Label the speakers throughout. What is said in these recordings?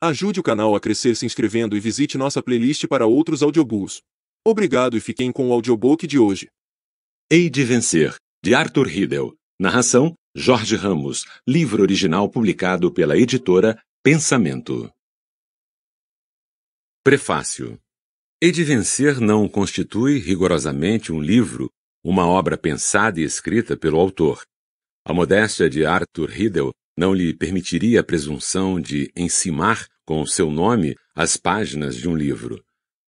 Speaker 1: Ajude o canal a crescer se inscrevendo e visite nossa playlist para outros audiobooks. Obrigado e fiquem com o audiobook de hoje. Ei de Vencer, de Arthur Riddle. Narração: Jorge Ramos. Livro original publicado pela editora Pensamento. Prefácio: Ei de Vencer não constitui rigorosamente um livro, uma obra pensada e escrita pelo autor. A modéstia de Arthur Riddle não lhe permitiria a presunção de encimar com seu nome as páginas de um livro.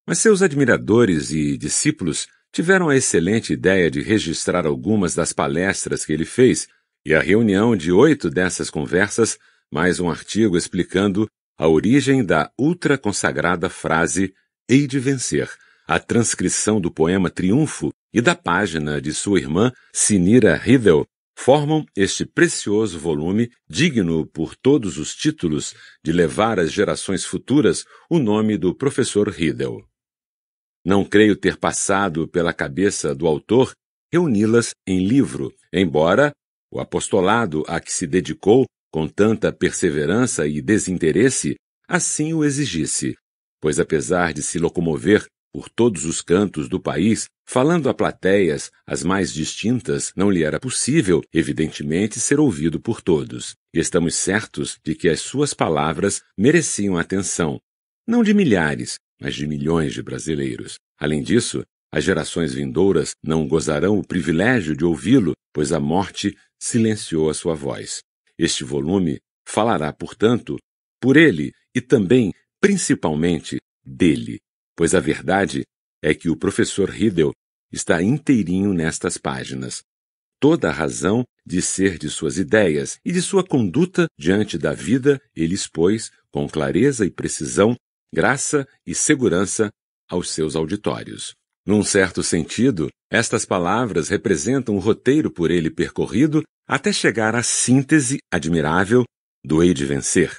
Speaker 1: Mas seus admiradores e discípulos tiveram a excelente ideia de registrar algumas das palestras que ele fez, e a reunião de oito dessas conversas, mais um artigo explicando a origem da ultraconsagrada frase Hei de vencer, a transcrição do poema Triunfo e da página de sua irmã Sinira Riddle formam este precioso volume, digno por todos os títulos de levar às gerações futuras o nome do professor Riddle. Não creio ter passado pela cabeça do autor reuni-las em livro, embora o apostolado a que se dedicou com tanta perseverança e desinteresse assim o exigisse, pois apesar de se locomover por todos os cantos do país, falando a plateias as mais distintas, não lhe era possível, evidentemente, ser ouvido por todos. E estamos certos de que as suas palavras mereciam atenção, não de milhares, mas de milhões de brasileiros. Além disso, as gerações vindouras não gozarão o privilégio de ouvi-lo, pois a morte silenciou a sua voz. Este volume falará, portanto, por ele e também, principalmente, dele pois a verdade é que o professor Riddle está inteirinho nestas páginas. Toda a razão de ser de suas ideias e de sua conduta diante da vida ele expôs com clareza e precisão, graça e segurança aos seus auditórios. Num certo sentido, estas palavras representam o roteiro por ele percorrido até chegar à síntese admirável do Hei de Vencer.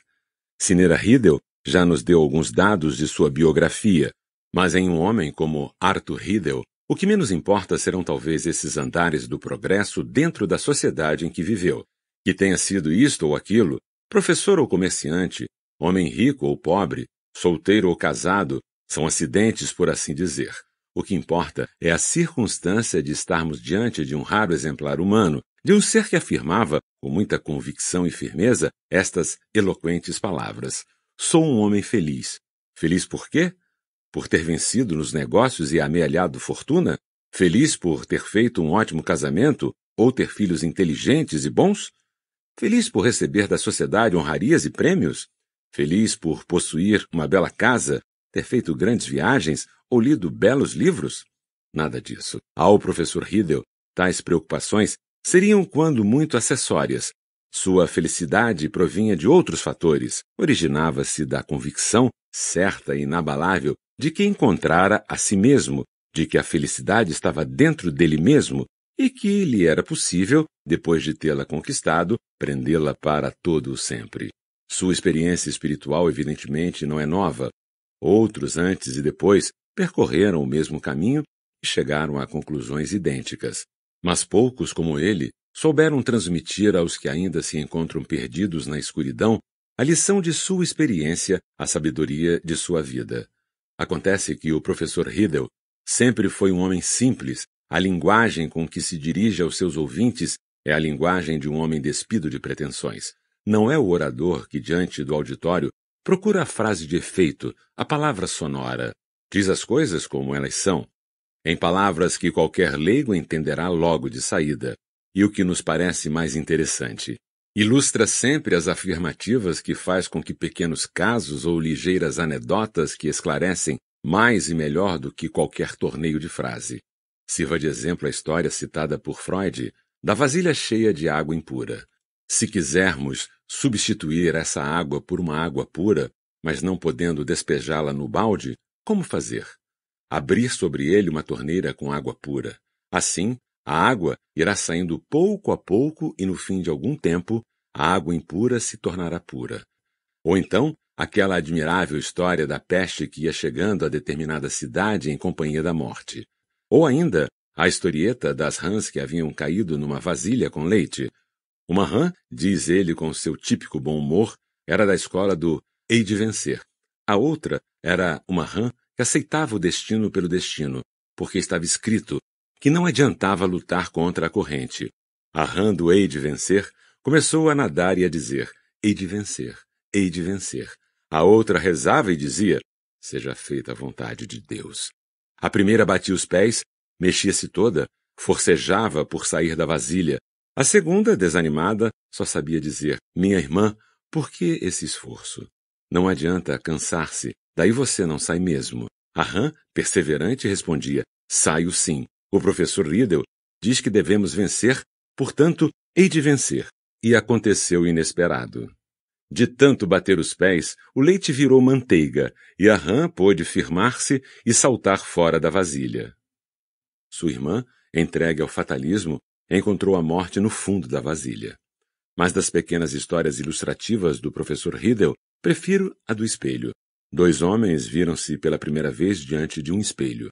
Speaker 1: Sinera Riddle já nos deu alguns dados de sua biografia, mas em um homem como Arthur Riddell, o que menos importa serão talvez esses andares do progresso dentro da sociedade em que viveu, que tenha sido isto ou aquilo, professor ou comerciante, homem rico ou pobre, solteiro ou casado, são acidentes, por assim dizer. O que importa é a circunstância de estarmos diante de um raro exemplar humano, de um ser que afirmava, com muita convicção e firmeza, estas eloquentes palavras: Sou um homem feliz. Feliz por quê? por ter vencido nos negócios e amealhado fortuna? Feliz por ter feito um ótimo casamento ou ter filhos inteligentes e bons? Feliz por receber da sociedade honrarias e prêmios? Feliz por possuir uma bela casa, ter feito grandes viagens ou lido belos livros? Nada disso. Ao professor Riddle, tais preocupações seriam quando muito acessórias. Sua felicidade provinha de outros fatores, originava-se da convicção certa e inabalável de que encontrara a si mesmo, de que a felicidade estava dentro dele mesmo e que lhe era possível, depois de tê-la conquistado, prendê-la para todo o sempre. Sua experiência espiritual, evidentemente, não é nova. Outros, antes e depois, percorreram o mesmo caminho e chegaram a conclusões idênticas. Mas poucos, como ele, souberam transmitir aos que ainda se encontram perdidos na escuridão a lição de sua experiência, a sabedoria de sua vida. Acontece que o professor Riddle sempre foi um homem simples, a linguagem com que se dirige aos seus ouvintes é a linguagem de um homem despido de pretensões. Não é o orador que, diante do auditório, procura a frase de efeito, a palavra sonora. Diz as coisas como elas são, em palavras que qualquer leigo entenderá logo de saída. E o que nos parece mais interessante Ilustra sempre as afirmativas que faz com que pequenos casos ou ligeiras anedotas que esclarecem mais e melhor do que qualquer torneio de frase. Sirva de exemplo a história citada por Freud da vasilha cheia de água impura. Se quisermos substituir essa água por uma água pura, mas não podendo despejá-la no balde, como fazer? Abrir sobre ele uma torneira com água pura. Assim, a água irá saindo pouco a pouco e no fim de algum tempo, a água impura se tornará pura. Ou então, aquela admirável história da peste que ia chegando a determinada cidade em companhia da morte. Ou ainda, a historieta das rãs que haviam caído numa vasilha com leite. Uma rã, diz ele com seu típico bom humor, era da escola do hei de vencer. A outra era uma rã que aceitava o destino pelo destino, porque estava escrito que não adiantava lutar contra a corrente. Arrando hei de vencer, começou a nadar e a dizer: Hei de vencer, hei de vencer. A outra rezava e dizia: Seja feita a vontade de Deus. A primeira batia os pés, mexia-se toda, forcejava por sair da vasilha. A segunda, desanimada, só sabia dizer: Minha irmã, por que esse esforço? Não adianta cansar-se, daí você não sai mesmo. A rã, perseverante, respondia: Saio sim, o professor Riddle diz que devemos vencer, portanto, hei de vencer. E aconteceu inesperado. De tanto bater os pés, o leite virou manteiga, e a rã pôde firmar-se e saltar fora da vasilha. Sua irmã, entregue ao fatalismo, encontrou a morte no fundo da vasilha. Mas das pequenas histórias ilustrativas do professor Riddle prefiro a do espelho. Dois homens viram-se pela primeira vez diante de um espelho.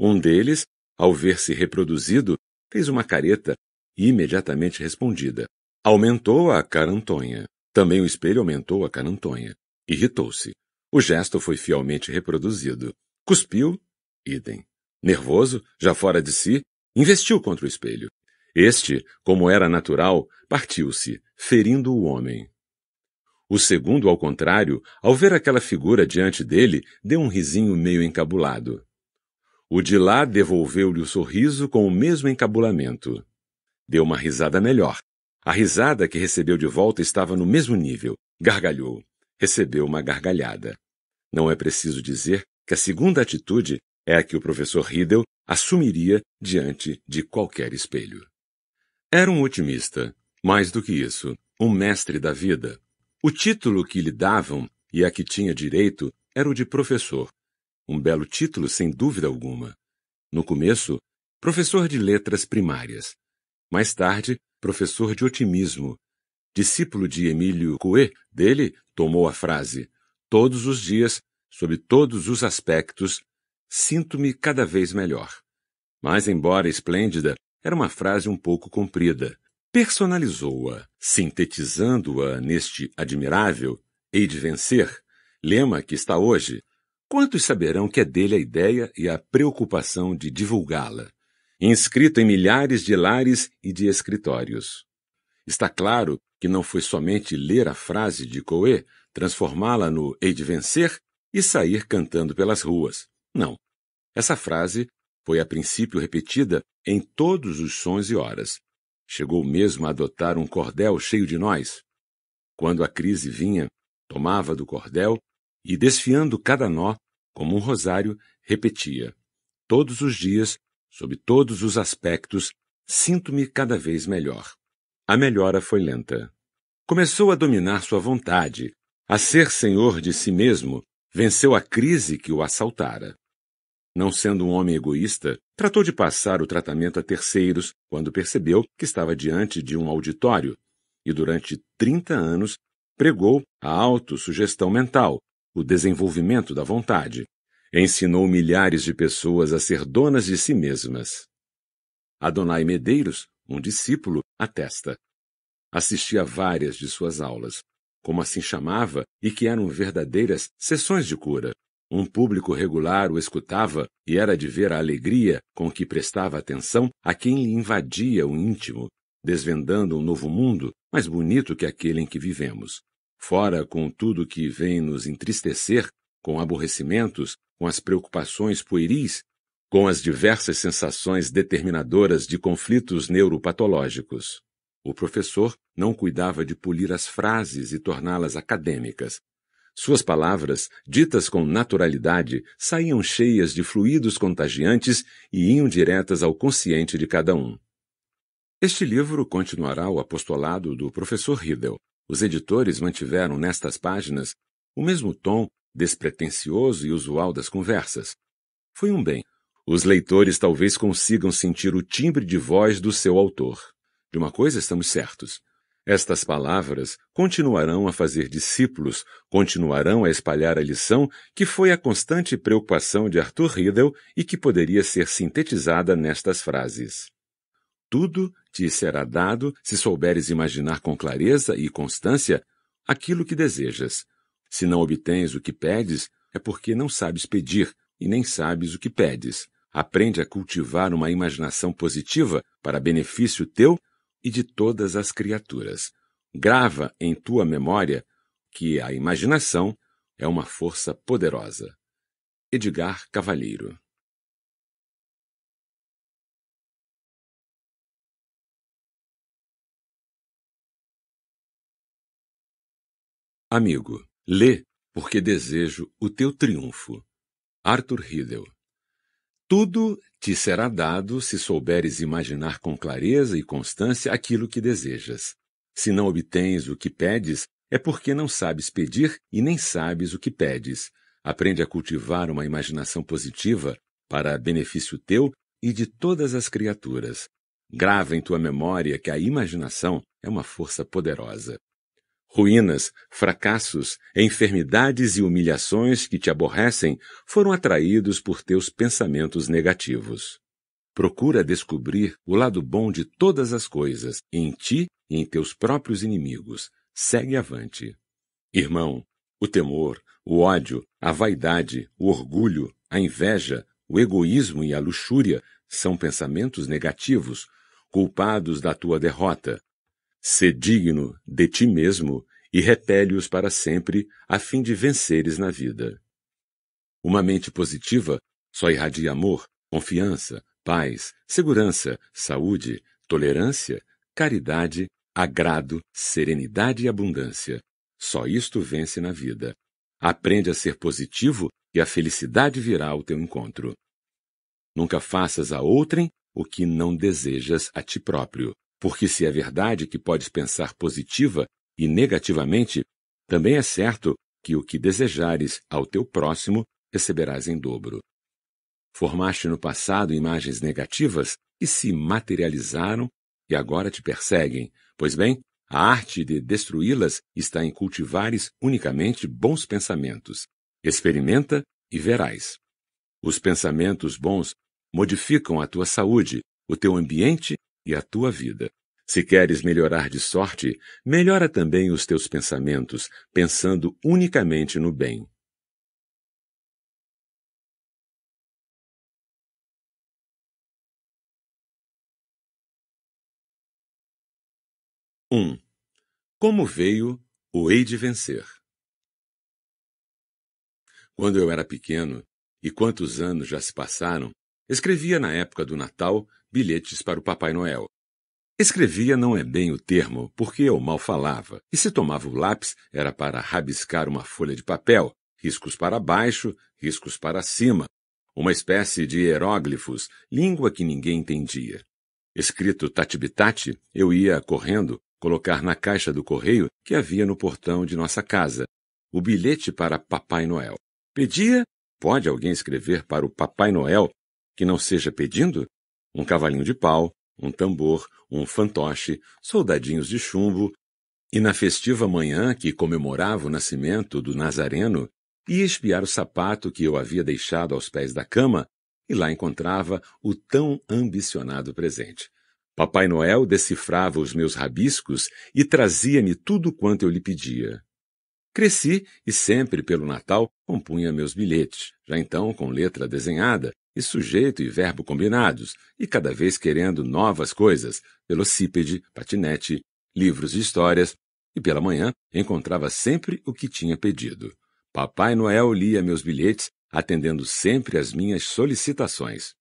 Speaker 1: Um deles ao ver-se reproduzido, fez uma careta e imediatamente respondida. Aumentou a carantonha. Também o espelho aumentou a carantonha. Irritou-se. O gesto foi fielmente reproduzido. Cuspiu, idem. Nervoso, já fora de si, investiu contra o espelho. Este, como era natural, partiu-se, ferindo o homem. O segundo, ao contrário, ao ver aquela figura diante dele, deu um risinho meio encabulado. O de lá devolveu-lhe o sorriso com o mesmo encabulamento. Deu uma risada melhor. A risada que recebeu de volta estava no mesmo nível. Gargalhou. Recebeu uma gargalhada. Não é preciso dizer que a segunda atitude é a que o professor Riddle assumiria diante de qualquer espelho. Era um otimista, mais do que isso, um mestre da vida. O título que lhe davam e a que tinha direito era o de professor. Um belo título, sem dúvida alguma. No começo, professor de letras primárias. Mais tarde, professor de otimismo. Discípulo de Emílio Coué, dele tomou a frase: Todos os dias, sob todos os aspectos, sinto-me cada vez melhor. Mas, embora esplêndida, era uma frase um pouco comprida. Personalizou-a, sintetizando-a neste admirável Hei de Vencer, lema que está hoje Quantos saberão que é dele a ideia e a preocupação de divulgá-la, inscrito em milhares de lares e de escritórios? Está claro que não foi somente ler a frase de Coe, transformá-la no hei de vencer e sair cantando pelas ruas. Não. Essa frase foi a princípio repetida em todos os sons e horas. Chegou mesmo a adotar um cordel cheio de nós. Quando a crise vinha, tomava do cordel e desfiando cada nó, como um rosário, repetia: Todos os dias, sob todos os aspectos, sinto-me cada vez melhor. A melhora foi lenta. Começou a dominar sua vontade, a ser senhor de si mesmo, venceu a crise que o assaltara. Não sendo um homem egoísta, tratou de passar o tratamento a terceiros quando percebeu que estava diante de um auditório e, durante 30 anos, pregou a autossugestão mental, o desenvolvimento da vontade. Ensinou milhares de pessoas a ser donas de si mesmas. Adonai Medeiros, um discípulo, atesta. assistia várias de suas aulas, como assim chamava, e que eram verdadeiras sessões de cura. Um público regular o escutava e era de ver a alegria com que prestava atenção a quem lhe invadia o íntimo, desvendando um novo mundo mais bonito que aquele em que vivemos. Fora com tudo que vem nos entristecer, com aborrecimentos, com as preocupações pueris, com as diversas sensações determinadoras de conflitos neuropatológicos. O professor não cuidava de polir as frases e torná-las acadêmicas. Suas palavras, ditas com naturalidade, saíam cheias de fluidos contagiantes e iam diretas ao consciente de cada um. Este livro continuará o apostolado do professor Riddle, os editores mantiveram nestas páginas o mesmo tom despretensioso e usual das conversas. Foi um bem. Os leitores talvez consigam sentir o timbre de voz do seu autor. De uma coisa estamos certos: estas palavras continuarão a fazer discípulos, continuarão a espalhar a lição que foi a constante preocupação de Arthur Riddle e que poderia ser sintetizada nestas frases: Tudo te será dado, se souberes imaginar com clareza e constância, aquilo que desejas. Se não obtens o que pedes, é porque não sabes pedir e nem sabes o que pedes. Aprende a cultivar uma imaginação positiva para benefício teu e de todas as criaturas. Grava em tua memória que a imaginação é uma
Speaker 2: força poderosa. Edgar Cavalheiro Amigo, lê, porque
Speaker 1: desejo o teu triunfo. Arthur Riddle. Tudo te será dado se souberes imaginar com clareza e constância aquilo que desejas. Se não obtens o que pedes, é porque não sabes pedir e nem sabes o que pedes. Aprende a cultivar uma imaginação positiva para benefício teu e de todas as criaturas. Grava em tua memória que a imaginação é uma força poderosa. Ruínas, fracassos, enfermidades e humilhações que te aborrecem foram atraídos por teus pensamentos negativos. Procura descobrir o lado bom de todas as coisas, em ti e em teus próprios inimigos. Segue avante. Irmão, o temor, o ódio, a vaidade, o orgulho, a inveja, o egoísmo e a luxúria são pensamentos negativos, culpados da tua derrota, Sê digno de ti mesmo e repele-os para sempre, a fim de venceres na vida. Uma mente positiva só irradia amor, confiança, paz, segurança, saúde, tolerância, caridade, agrado, serenidade e abundância. Só isto vence na vida. Aprende a ser positivo e a felicidade virá ao teu encontro. Nunca faças a outrem o que não desejas a ti próprio. Porque se é verdade que podes pensar positiva e negativamente, também é certo que o que desejares ao teu próximo receberás em dobro. Formaste no passado imagens negativas que se materializaram e agora te perseguem. Pois bem, a arte de destruí-las está em cultivares unicamente bons pensamentos. Experimenta e verás. Os pensamentos bons modificam a tua saúde, o teu ambiente e a tua vida. Se queres melhorar de sorte, melhora também os teus pensamentos, pensando unicamente no bem.
Speaker 2: Um. Como veio, o hei de vencer.
Speaker 1: Quando eu era pequeno, e quantos anos já se passaram, escrevia na época do Natal bilhetes para o Papai Noel. Escrevia não é bem o termo, porque eu mal falava, e se tomava o lápis era para rabiscar uma folha de papel, riscos para baixo, riscos para cima, uma espécie de hieróglifos, língua que ninguém entendia. Escrito tatibitate, eu ia correndo colocar na caixa do correio que havia no portão de nossa casa o bilhete para Papai Noel. Pedia? Pode alguém escrever para o Papai Noel que não seja pedindo? um cavalinho de pau, um tambor, um fantoche, soldadinhos de chumbo, e na festiva manhã que comemorava o nascimento do Nazareno, ia espiar o sapato que eu havia deixado aos pés da cama e lá encontrava o tão ambicionado presente. Papai Noel decifrava os meus rabiscos e trazia-me tudo quanto eu lhe pedia. Cresci e sempre pelo Natal compunha meus bilhetes, já então com letra desenhada e sujeito e verbo combinados, e cada vez querendo novas coisas, velocípede, patinete, livros de histórias, e pela manhã encontrava sempre o que tinha pedido. Papai Noel lia meus bilhetes, atendendo sempre às minhas solicitações.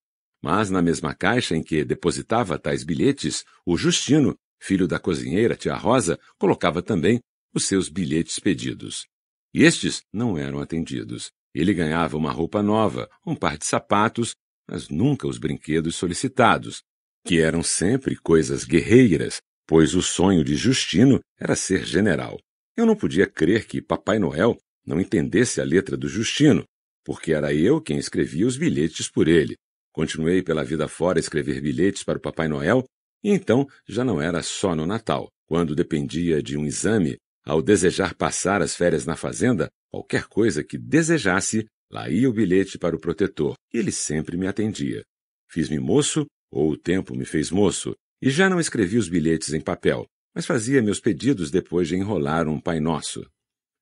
Speaker 1: Mas na mesma caixa em que depositava tais bilhetes, o Justino, filho da cozinheira tia Rosa, colocava também os seus bilhetes pedidos. E estes não eram atendidos. Ele ganhava uma roupa nova, um par de sapatos, mas nunca os brinquedos solicitados, que eram sempre coisas guerreiras, pois o sonho de Justino era ser general. Eu não podia crer que Papai Noel não entendesse a letra do Justino, porque era eu quem escrevia os bilhetes por ele. Continuei pela vida fora a escrever bilhetes para o Papai Noel, e então já não era só no Natal, quando dependia de um exame ao desejar passar as férias na fazenda, qualquer coisa que desejasse, lá ia o bilhete para o protetor, e ele sempre me atendia. Fiz-me moço, ou o tempo me fez moço, e já não escrevia os bilhetes em papel, mas fazia meus pedidos depois de enrolar um Pai Nosso.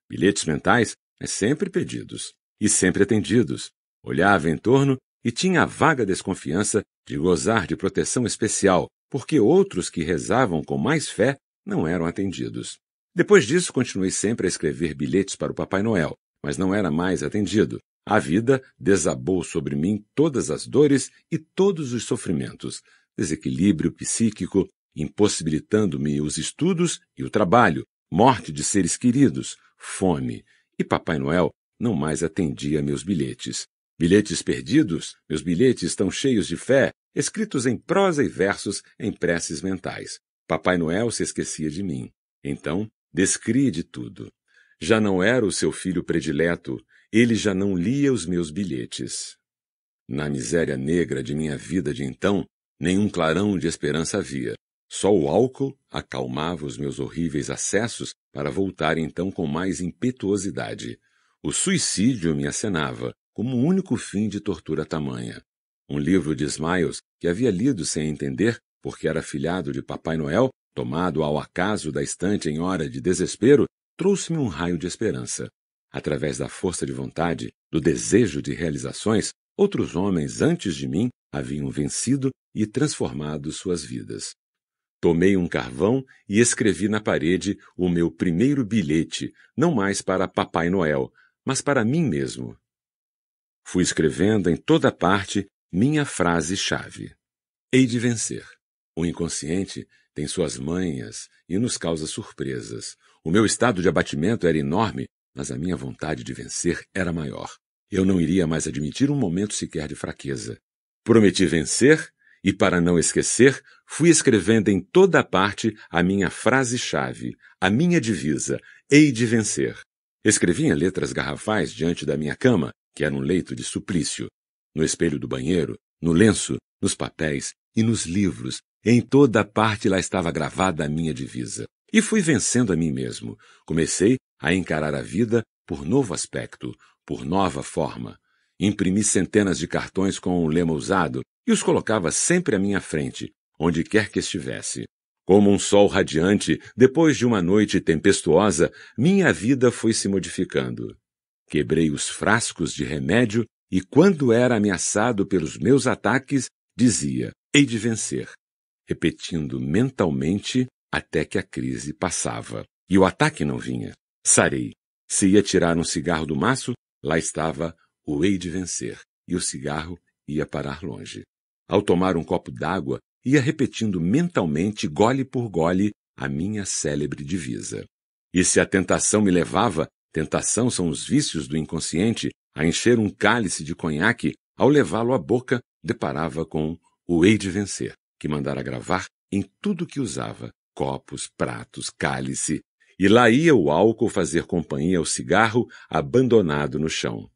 Speaker 1: Bilhetes mentais, mas é sempre pedidos, e sempre atendidos. Olhava em torno e tinha a vaga desconfiança de gozar de proteção especial, porque outros que rezavam com mais fé não eram atendidos. Depois disso, continuei sempre a escrever bilhetes para o Papai Noel, mas não era mais atendido. A vida desabou sobre mim todas as dores e todos os sofrimentos, desequilíbrio psíquico, impossibilitando-me os estudos e o trabalho, morte de seres queridos, fome, e Papai Noel não mais atendia meus bilhetes. Bilhetes perdidos, meus bilhetes estão cheios de fé, escritos em prosa e versos em preces mentais. Papai Noel se esquecia de mim. Então, Descrie de tudo. Já não era o seu filho predileto, ele já não lia os meus bilhetes. Na miséria negra de minha vida de então, nenhum clarão de esperança havia. Só o álcool acalmava os meus horríveis acessos para voltar então com mais impetuosidade. O suicídio me acenava, como o único fim de tortura tamanha. Um livro de Smiles que havia lido sem entender, porque era filhado de Papai Noel, Tomado ao acaso da estante em hora de desespero, trouxe-me um raio de esperança. Através da força de vontade, do desejo de realizações, outros homens antes de mim haviam vencido e transformado suas vidas. Tomei um carvão e escrevi na parede o meu primeiro bilhete, não mais para Papai Noel, mas para mim mesmo. Fui escrevendo em toda parte minha frase-chave: Hei de vencer. O inconsciente tem suas manhas e nos causa surpresas. O meu estado de abatimento era enorme, mas a minha vontade de vencer era maior. Eu não iria mais admitir um momento sequer de fraqueza. Prometi vencer e, para não esquecer, fui escrevendo em toda parte a minha frase-chave, a minha divisa: hei de vencer. Escrevi em letras garrafais diante da minha cama, que era um leito de suplício. No espelho do banheiro, no lenço, nos papéis e nos livros, em toda parte lá estava gravada a minha divisa. E fui vencendo a mim mesmo. Comecei a encarar a vida por novo aspecto, por nova forma. Imprimi centenas de cartões com o um lema usado e os colocava sempre à minha frente, onde quer que estivesse. Como um sol radiante, depois de uma noite tempestuosa, minha vida foi se modificando. Quebrei os frascos de remédio e quando era ameaçado pelos meus ataques, dizia: Hei de vencer, repetindo mentalmente até que a crise passava e o ataque não vinha. Sarei. Se ia tirar um cigarro do maço, lá estava o hei de vencer, e o cigarro ia parar longe. Ao tomar um copo d'água, ia repetindo mentalmente, gole por gole, a minha célebre divisa. E se a tentação me levava, tentação são os vícios do inconsciente, a encher um cálice de conhaque, ao levá-lo à boca, deparava com o hei de vencer, que mandara gravar em tudo que usava, copos, pratos, cálice, e lá ia o álcool fazer companhia ao cigarro abandonado no chão.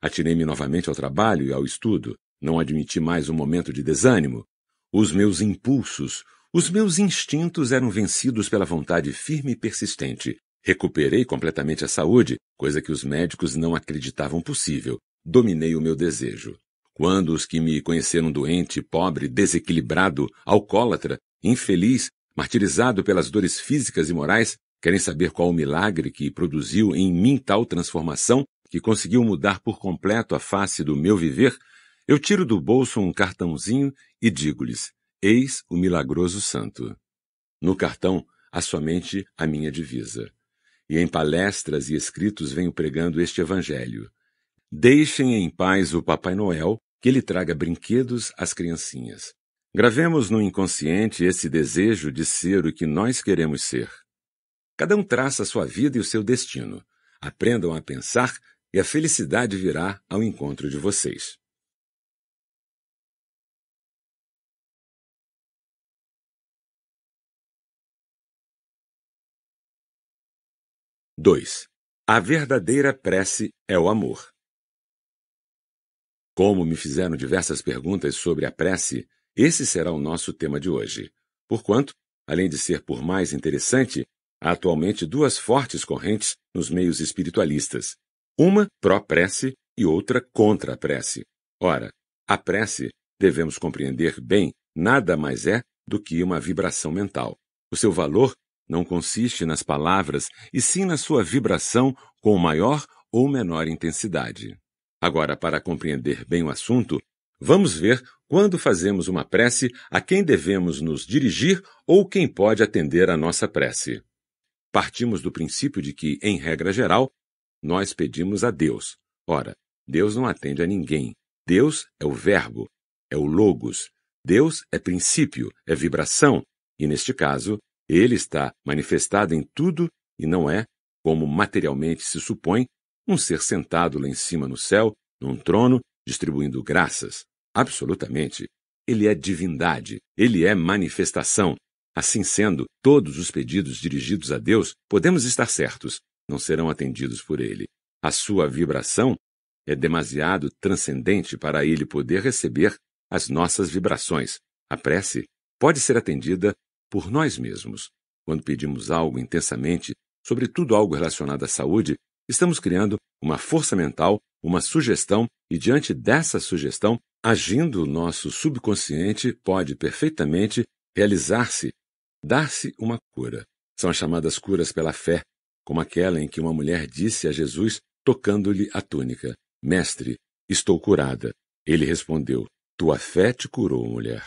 Speaker 1: Atirei-me novamente ao trabalho e ao estudo, não admiti mais um momento de desânimo. Os meus impulsos, os meus instintos eram vencidos pela vontade firme e persistente, Recuperei completamente a saúde, coisa que os médicos não acreditavam possível. Dominei o meu desejo. Quando os que me conheceram doente, pobre, desequilibrado, alcoólatra, infeliz, martirizado pelas dores físicas e morais, querem saber qual o milagre que produziu em mim tal transformação que conseguiu mudar por completo a face do meu viver, eu tiro do bolso um cartãozinho e digo-lhes: Eis o milagroso santo. No cartão sua mente, a minha divisa e em palestras e escritos venho pregando este evangelho. Deixem em paz o Papai Noel, que ele traga brinquedos às criancinhas. Gravemos no inconsciente esse desejo de ser o que nós queremos ser. Cada um traça a sua vida e o seu destino. Aprendam a pensar e a
Speaker 2: felicidade virá ao encontro de vocês. 2. A verdadeira prece é o amor.
Speaker 1: Como me fizeram diversas perguntas sobre a prece, esse será o nosso tema de hoje. Porquanto, além de ser por mais interessante, há atualmente duas fortes correntes nos meios espiritualistas, uma pró-prece e outra contra a prece. Ora, a prece, devemos compreender bem, nada mais é do que uma vibração mental. O seu valor não consiste nas palavras, e sim na sua vibração com maior ou menor intensidade. Agora, para compreender bem o assunto, vamos ver quando fazemos uma prece a quem devemos nos dirigir ou quem pode atender a nossa prece. Partimos do princípio de que, em regra geral, nós pedimos a Deus. Ora, Deus não atende a ninguém. Deus é o Verbo, é o Logos. Deus é princípio, é vibração, e neste caso, ele está manifestado em tudo e não é, como materialmente se supõe, um ser sentado lá em cima no céu, num trono, distribuindo graças. Absolutamente. Ele é divindade, ele é manifestação. Assim sendo, todos os pedidos dirigidos a Deus, podemos estar certos, não serão atendidos por ele. A sua vibração é demasiado transcendente para ele poder receber as nossas vibrações. A prece pode ser atendida por nós mesmos. Quando pedimos algo intensamente, sobretudo algo relacionado à saúde, estamos criando uma força mental, uma sugestão, e diante dessa sugestão, agindo o nosso subconsciente, pode perfeitamente realizar-se, dar-se uma cura. São as chamadas curas pela fé, como aquela em que uma mulher disse a Jesus, tocando-lhe a túnica: Mestre, estou curada. Ele respondeu: Tua fé te curou, mulher.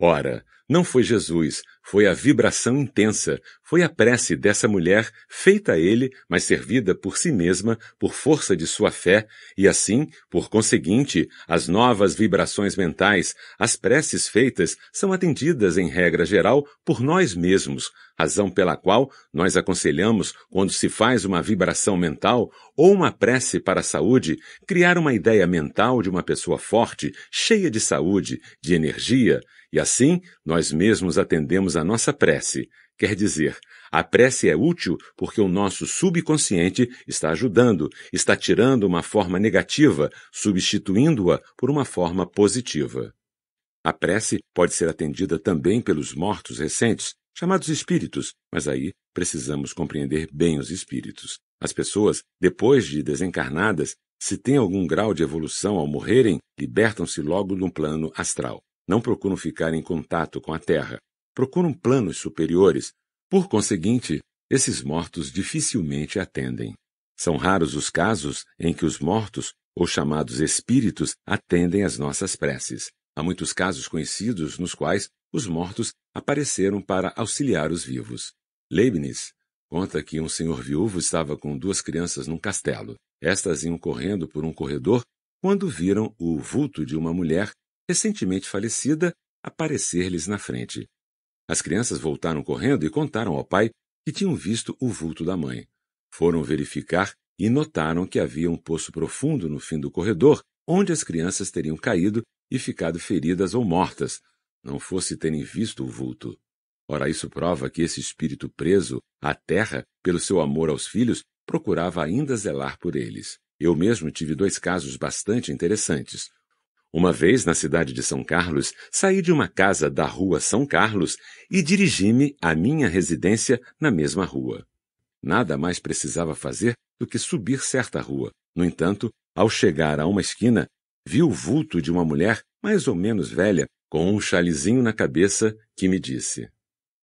Speaker 1: Ora, não foi Jesus, foi a vibração intensa, foi a prece dessa mulher, feita a ele, mas servida por si mesma, por força de sua fé, e assim, por conseguinte, as novas vibrações mentais, as preces feitas, são atendidas em regra geral por nós mesmos, razão pela qual nós aconselhamos, quando se faz uma vibração mental ou uma prece para a saúde, criar uma ideia mental de uma pessoa forte, cheia de saúde, de energia, e assim nós nós mesmos atendemos a nossa prece, quer dizer, a prece é útil porque o nosso subconsciente está ajudando, está tirando uma forma negativa, substituindo-a por uma forma positiva. A prece pode ser atendida também pelos mortos recentes, chamados espíritos, mas aí precisamos compreender bem os espíritos. As pessoas, depois de desencarnadas, se têm algum grau de evolução ao morrerem, libertam-se logo no plano astral não procuram ficar em contato com a Terra, procuram planos superiores, por conseguinte, esses mortos dificilmente atendem. São raros os casos em que os mortos, ou chamados espíritos, atendem às nossas preces. Há muitos casos conhecidos nos quais os mortos apareceram para auxiliar os vivos. Leibniz conta que um senhor viúvo estava com duas crianças num castelo. Estas iam correndo por um corredor quando viram o vulto de uma mulher recentemente falecida, aparecer-lhes na frente. As crianças voltaram correndo e contaram ao pai que tinham visto o vulto da mãe. Foram verificar e notaram que havia um poço profundo no fim do corredor, onde as crianças teriam caído e ficado feridas ou mortas, não fosse terem visto o vulto. Ora, isso prova que esse espírito preso à terra pelo seu amor aos filhos procurava ainda zelar por eles. Eu mesmo tive dois casos bastante interessantes. Uma vez na cidade de São Carlos, saí de uma casa da rua São Carlos e dirigi-me à minha residência na mesma rua. Nada mais precisava fazer do que subir certa rua. No entanto, ao chegar a uma esquina, vi o vulto de uma mulher mais ou menos velha, com um chalezinho na cabeça, que me disse: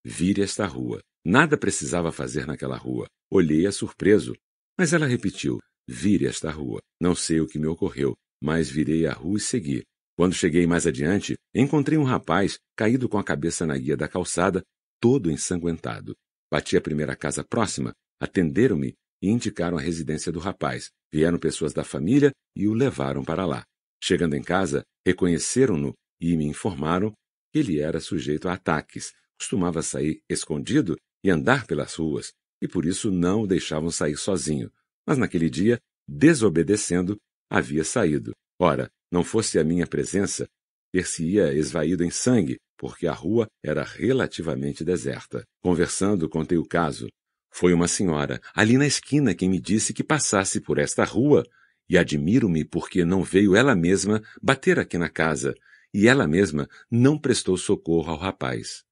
Speaker 1: Vire esta rua. Nada precisava fazer naquela rua. Olhei-a surpreso, mas ela repetiu: Vire esta rua. Não sei o que me ocorreu mas virei a rua e segui. Quando cheguei mais adiante, encontrei um rapaz caído com a cabeça na guia da calçada, todo ensanguentado. Bati a primeira casa próxima, atenderam-me e indicaram a residência do rapaz. Vieram pessoas da família e o levaram para lá. Chegando em casa, reconheceram-no e me informaram que ele era sujeito a ataques, costumava sair escondido e andar pelas ruas, e por isso não o deixavam sair sozinho. Mas naquele dia, desobedecendo, havia saído. Ora, não fosse a minha presença, ter-se-ia esvaído em sangue, porque a rua era relativamente deserta. Conversando, contei o caso. Foi uma senhora, ali na esquina, quem me disse que passasse por esta rua, e admiro-me porque não veio ela mesma bater aqui na casa, e ela mesma não prestou socorro ao rapaz.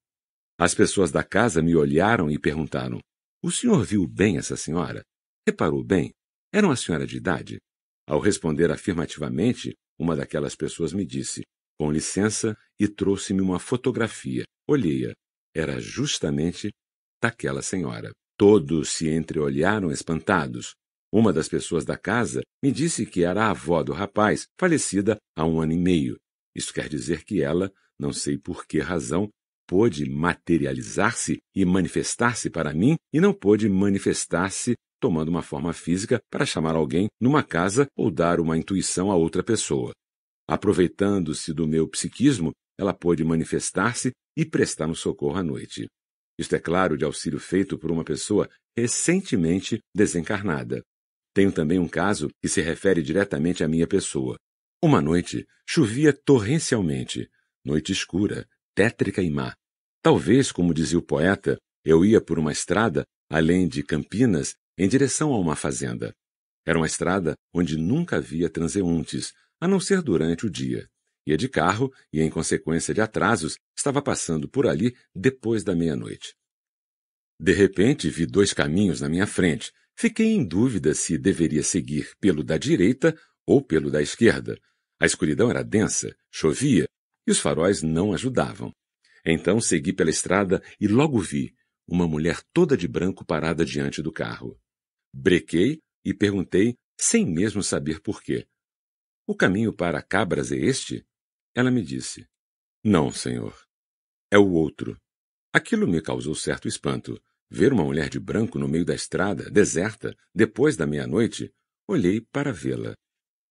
Speaker 1: As pessoas da casa me olharam e perguntaram: O senhor viu bem essa senhora? Reparou bem? Era uma senhora de idade? Ao responder afirmativamente, uma daquelas pessoas me disse: Com licença, e trouxe-me uma fotografia. Olhei-a. Era justamente daquela senhora. Todos se entreolharam espantados. Uma das pessoas da casa me disse que era a avó do rapaz, falecida há um ano e meio. Isso quer dizer que ela, não sei por que razão, pôde materializar-se e manifestar-se para mim e não pôde manifestar-se tomando uma forma física para chamar alguém numa casa ou dar uma intuição a outra pessoa. Aproveitando-se do meu psiquismo, ela pôde manifestar-se e prestar um socorro à noite. Isto é claro de auxílio feito por uma pessoa recentemente desencarnada. Tenho também um caso que se refere diretamente à minha pessoa. Uma noite chovia torrencialmente, noite escura, tétrica e má. Talvez, como dizia o poeta, eu ia por uma estrada, além de Campinas, em direção a uma fazenda. Era uma estrada onde nunca havia transeuntes, a não ser durante o dia. Ia de carro e, em consequência de atrasos, estava passando por ali depois da meia-noite. De repente, vi dois caminhos na minha frente. Fiquei em dúvida se deveria seguir pelo da direita ou pelo da esquerda. A escuridão era densa, chovia e os faróis não ajudavam. Então segui pela estrada e logo vi uma mulher toda de branco parada diante do carro. Brequei e perguntei, sem mesmo saber por quê. O caminho para Cabras é este? Ela me disse: Não, senhor. É o outro. Aquilo me causou certo espanto. Ver uma mulher de branco no meio da estrada, deserta, depois da meia-noite, olhei para vê-la.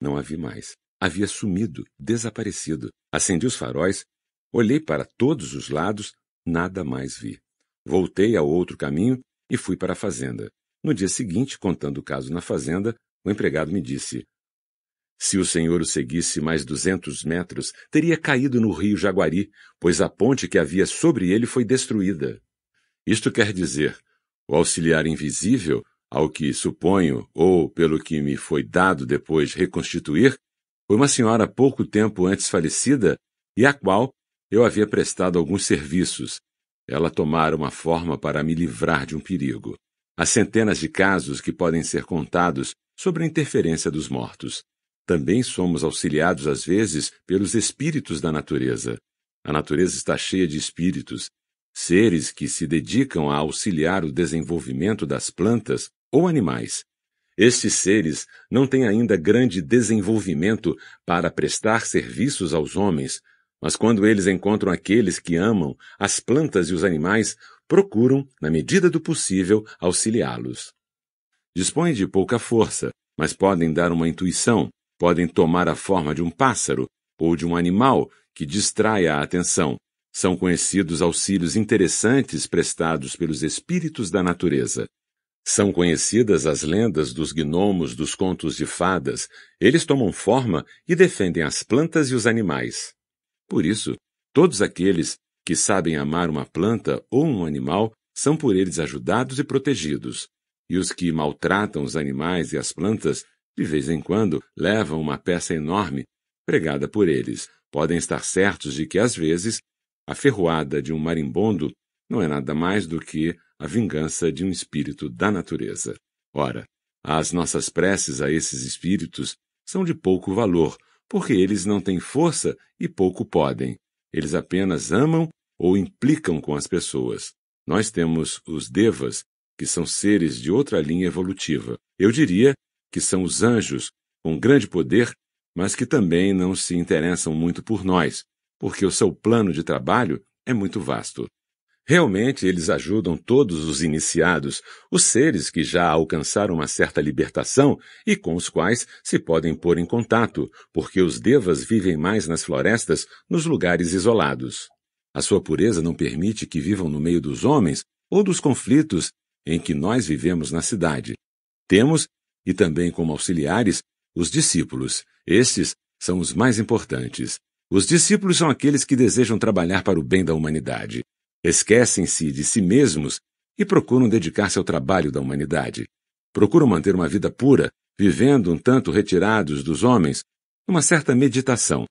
Speaker 1: Não a vi mais. Havia sumido, desaparecido. Acendi os faróis, olhei para todos os lados, nada mais vi. Voltei ao outro caminho e fui para a fazenda. No dia seguinte, contando o caso na fazenda, o empregado me disse: se o senhor o seguisse mais duzentos metros, teria caído no rio Jaguari, pois a ponte que havia sobre ele foi destruída. Isto quer dizer, o auxiliar invisível, ao que suponho, ou pelo que me foi dado depois reconstituir, foi uma senhora pouco tempo antes falecida e à qual eu havia prestado alguns serviços. Ela tomara uma forma para me livrar de um perigo. Há centenas de casos que podem ser contados sobre a interferência dos mortos. Também somos auxiliados, às vezes, pelos espíritos da natureza. A natureza está cheia de espíritos, seres que se dedicam a auxiliar o desenvolvimento das plantas ou animais. Estes seres não têm ainda grande desenvolvimento para prestar serviços aos homens, mas quando eles encontram aqueles que amam, as plantas e os animais, procuram, na medida do possível, auxiliá-los. Dispõem de pouca força, mas podem dar uma intuição, podem tomar a forma de um pássaro ou de um animal que distraia a atenção. São conhecidos auxílios interessantes prestados pelos espíritos da natureza. São conhecidas as lendas dos gnomos dos contos de fadas. Eles tomam forma e defendem as plantas e os animais. Por isso, todos aqueles que sabem amar uma planta ou um animal são por eles ajudados e protegidos, e os que maltratam os animais e as plantas, de vez em quando, levam uma peça enorme pregada por eles. Podem estar certos de que, às vezes, a ferroada de um marimbondo não é nada mais do que a vingança de um espírito da natureza. Ora, as nossas preces a esses espíritos são de pouco valor, porque eles não têm força e pouco podem. Eles apenas amam ou implicam com as pessoas. Nós temos os devas, que são seres de outra linha evolutiva. Eu diria que são os anjos, com grande poder, mas que também não se interessam muito por nós, porque o seu plano de trabalho é muito vasto. Realmente, eles ajudam todos os iniciados, os seres que já alcançaram uma certa libertação e com os quais se podem pôr em contato, porque os devas vivem mais nas florestas, nos lugares isolados. A sua pureza não permite que vivam no meio dos homens ou dos conflitos em que nós vivemos na cidade. Temos, e também como auxiliares, os discípulos. Estes são os mais importantes. Os discípulos são aqueles que desejam trabalhar para o bem da humanidade. Esquecem-se de si mesmos e procuram dedicar-se ao trabalho da humanidade. Procuram manter uma vida pura, vivendo um tanto retirados dos homens, numa certa meditação.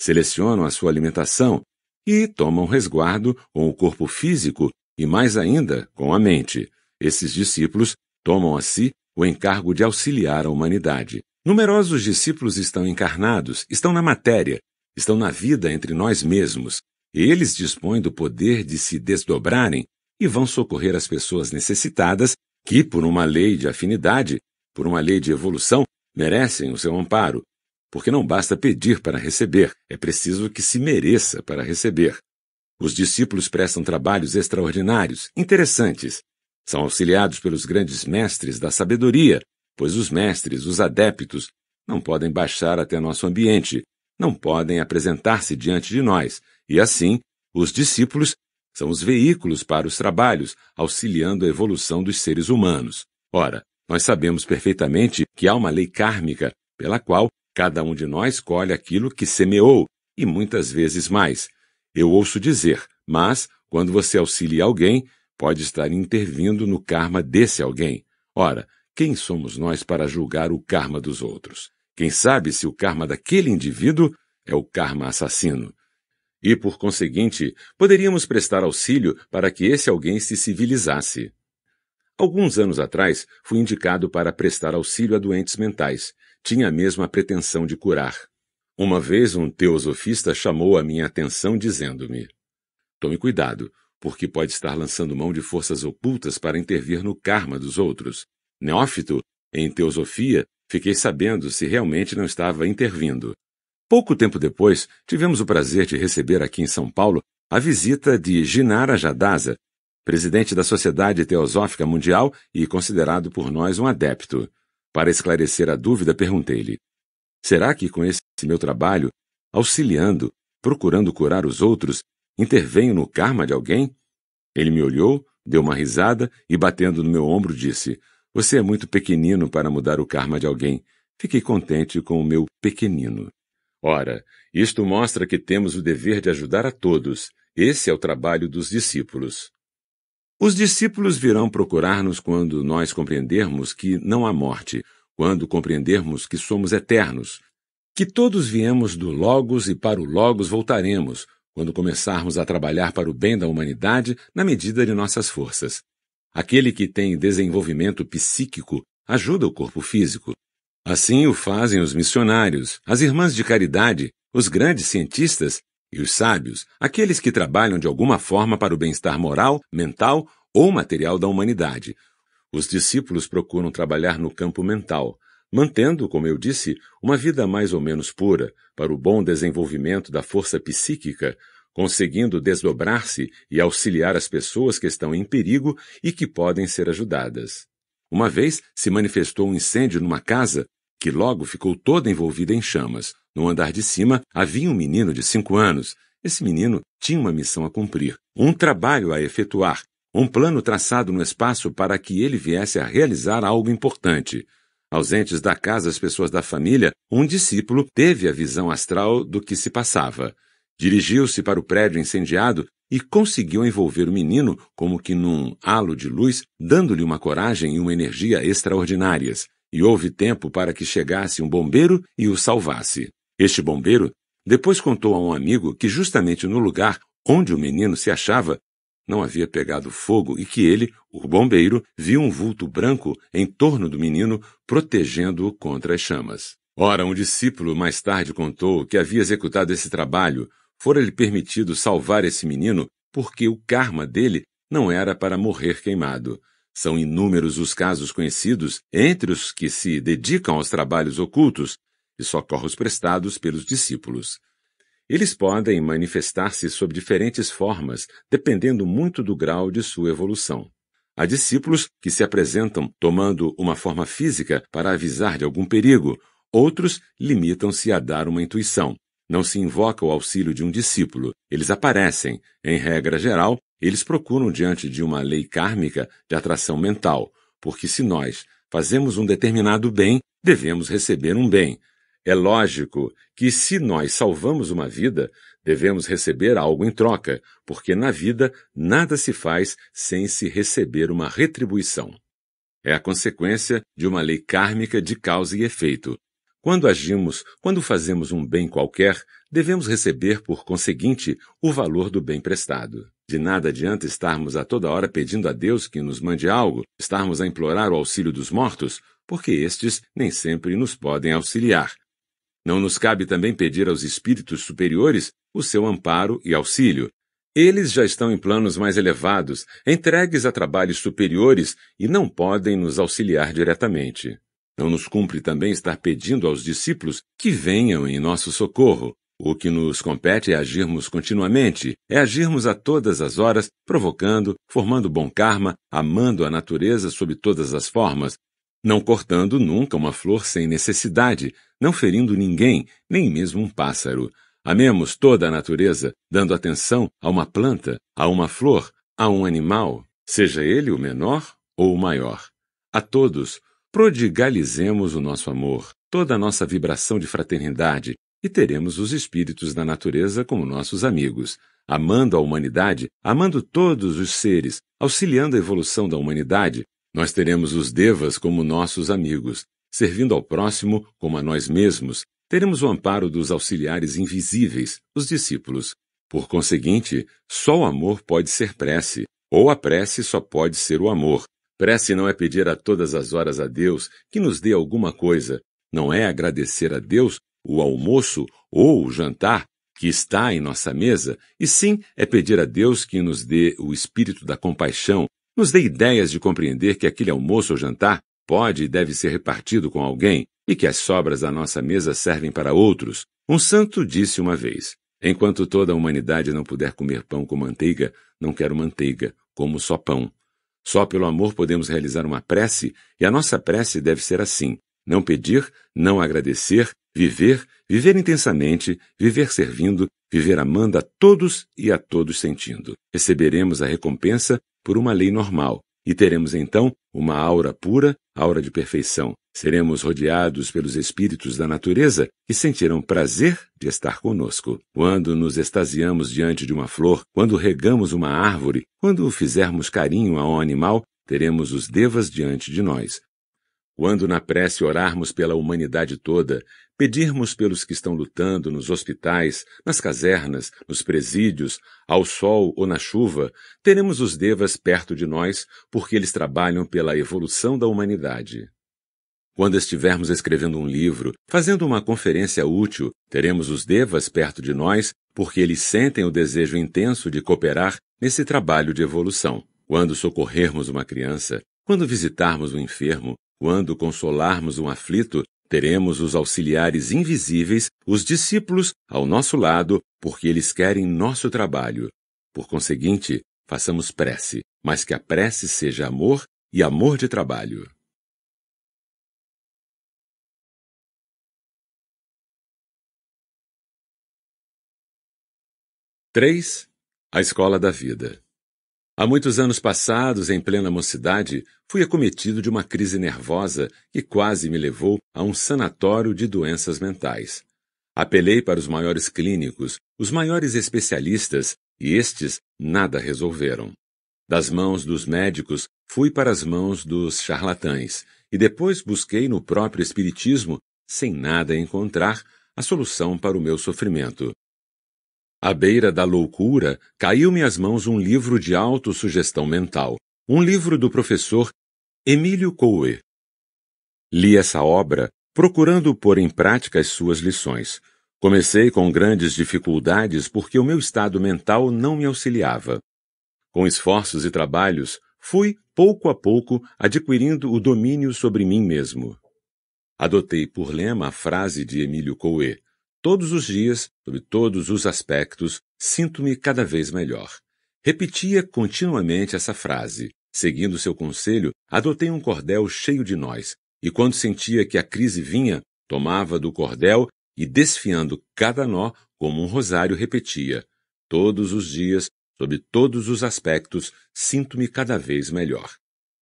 Speaker 1: Selecionam a sua alimentação e tomam resguardo com o corpo físico e mais ainda com a mente. Esses discípulos tomam a si o encargo de auxiliar a humanidade. Numerosos discípulos estão encarnados, estão na matéria, estão na vida entre nós mesmos. Eles dispõem do poder de se desdobrarem e vão socorrer as pessoas necessitadas que, por uma lei de afinidade, por uma lei de evolução, merecem o seu amparo porque não basta pedir para receber, é preciso que se mereça para receber. Os discípulos prestam trabalhos extraordinários, interessantes. São auxiliados pelos grandes mestres da sabedoria, pois os mestres, os adeptos, não podem baixar até nosso ambiente, não podem apresentar-se diante de nós, e assim, os discípulos são os veículos para os trabalhos, auxiliando a evolução dos seres humanos. Ora, nós sabemos perfeitamente que há uma lei kármica pela qual Cada um de nós colhe aquilo que semeou, e muitas vezes mais. Eu ouço dizer, mas, quando você auxilia alguém, pode estar intervindo no karma desse alguém. Ora, quem somos nós para julgar o karma dos outros? Quem sabe se o karma daquele indivíduo é o karma assassino? E, por conseguinte, poderíamos prestar auxílio para que esse alguém se civilizasse. Alguns anos atrás, fui indicado para prestar auxílio a doentes mentais tinha a mesma pretensão de curar. Uma vez um teosofista chamou a minha atenção dizendo-me: Tome cuidado, porque pode estar lançando mão de forças ocultas para intervir no karma dos outros. Neófito, em teosofia, fiquei sabendo se realmente não estava intervindo. Pouco tempo depois, tivemos o prazer de receber aqui em São Paulo a visita de Ginara Jadaza, presidente da Sociedade Teosófica Mundial e considerado por nós um adepto. Para esclarecer a dúvida, perguntei-lhe: Será que com esse meu trabalho, auxiliando, procurando curar os outros, intervenho no karma de alguém? Ele me olhou, deu uma risada e, batendo no meu ombro, disse: Você é muito pequenino para mudar o karma de alguém. Fiquei contente com o meu pequenino. Ora, isto mostra que temos o dever de ajudar a todos. Esse é o trabalho dos discípulos. Os discípulos virão procurar-nos quando nós compreendermos que não há morte, quando compreendermos que somos eternos, que todos viemos do Logos e para o Logos voltaremos, quando começarmos a trabalhar para o bem da humanidade na medida de nossas forças. Aquele que tem desenvolvimento psíquico ajuda o corpo físico. Assim o fazem os missionários, as irmãs de caridade, os grandes cientistas e os sábios, aqueles que trabalham de alguma forma para o bem-estar moral, mental ou material da humanidade. Os discípulos procuram trabalhar no campo mental, mantendo, como eu disse, uma vida mais ou menos pura, para o bom desenvolvimento da força psíquica, conseguindo desdobrar-se e auxiliar as pessoas que estão em perigo e que podem ser ajudadas. Uma vez se manifestou um incêndio numa casa que logo ficou toda envolvida em chamas. No andar de cima havia um menino de cinco anos. Esse menino tinha uma missão a cumprir, um trabalho a efetuar, um plano traçado no espaço para que ele viesse a realizar algo importante. Ausentes da casa as pessoas da família, um discípulo teve a visão astral do que se passava. Dirigiu-se para o prédio incendiado e conseguiu envolver o menino como que num halo de luz, dando-lhe uma coragem e uma energia extraordinárias. E houve tempo para que chegasse um bombeiro e o salvasse. Este bombeiro depois contou a um amigo que, justamente no lugar onde o menino se achava, não havia pegado fogo e que ele, o bombeiro, viu um vulto branco em torno do menino, protegendo-o contra as chamas. Ora, um discípulo mais tarde contou que havia executado esse trabalho, fora-lhe permitido salvar esse menino, porque o karma dele não era para morrer queimado. São inúmeros os casos conhecidos entre os que se dedicam aos trabalhos ocultos, e socorros prestados pelos discípulos. Eles podem manifestar-se sob diferentes formas, dependendo muito do grau de sua evolução. Há discípulos que se apresentam tomando uma forma física para avisar de algum perigo, outros limitam-se a dar uma intuição. Não se invoca o auxílio de um discípulo, eles aparecem. Em regra geral, eles procuram diante de uma lei kármica de atração mental, porque se nós fazemos um determinado bem, devemos receber um bem. É lógico que, se nós salvamos uma vida, devemos receber algo em troca, porque na vida nada se faz sem se receber uma retribuição. É a consequência de uma lei kármica de causa e efeito. Quando agimos, quando fazemos um bem qualquer, devemos receber, por conseguinte, o valor do bem prestado. De nada adianta estarmos a toda hora pedindo a Deus que nos mande algo, estarmos a implorar o auxílio dos mortos, porque estes nem sempre nos podem auxiliar não nos cabe também pedir aos espíritos superiores o seu amparo e auxílio. Eles já estão em planos mais elevados, entregues a trabalhos superiores e não podem nos auxiliar diretamente. Não nos cumpre também estar pedindo aos discípulos que venham em nosso socorro. O que nos compete é agirmos continuamente, é agirmos a todas as horas, provocando, formando bom karma, amando a natureza sob todas as formas, não cortando nunca uma flor sem necessidade, não ferindo ninguém, nem mesmo um pássaro. Amemos toda a natureza, dando atenção a uma planta, a uma flor, a um animal, seja ele o menor ou o maior. A todos, prodigalizemos o nosso amor, toda a nossa vibração de fraternidade, e teremos os espíritos da natureza como nossos amigos, amando a humanidade, amando todos os seres, auxiliando a evolução da humanidade, nós teremos os devas como nossos amigos, servindo ao próximo como a nós mesmos, teremos o amparo dos auxiliares invisíveis, os discípulos. Por conseguinte, só o amor pode ser prece, ou a prece só pode ser o amor. Prece não é pedir a todas as horas a Deus que nos dê alguma coisa, não é agradecer a Deus o almoço ou o jantar que está em nossa mesa, e sim é pedir a Deus que nos dê o espírito da compaixão, nos dê ideias de compreender que aquele almoço ou jantar pode e deve ser repartido com alguém e que as sobras da nossa mesa servem para outros. Um santo disse uma vez: Enquanto toda a humanidade não puder comer pão com manteiga, não quero manteiga, como só pão. Só pelo amor podemos realizar uma prece, e a nossa prece deve ser assim: não pedir, não agradecer, viver, viver intensamente, viver servindo, viver amando a todos e a todos sentindo. Receberemos a recompensa por uma lei normal, e teremos então uma aura pura, aura de perfeição. Seremos rodeados pelos espíritos da natureza que sentirão prazer de estar conosco. Quando nos extasiamos diante de uma flor, quando regamos uma árvore, quando fizermos carinho a um animal, teremos os devas diante de nós. Quando na prece orarmos pela humanidade toda, pedirmos pelos que estão lutando nos hospitais, nas casernas, nos presídios, ao sol ou na chuva, teremos os devas perto de nós, porque eles trabalham pela evolução da humanidade. Quando estivermos escrevendo um livro, fazendo uma conferência útil, teremos os devas perto de nós, porque eles sentem o desejo intenso de cooperar nesse trabalho de evolução. Quando socorrermos uma criança, quando visitarmos um enfermo, quando consolarmos um aflito, teremos os auxiliares invisíveis, os discípulos, ao nosso lado, porque eles querem nosso trabalho. Por conseguinte, façamos prece, mas que a prece seja amor e amor de
Speaker 2: trabalho. Três,
Speaker 1: A escola da vida. Há muitos anos passados, em plena mocidade, fui acometido de uma crise nervosa que quase me levou a um sanatório de doenças mentais. Apelei para os maiores clínicos, os maiores especialistas, e estes nada resolveram. Das mãos dos médicos, fui para as mãos dos charlatães, e depois busquei no próprio espiritismo, sem nada encontrar, a solução para o meu sofrimento. À beira da loucura, caiu-me às mãos um livro de autossugestão mental, um livro do professor Emílio Coué. Li essa obra procurando pôr em prática as suas lições. Comecei com grandes dificuldades porque o meu estado mental não me auxiliava. Com esforços e trabalhos, fui, pouco a pouco, adquirindo o domínio sobre mim mesmo. Adotei por lema a frase de Emílio Coué: Todos os dias, sob todos os aspectos, sinto-me cada vez melhor. Repetia continuamente essa frase. Seguindo seu conselho, adotei um cordel cheio de nós, e quando sentia que a crise vinha, tomava do cordel e, desfiando cada nó como um rosário, repetia: Todos os dias, sob todos os aspectos, sinto-me cada vez melhor.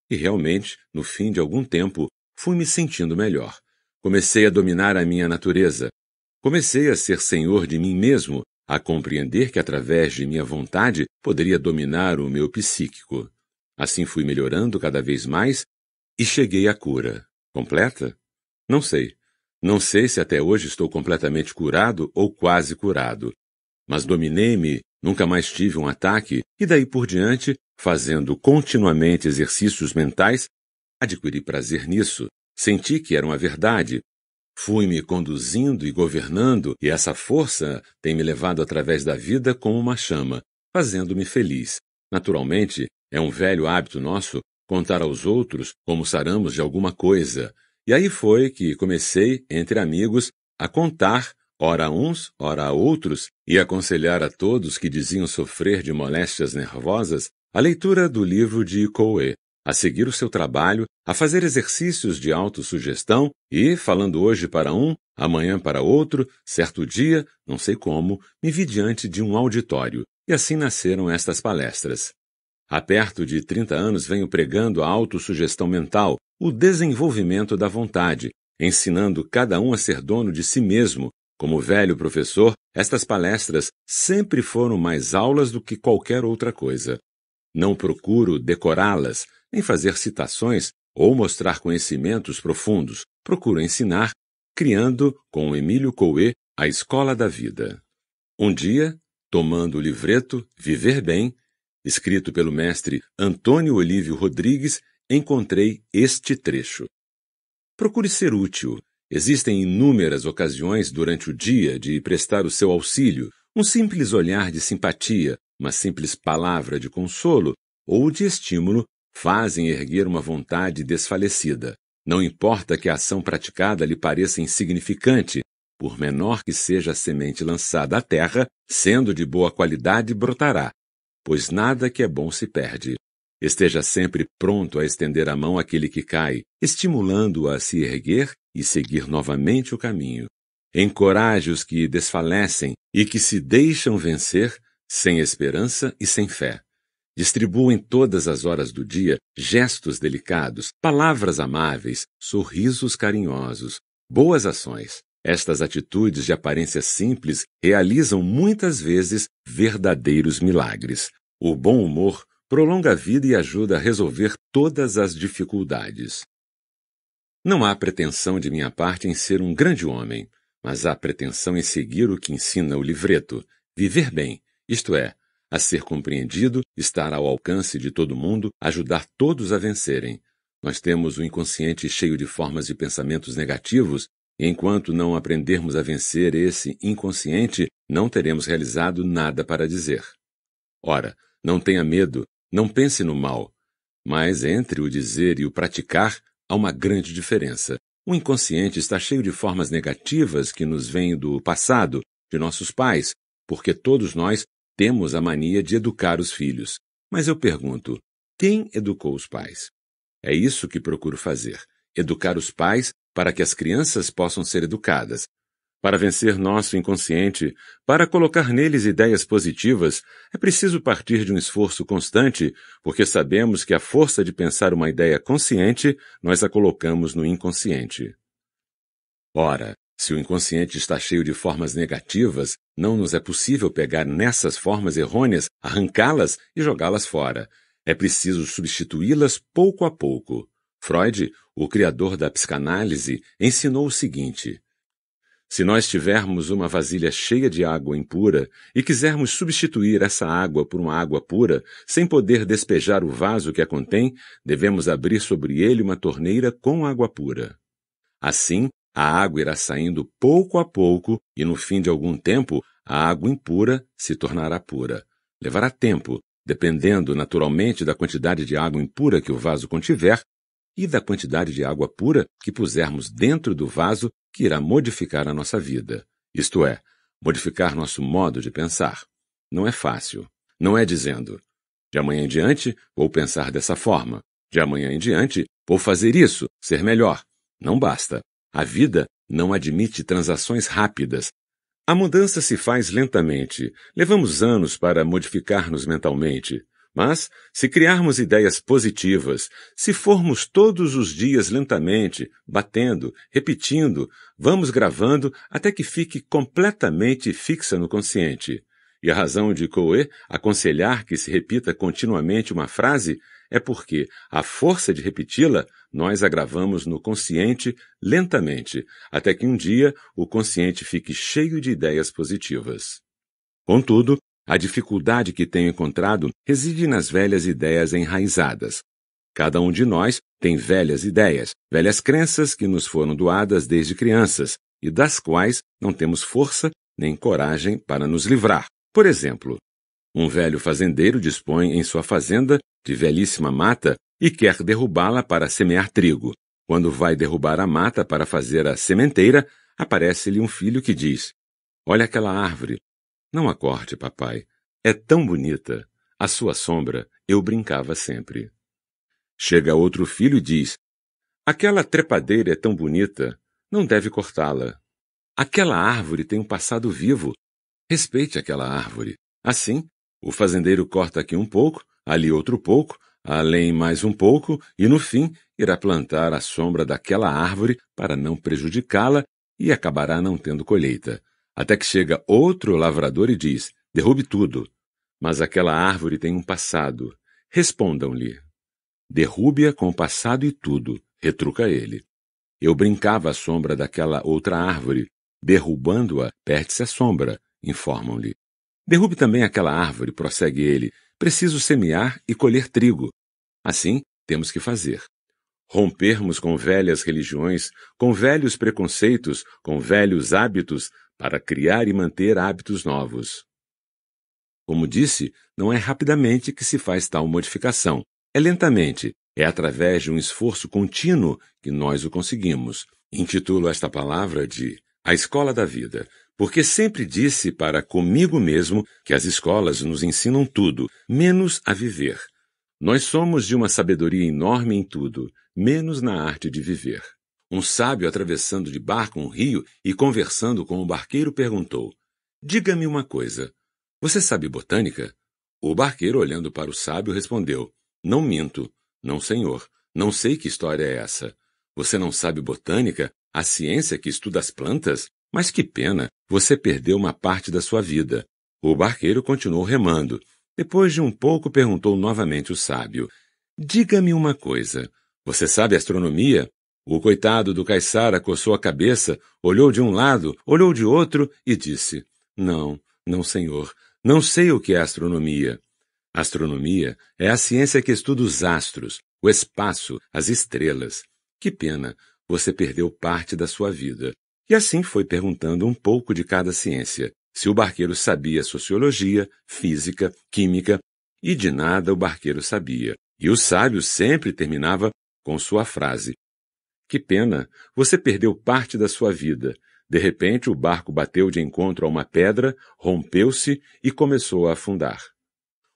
Speaker 1: E realmente, no fim de algum tempo, fui me sentindo melhor. Comecei a dominar a minha natureza, Comecei a ser senhor de mim mesmo, a compreender que através de minha vontade poderia dominar o meu psíquico. Assim fui melhorando cada vez mais e cheguei à cura. Completa? Não sei. Não sei se até hoje estou completamente curado ou quase curado. Mas dominei-me, nunca mais tive um ataque e daí por diante, fazendo continuamente exercícios mentais, adquiri prazer nisso. Senti que era uma verdade, fui me conduzindo e governando, e essa força tem me levado através da vida como uma chama, fazendo-me feliz. Naturalmente, é um velho hábito nosso contar aos outros como saramos de alguma coisa. E aí foi que comecei, entre amigos, a contar, ora a uns, ora a outros, e aconselhar a todos que diziam sofrer de moléstias nervosas, a leitura do livro de Coe, a seguir o seu trabalho, a fazer exercícios de autossugestão e, falando hoje para um, amanhã para outro, certo dia, não sei como, me vi diante de um auditório, e assim nasceram estas palestras. Há perto de 30 anos venho pregando a autossugestão mental, o desenvolvimento da vontade, ensinando cada um a ser dono de si mesmo. Como velho professor, estas palestras sempre foram mais aulas do que qualquer outra coisa. Não procuro decorá-las, nem fazer citações ou mostrar conhecimentos profundos. Procuro ensinar, criando com Emílio Coué a Escola da Vida. Um dia, tomando o livreto Viver Bem, escrito pelo mestre Antônio Olívio Rodrigues, encontrei este trecho. Procure ser útil. Existem inúmeras ocasiões durante o dia de prestar o seu auxílio, um simples olhar de simpatia, uma simples palavra de consolo ou de estímulo fazem erguer uma vontade desfalecida. Não importa que a ação praticada lhe pareça insignificante, por menor que seja a semente lançada à terra, sendo de boa qualidade, brotará, pois nada que é bom se perde. Esteja sempre pronto a estender a mão àquele que cai, estimulando-o a se erguer e seguir novamente o caminho. Encoraje os que desfalecem e que se deixam vencer, sem esperança e sem fé. Distribuem em todas as horas do dia gestos delicados, palavras amáveis, sorrisos carinhosos, boas ações. Estas atitudes de aparência simples realizam muitas vezes verdadeiros milagres. O bom humor prolonga a vida e ajuda a resolver todas as dificuldades. Não há pretensão de minha parte em ser um grande homem, mas há pretensão em seguir o que ensina o livreto, viver bem, isto é, a ser compreendido, estar ao alcance de todo mundo, ajudar todos a vencerem. Nós temos o inconsciente cheio de formas e pensamentos negativos, e enquanto não aprendermos a vencer esse inconsciente, não teremos realizado nada para dizer. Ora, não tenha medo, não pense no mal. Mas entre o dizer e o praticar há uma grande diferença. O inconsciente está cheio de formas negativas que nos vêm do passado, de nossos pais, porque todos nós temos a mania de educar os filhos, mas eu pergunto: quem educou os pais? É isso que procuro fazer: educar os pais para que as crianças possam ser educadas, para vencer nosso inconsciente, para colocar neles ideias positivas, é preciso partir de um esforço constante, porque sabemos que a força de pensar uma ideia consciente, nós a colocamos no inconsciente. Ora, se o inconsciente está cheio de formas negativas, não nos é possível pegar nessas formas errôneas, arrancá-las e jogá-las fora. É preciso substituí-las pouco a pouco. Freud, o criador da psicanálise, ensinou o seguinte: se nós tivermos uma vasilha cheia de água impura e quisermos substituir essa água por uma água pura, sem poder despejar o vaso que a contém, devemos abrir sobre ele uma torneira com água pura. Assim, a água irá saindo pouco a pouco e, no fim de algum tempo, a água impura se tornará pura. Levará tempo, dependendo naturalmente da quantidade de água impura que o vaso contiver e da quantidade de água pura que pusermos dentro do vaso, que irá modificar a nossa vida, isto é, modificar nosso modo de pensar. Não é fácil. Não é dizendo, de amanhã em diante vou pensar dessa forma, de amanhã em diante vou fazer isso, ser melhor. Não basta. A vida não admite transações rápidas, a mudança se faz lentamente. Levamos anos para modificar-nos mentalmente. Mas, se criarmos ideias positivas, se formos todos os dias lentamente, batendo, repetindo, vamos gravando até que fique completamente fixa no consciente. E a razão de Coe aconselhar que se repita continuamente uma frase é porque, à força de repeti-la, nós agravamos no consciente lentamente, até que um dia o consciente fique cheio de ideias positivas. Contudo, a dificuldade que tenho encontrado reside nas velhas ideias enraizadas. Cada um de nós tem velhas ideias, velhas crenças que nos foram doadas desde crianças e das quais não temos força nem coragem para nos livrar. Por exemplo, um velho fazendeiro dispõe em sua fazenda de velhíssima mata e quer derrubá-la para semear trigo. Quando vai derrubar a mata para fazer a sementeira, aparece-lhe um filho que diz: Olha aquela árvore. Não a corte, papai. É tão bonita. A sua sombra eu brincava sempre. Chega outro filho e diz: Aquela trepadeira é tão bonita. Não deve cortá-la. Aquela árvore tem um passado vivo. Respeite aquela árvore. Assim, o fazendeiro corta aqui um pouco, ali outro pouco, além mais um pouco, e no fim irá plantar à sombra daquela árvore para não prejudicá-la e acabará não tendo colheita. Até que chega outro lavrador e diz: Derrube tudo. Mas aquela árvore tem um passado. Respondam-lhe: Derrube-a com o passado e tudo, retruca ele. Eu brincava à sombra daquela outra árvore. Derrubando-a, perde-se a sombra, informam-lhe. Derrube também aquela árvore, prossegue ele, preciso semear e colher trigo. Assim, temos que fazer. Rompermos com velhas religiões, com velhos preconceitos, com velhos hábitos, para criar e manter hábitos novos. Como disse, não é rapidamente que se faz tal modificação, é lentamente, é através de um esforço contínuo que nós o conseguimos. Intitulo esta palavra de A Escola da Vida, porque sempre disse para comigo mesmo que as escolas nos ensinam tudo, menos a viver. Nós somos de uma sabedoria enorme em tudo, menos na arte de viver. Um sábio atravessando de barco um rio e conversando com o barqueiro perguntou: Diga-me uma coisa. Você sabe botânica? O barqueiro, olhando para o sábio, respondeu: Não minto. Não, senhor. Não sei que história é essa. Você não sabe botânica, a ciência que estuda as plantas? Mas que pena, você perdeu uma parte da sua vida. O barqueiro continuou remando. Depois de um pouco, perguntou novamente o sábio: Diga-me uma coisa. Você sabe astronomia? O coitado do caiçara coçou a cabeça, olhou de um lado, olhou de outro e disse: Não, não, senhor, não sei o que é astronomia. Astronomia é a ciência que estuda os astros, o espaço, as estrelas. Que pena, você perdeu parte da sua vida. E assim foi perguntando um pouco de cada ciência. Se o barqueiro sabia sociologia, física, química, e de nada o barqueiro sabia. E o sábio sempre terminava com sua frase: Que pena, você perdeu parte da sua vida. De repente, o barco bateu de encontro a uma pedra, rompeu-se e começou a afundar.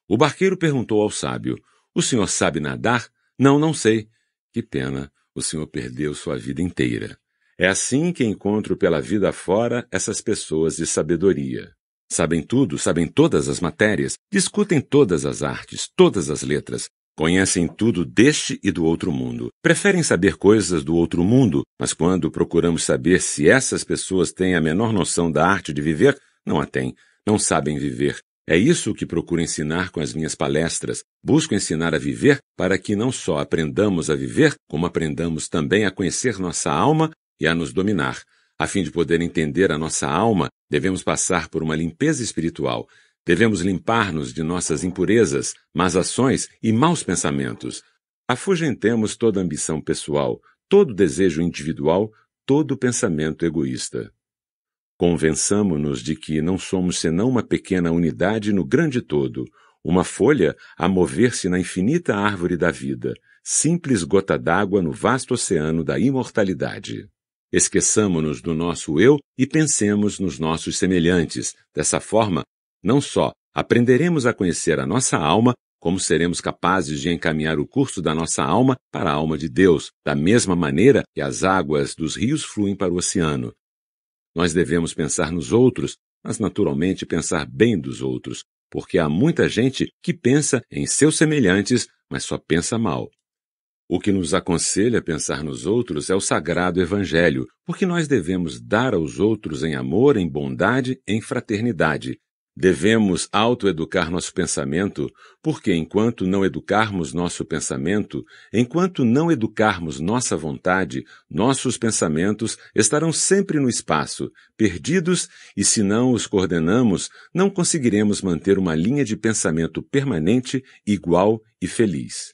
Speaker 1: O barqueiro perguntou ao sábio: O senhor sabe nadar? Não, não sei. Que pena, o senhor perdeu sua vida inteira. É assim que encontro pela vida fora essas pessoas de sabedoria. Sabem tudo, sabem todas as matérias, discutem todas as artes, todas as letras, Conhecem tudo deste e do outro mundo. Preferem saber coisas do outro mundo, mas quando procuramos saber se essas pessoas têm a menor noção da arte de viver, não a têm, não sabem viver. É isso que procuro ensinar com as minhas palestras. Busco ensinar a viver para que não só aprendamos a viver, como aprendamos também a conhecer nossa alma e a nos dominar. A fim de poder entender a nossa alma, devemos passar por uma limpeza espiritual. Devemos limpar-nos de nossas impurezas, más ações e maus pensamentos. Afugentemos toda ambição pessoal, todo desejo individual, todo pensamento egoísta. Convençamo-nos de que não somos senão uma pequena unidade no grande todo, uma folha a mover-se na infinita árvore da vida, simples gota d'água no vasto oceano da imortalidade esqueçamos nos do nosso eu e pensemos nos nossos semelhantes. Dessa forma, não só aprenderemos a conhecer a nossa alma, como seremos capazes de encaminhar o curso da nossa alma para a alma de Deus, da mesma maneira que as águas dos rios fluem para o oceano. Nós devemos pensar nos outros, mas naturalmente pensar bem dos outros, porque há muita gente que pensa em seus semelhantes, mas só pensa mal. O que nos aconselha a pensar nos outros é o sagrado Evangelho, porque nós devemos dar aos outros em amor, em bondade, em fraternidade. Devemos autoeducar nosso pensamento, porque enquanto não educarmos nosso pensamento, enquanto não educarmos nossa vontade, nossos pensamentos estarão sempre no espaço, perdidos, e se não os coordenamos, não conseguiremos manter uma linha de pensamento permanente, igual e feliz.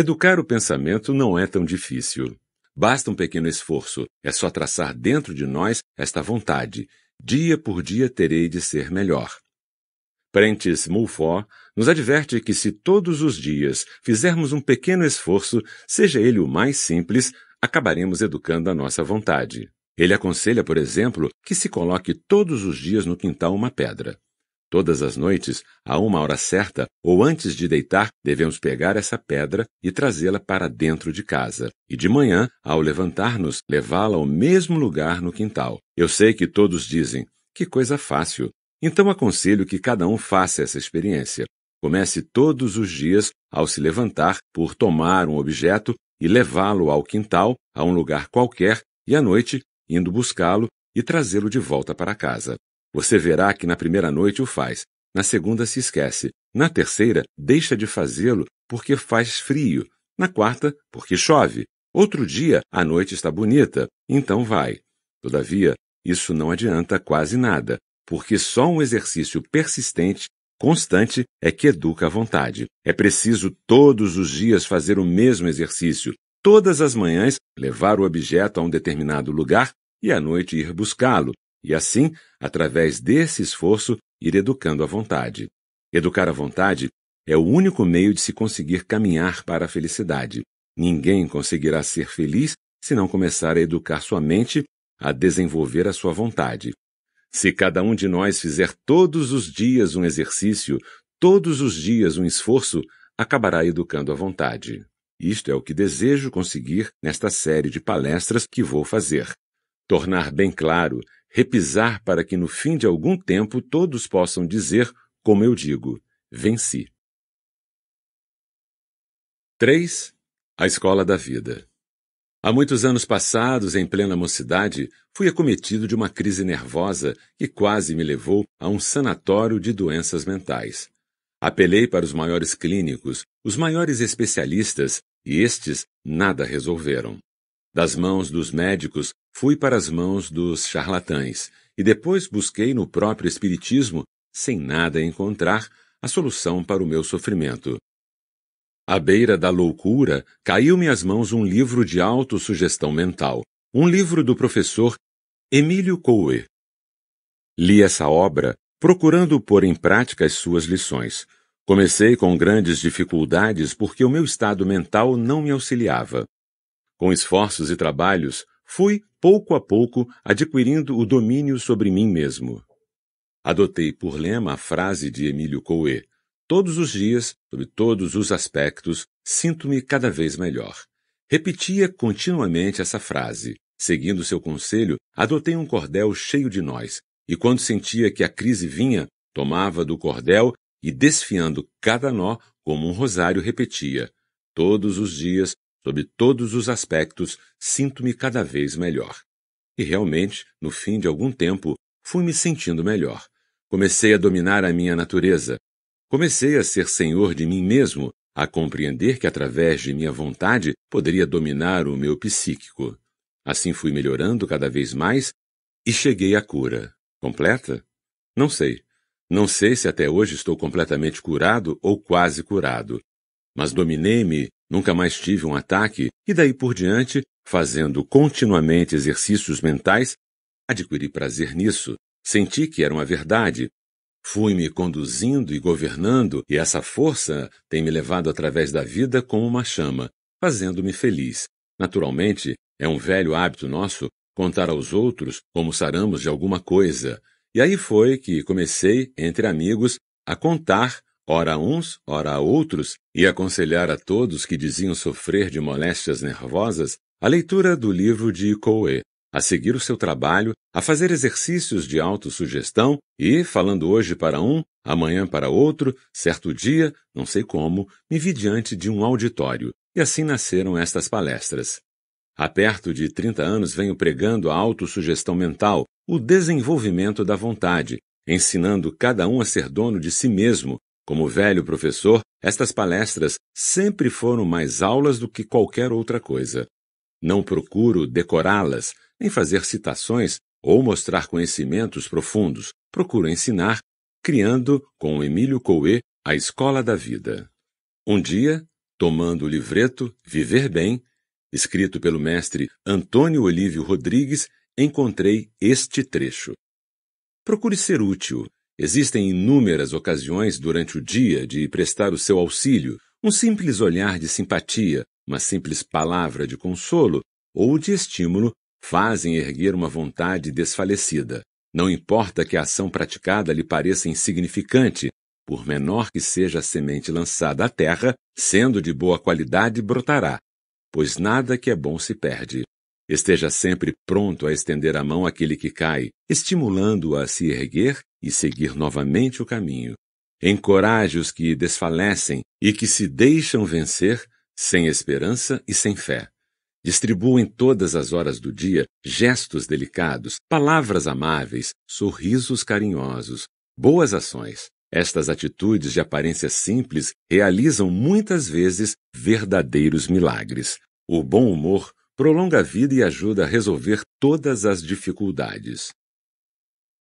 Speaker 1: Educar o pensamento não é tão difícil. Basta um pequeno esforço, é só traçar dentro de nós esta vontade. Dia por dia terei de ser melhor. Prentice Mulford nos adverte que se todos os dias fizermos um pequeno esforço, seja ele o mais simples, acabaremos educando a nossa vontade. Ele aconselha, por exemplo, que se coloque todos os dias no quintal uma pedra. Todas as noites, a uma hora certa ou antes de deitar, devemos pegar essa pedra e trazê-la para dentro de casa, e de manhã, ao levantar-nos, levá-la ao mesmo lugar no quintal. Eu sei que todos dizem: que coisa fácil! Então aconselho que cada um faça essa experiência. Comece todos os dias, ao se levantar, por tomar um objeto e levá-lo ao quintal, a um lugar qualquer, e à noite, indo buscá-lo e trazê-lo de volta para casa. Você verá que na primeira noite o faz, na segunda se esquece, na terceira deixa de fazê-lo porque faz frio, na quarta porque chove. Outro dia a noite está bonita, então vai. Todavia, isso não adianta quase nada, porque só um exercício persistente, constante, é que educa a vontade. É preciso todos os dias fazer o mesmo exercício, todas as manhãs levar o objeto a um determinado lugar e à noite ir buscá-lo, e assim, através desse esforço, ir educando a vontade. Educar a vontade é o único meio de se conseguir caminhar para a felicidade. Ninguém conseguirá ser feliz se não começar a educar sua mente a desenvolver a sua vontade. Se cada um de nós fizer todos os dias um exercício, todos os dias um esforço, acabará educando a vontade. Isto é o que desejo conseguir nesta série de palestras que vou fazer. Tornar bem claro repisar para que no fim de algum tempo todos possam dizer, como eu digo, venci. 3. A Escola da Vida Há muitos anos passados, em plena mocidade, fui acometido de uma crise nervosa que quase me levou a um sanatório de doenças mentais. Apelei para os maiores clínicos, os maiores especialistas, e estes nada resolveram. Das mãos dos médicos Fui para as mãos dos charlatães e depois busquei no próprio Espiritismo, sem nada encontrar, a solução para o meu sofrimento. À beira da loucura, caiu-me às mãos um livro de autossugestão mental, um livro do professor Emílio Coe. Li essa obra procurando pôr em prática as suas lições. Comecei com grandes dificuldades porque o meu estado mental não me auxiliava. Com esforços e trabalhos, fui, pouco a pouco, adquirindo o domínio sobre mim mesmo. Adotei por lema a frase de Emílio Coué: Todos os dias, sob todos os aspectos, sinto-me cada vez melhor. Repetia continuamente essa frase. Seguindo seu conselho, adotei um cordel cheio de nós, e quando sentia que a crise vinha, tomava do cordel e, desfiando cada nó como um rosário, repetia: Todos os dias, Sob todos os aspectos, sinto-me cada vez melhor. E realmente, no fim de algum tempo, fui me sentindo melhor. Comecei a dominar a minha natureza. Comecei a ser senhor de mim mesmo, a compreender que através de minha vontade poderia dominar o meu psíquico. Assim fui melhorando cada vez mais e cheguei à cura. Completa? Não sei. Não sei se até hoje estou completamente curado ou quase curado, mas dominei-me nunca mais tive um ataque e daí por diante, fazendo continuamente exercícios mentais, adquiri prazer nisso. Senti que era uma verdade. Fui me conduzindo e governando, e essa força tem me levado através da vida como uma chama, fazendo-me feliz. Naturalmente, é um velho hábito nosso contar aos outros como saramos de alguma coisa. E aí foi que comecei, entre amigos, a contar ora a uns, ora a outros, e aconselhar a todos que diziam sofrer de moléstias nervosas a leitura do livro de Icoe a seguir o seu trabalho, a fazer exercícios de autossugestão e, falando hoje para um, amanhã para outro, certo dia, não sei como, me vi diante de um auditório, e assim nasceram estas palestras. Há perto de 30 anos venho pregando a autossugestão mental, o desenvolvimento da vontade, ensinando cada um a ser dono de si mesmo, como velho professor, estas palestras sempre foram mais aulas do que qualquer outra coisa. Não procuro decorá-las, nem fazer citações ou mostrar conhecimentos profundos. Procuro ensinar, criando com Emílio Coué a escola da vida. Um dia, tomando o livreto Viver Bem, escrito pelo mestre Antônio Olívio Rodrigues, encontrei este trecho. Procure ser útil, Existem inúmeras ocasiões durante o dia de prestar o seu auxílio, um simples olhar de simpatia, uma simples palavra de consolo ou de estímulo fazem erguer uma vontade desfalecida. Não importa que a ação praticada lhe pareça insignificante, por menor que seja a semente lançada à terra, sendo de boa qualidade, brotará, pois nada que é bom se perde. Esteja sempre pronto a estender a mão àquele que cai, estimulando-o a se erguer e seguir novamente o caminho. Encoraje os que desfalecem e que se deixam vencer, sem esperança e sem fé. Distribua em todas as horas do dia gestos delicados, palavras amáveis, sorrisos carinhosos, boas ações. Estas atitudes de aparência simples realizam muitas vezes verdadeiros milagres. O bom humor prolonga a vida e ajuda a resolver todas as dificuldades.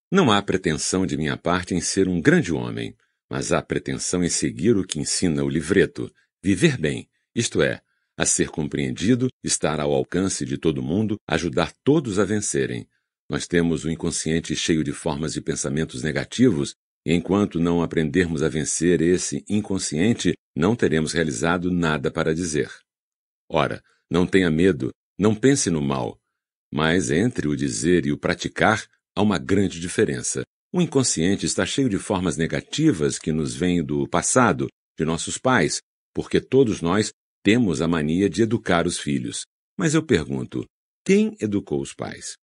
Speaker 1: Não há pretensão de minha parte em ser um grande homem, mas há pretensão em seguir o que ensina o livreto, viver bem, isto é, a ser compreendido, estar ao alcance de todo mundo, ajudar todos a vencerem. Nós temos o inconsciente cheio de formas e pensamentos negativos, e enquanto não aprendermos a vencer esse inconsciente, não teremos realizado nada para dizer. Ora, não tenha medo, não pense no mal, mas entre o dizer e o praticar há uma grande diferença. O inconsciente está cheio de formas negativas que nos vêm do passado, de nossos pais, porque todos nós temos a mania de educar os filhos. Mas eu pergunto: quem educou os pais?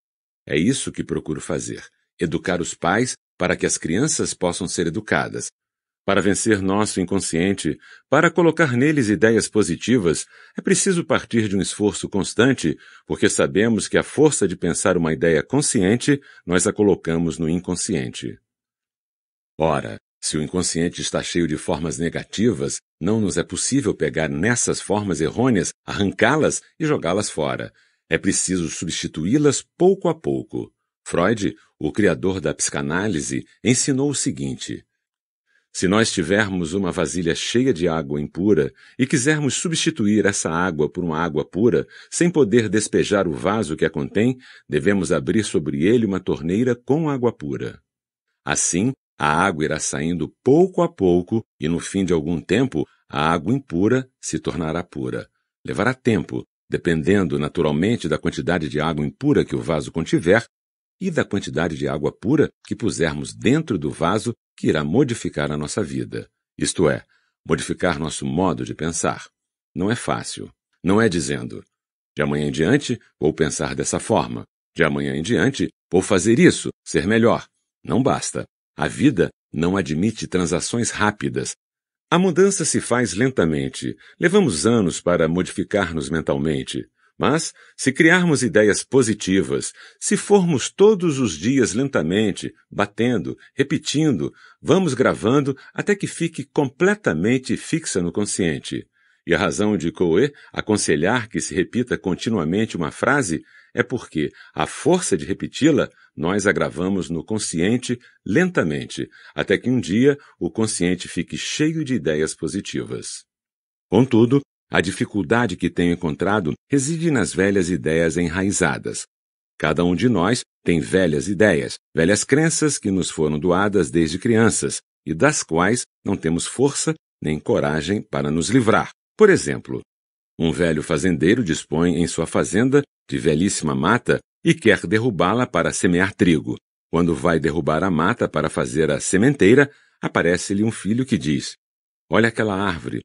Speaker 1: É isso que procuro fazer: educar os pais para que as crianças possam ser educadas, para vencer nosso inconsciente, para colocar neles ideias positivas, é preciso partir de um esforço constante, porque sabemos que a força de pensar uma ideia consciente, nós a colocamos no inconsciente. Ora, se o inconsciente está cheio de formas negativas, não nos é possível pegar nessas formas errôneas, arrancá-las e jogá-las fora. É preciso substituí-las pouco a pouco. Freud, o criador da psicanálise, ensinou o seguinte: se nós tivermos uma vasilha cheia de água impura e quisermos substituir essa água por uma água pura, sem poder despejar o vaso que a contém, devemos abrir sobre ele uma torneira com água pura. Assim, a água irá saindo pouco a pouco e, no fim de algum tempo, a água impura se tornará pura. Levará tempo, dependendo naturalmente da quantidade de água impura que o vaso contiver e da quantidade de água pura que pusermos dentro do vaso que irá modificar a nossa vida, isto é, modificar nosso modo de pensar. Não é fácil. Não é dizendo, de amanhã em diante vou pensar dessa forma, de amanhã em diante vou fazer isso, ser melhor. Não basta. A vida não admite transações rápidas. A mudança se faz lentamente. Levamos anos para modificar-nos mentalmente. Mas, se criarmos ideias positivas, se formos todos os dias lentamente, batendo, repetindo, vamos gravando até que fique completamente fixa no consciente. E a razão de Coe aconselhar que se repita continuamente uma frase é porque, à força de repeti-la, nós agravamos no consciente lentamente, até que um dia o consciente fique cheio de ideias positivas. Contudo, a dificuldade que tenho encontrado reside nas velhas ideias enraizadas. Cada um de nós tem velhas ideias, velhas crenças que nos foram doadas desde crianças e das quais não temos força nem coragem para nos livrar. Por exemplo, um velho fazendeiro dispõe em sua fazenda de velhíssima mata e quer derrubá-la para semear trigo. Quando vai derrubar a mata para fazer a sementeira, aparece-lhe um filho que diz: Olha aquela árvore,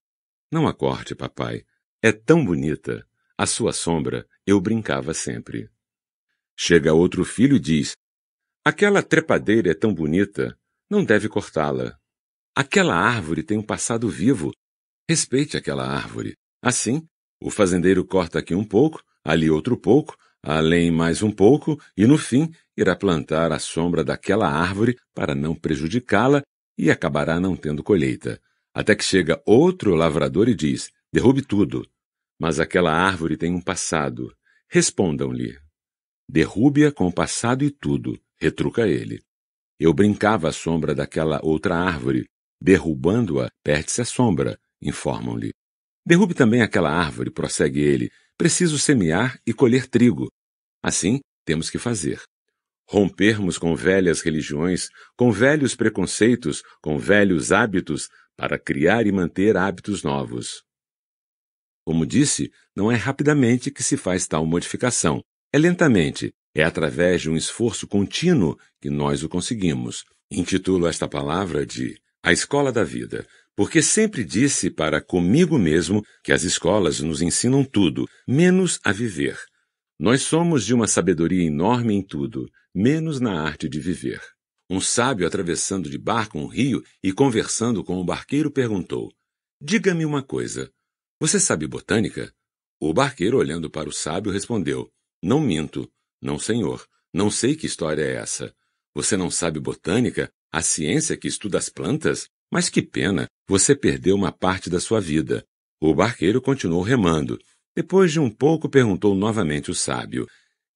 Speaker 1: não a corte, papai. É tão bonita. A sua sombra eu brincava sempre. Chega outro filho e diz: Aquela trepadeira é tão bonita, não deve cortá-la. Aquela árvore tem um passado vivo. Respeite aquela árvore. Assim, o fazendeiro corta aqui um pouco, ali outro pouco, além mais um pouco, e no fim irá plantar a sombra daquela árvore para não prejudicá-la e acabará não tendo colheita até que chega outro lavrador e diz: Derrube tudo. Mas aquela árvore tem um passado. Respondam-lhe. Derrube-a com o passado e tudo, retruca ele. Eu brincava à sombra daquela outra árvore. Derrubando-a, perde-se a sombra, informam-lhe. Derrube também aquela árvore, prossegue ele. Preciso semear e colher trigo. Assim, temos que fazer rompermos com velhas religiões, com velhos preconceitos, com velhos hábitos, para criar e manter hábitos novos. Como disse, não é rapidamente que se faz tal modificação, é lentamente, é através de um esforço contínuo que nós o conseguimos. Intitulo esta palavra de A Escola da Vida, porque sempre disse para comigo mesmo que as escolas nos ensinam tudo, menos a viver. Nós somos de uma sabedoria enorme em tudo, menos na arte de viver. Um sábio atravessando de barco um rio e conversando com o barqueiro perguntou: Diga-me uma coisa. Você sabe botânica? O barqueiro, olhando para o sábio, respondeu: Não minto. Não, senhor. Não sei que história é essa. Você não sabe botânica, a ciência que estuda as plantas? Mas que pena, você perdeu uma parte da sua vida. O barqueiro continuou remando. Depois de um pouco, perguntou novamente o sábio: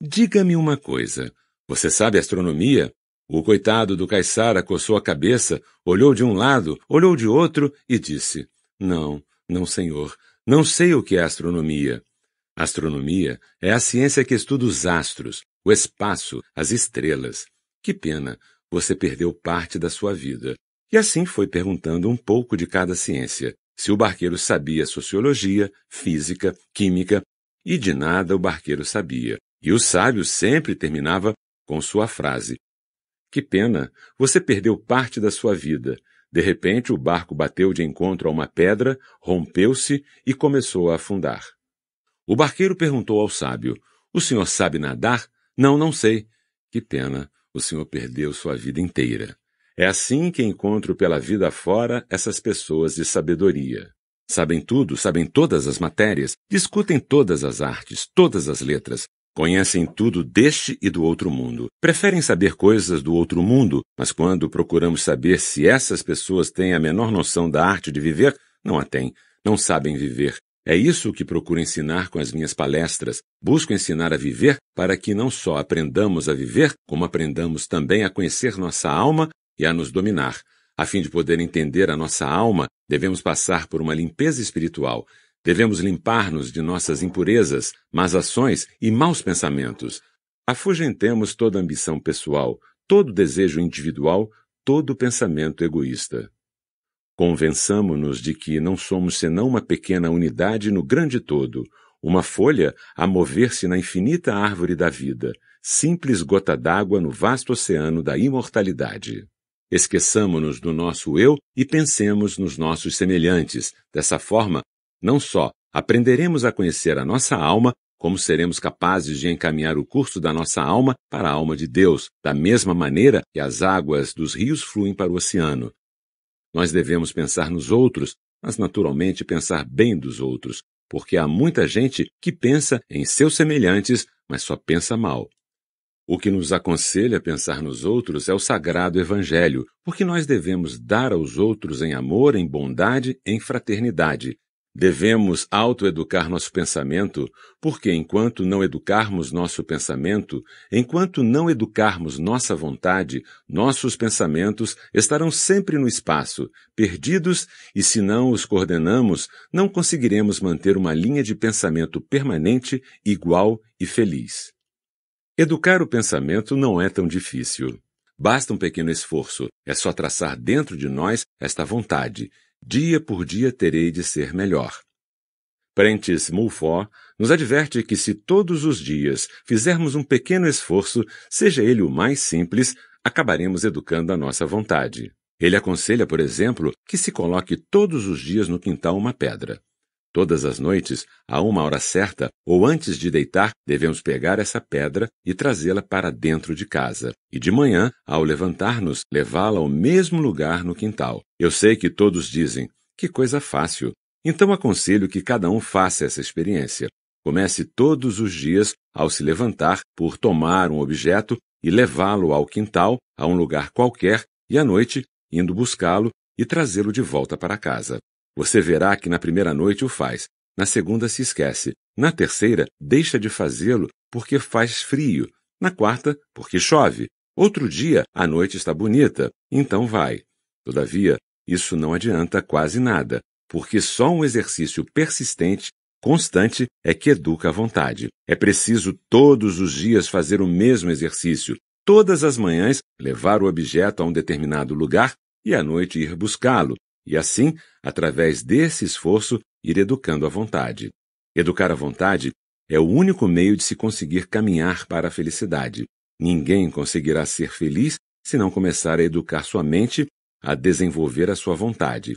Speaker 1: Diga-me uma coisa. Você sabe astronomia? O coitado do Caixara coçou a cabeça, olhou de um lado, olhou de outro e disse: Não, não, senhor, não sei o que é astronomia. Astronomia é a ciência que estuda os astros, o espaço, as estrelas. Que pena, você perdeu parte da sua vida. E assim foi perguntando um pouco de cada ciência. Se o barqueiro sabia sociologia, física, química, e de nada o barqueiro sabia. E o sábio sempre terminava com sua frase: Que pena, você perdeu parte da sua vida. De repente, o barco bateu de encontro a uma pedra, rompeu-se e começou a afundar. O barqueiro perguntou ao sábio: O senhor sabe nadar? Não, não sei. Que pena, o senhor perdeu sua vida inteira. É assim que encontro pela vida afora essas pessoas de sabedoria. Sabem tudo, sabem todas as matérias, discutem todas as artes, todas as letras, Conhecem tudo deste e do outro mundo. Preferem saber coisas do outro mundo, mas quando procuramos saber se essas pessoas têm a menor noção da arte de viver, não a têm, não sabem viver. É isso que procuro ensinar com as minhas palestras. Busco ensinar a viver para que não só aprendamos a viver, como aprendamos também a conhecer nossa alma e a nos dominar. A fim de poder entender a nossa alma, devemos passar por uma limpeza espiritual. Devemos limpar-nos de nossas impurezas, más ações e maus pensamentos. Afugentemos toda ambição pessoal, todo desejo individual, todo pensamento egoísta. Convençamo-nos de que não somos senão uma pequena unidade no grande todo, uma folha a mover-se na infinita árvore da vida, simples gota d'água no vasto oceano da imortalidade. Esqueçamo-nos do nosso eu e pensemos nos nossos semelhantes. Dessa forma, não só aprenderemos a conhecer a nossa alma, como seremos capazes de encaminhar o curso da nossa alma para a alma de Deus, da mesma maneira que as águas dos rios fluem para o oceano. Nós devemos pensar nos outros, mas naturalmente pensar bem dos outros, porque há muita gente que pensa em seus semelhantes, mas só pensa mal. O que nos aconselha a pensar nos outros é o sagrado Evangelho, porque nós devemos dar aos outros em amor, em bondade, em fraternidade. Devemos autoeducar nosso pensamento, porque enquanto não educarmos nosso pensamento, enquanto não educarmos nossa vontade, nossos pensamentos estarão sempre no espaço, perdidos, e se não os coordenamos, não conseguiremos manter uma linha de pensamento permanente, igual e feliz. Educar o pensamento não é tão difícil. Basta um pequeno esforço, é só traçar dentro de nós esta vontade Dia por dia terei de ser melhor. Prentice Mulford nos adverte que se todos os dias fizermos um pequeno esforço, seja ele o mais simples, acabaremos educando a nossa vontade. Ele aconselha, por exemplo, que se coloque todos os dias no quintal uma pedra. Todas as noites, a uma hora certa ou antes de deitar, devemos pegar essa pedra e trazê-la para dentro de casa, e de manhã, ao levantar-nos, levá-la ao mesmo lugar no quintal. Eu sei que todos dizem: que coisa fácil! Então aconselho que cada um faça essa experiência. Comece todos os dias, ao se levantar, por tomar um objeto e levá-lo ao quintal, a um lugar qualquer, e à noite, indo buscá-lo e trazê-lo de volta para casa. Você verá que na primeira noite o faz, na segunda se esquece, na terceira deixa de fazê-lo porque faz frio, na quarta porque chove. Outro dia a noite está bonita, então vai. Todavia, isso não adianta quase nada, porque só um exercício persistente, constante, é que educa a vontade. É preciso todos os dias fazer o mesmo exercício, todas as manhãs levar o objeto a um determinado lugar e à noite ir buscá-lo, e assim Através desse esforço, ir educando a vontade. Educar a vontade é o único meio de se conseguir caminhar para a felicidade. Ninguém conseguirá ser feliz se não começar a educar sua mente a desenvolver a sua vontade.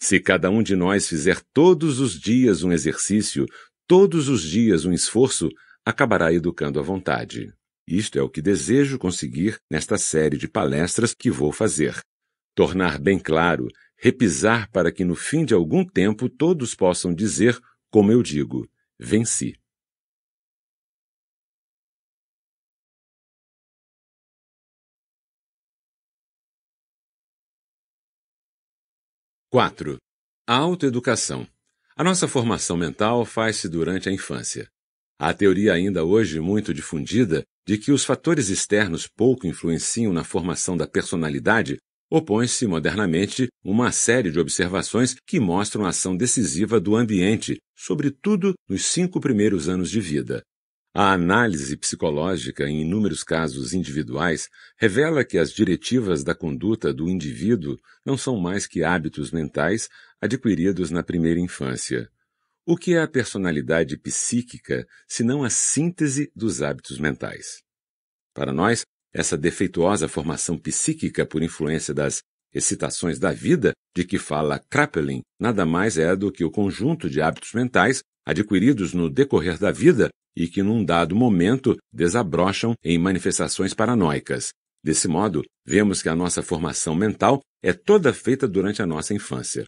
Speaker 1: Se cada um de nós fizer todos os dias um exercício, todos os dias um esforço, acabará educando a vontade. Isto é o que desejo conseguir nesta série de palestras que vou fazer. Tornar bem claro repisar para que no fim de algum
Speaker 2: tempo todos possam dizer, como eu digo, venci. Quatro. A
Speaker 1: autoeducação. A nossa formação mental faz-se durante a infância. A teoria ainda hoje muito difundida de que os fatores externos pouco influenciam na formação da personalidade opõe-se modernamente uma série de observações que mostram a ação decisiva do ambiente, sobretudo nos cinco primeiros anos de vida. A análise psicológica em inúmeros casos individuais revela que as diretivas da conduta do indivíduo não são mais que hábitos mentais adquiridos na primeira infância. O que é a personalidade psíquica se não a síntese dos hábitos mentais? Para nós, essa defeituosa formação psíquica por influência das excitações da vida de que fala Krappelin nada mais é do que o conjunto de hábitos mentais adquiridos no decorrer da vida e que, num dado momento, desabrocham em manifestações paranoicas. Desse modo, vemos que a nossa formação mental é toda feita durante a nossa infância.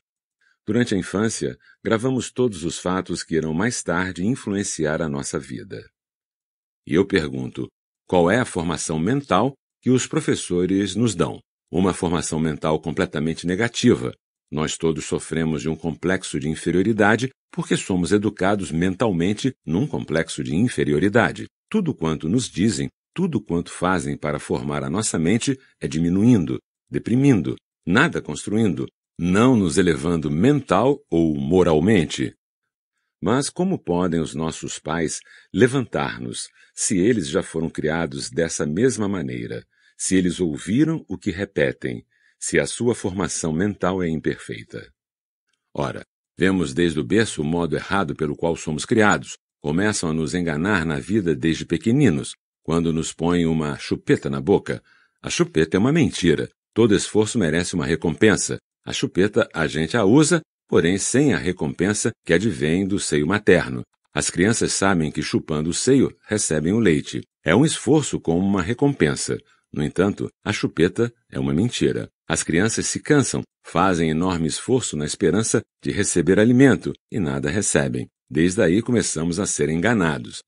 Speaker 1: Durante a infância, gravamos todos os fatos que irão mais tarde influenciar a nossa vida. E eu pergunto: qual é a formação mental que os professores nos dão. Uma formação mental completamente negativa. Nós todos sofremos de um complexo de inferioridade porque somos educados mentalmente num complexo de inferioridade. Tudo quanto nos dizem, tudo quanto fazem para formar a nossa mente é diminuindo, deprimindo, nada construindo, não nos elevando mental ou moralmente. Mas como podem os nossos pais levantar-nos se eles já foram criados dessa mesma maneira, se eles ouviram o que repetem, se a sua formação mental é imperfeita? Ora, vemos desde o berço o modo errado pelo qual somos criados. Começam a nos enganar na vida desde pequeninos, quando nos põem uma chupeta na boca. A chupeta é uma mentira. Todo esforço merece uma recompensa. A chupeta a gente a usa porém sem a recompensa que advém do seio materno. As crianças sabem que chupando o seio recebem o leite. É um esforço com uma recompensa. No entanto, a chupeta é uma mentira. As crianças se cansam, fazem enorme esforço na esperança de receber alimento e nada recebem. Desde aí começamos a ser enganados.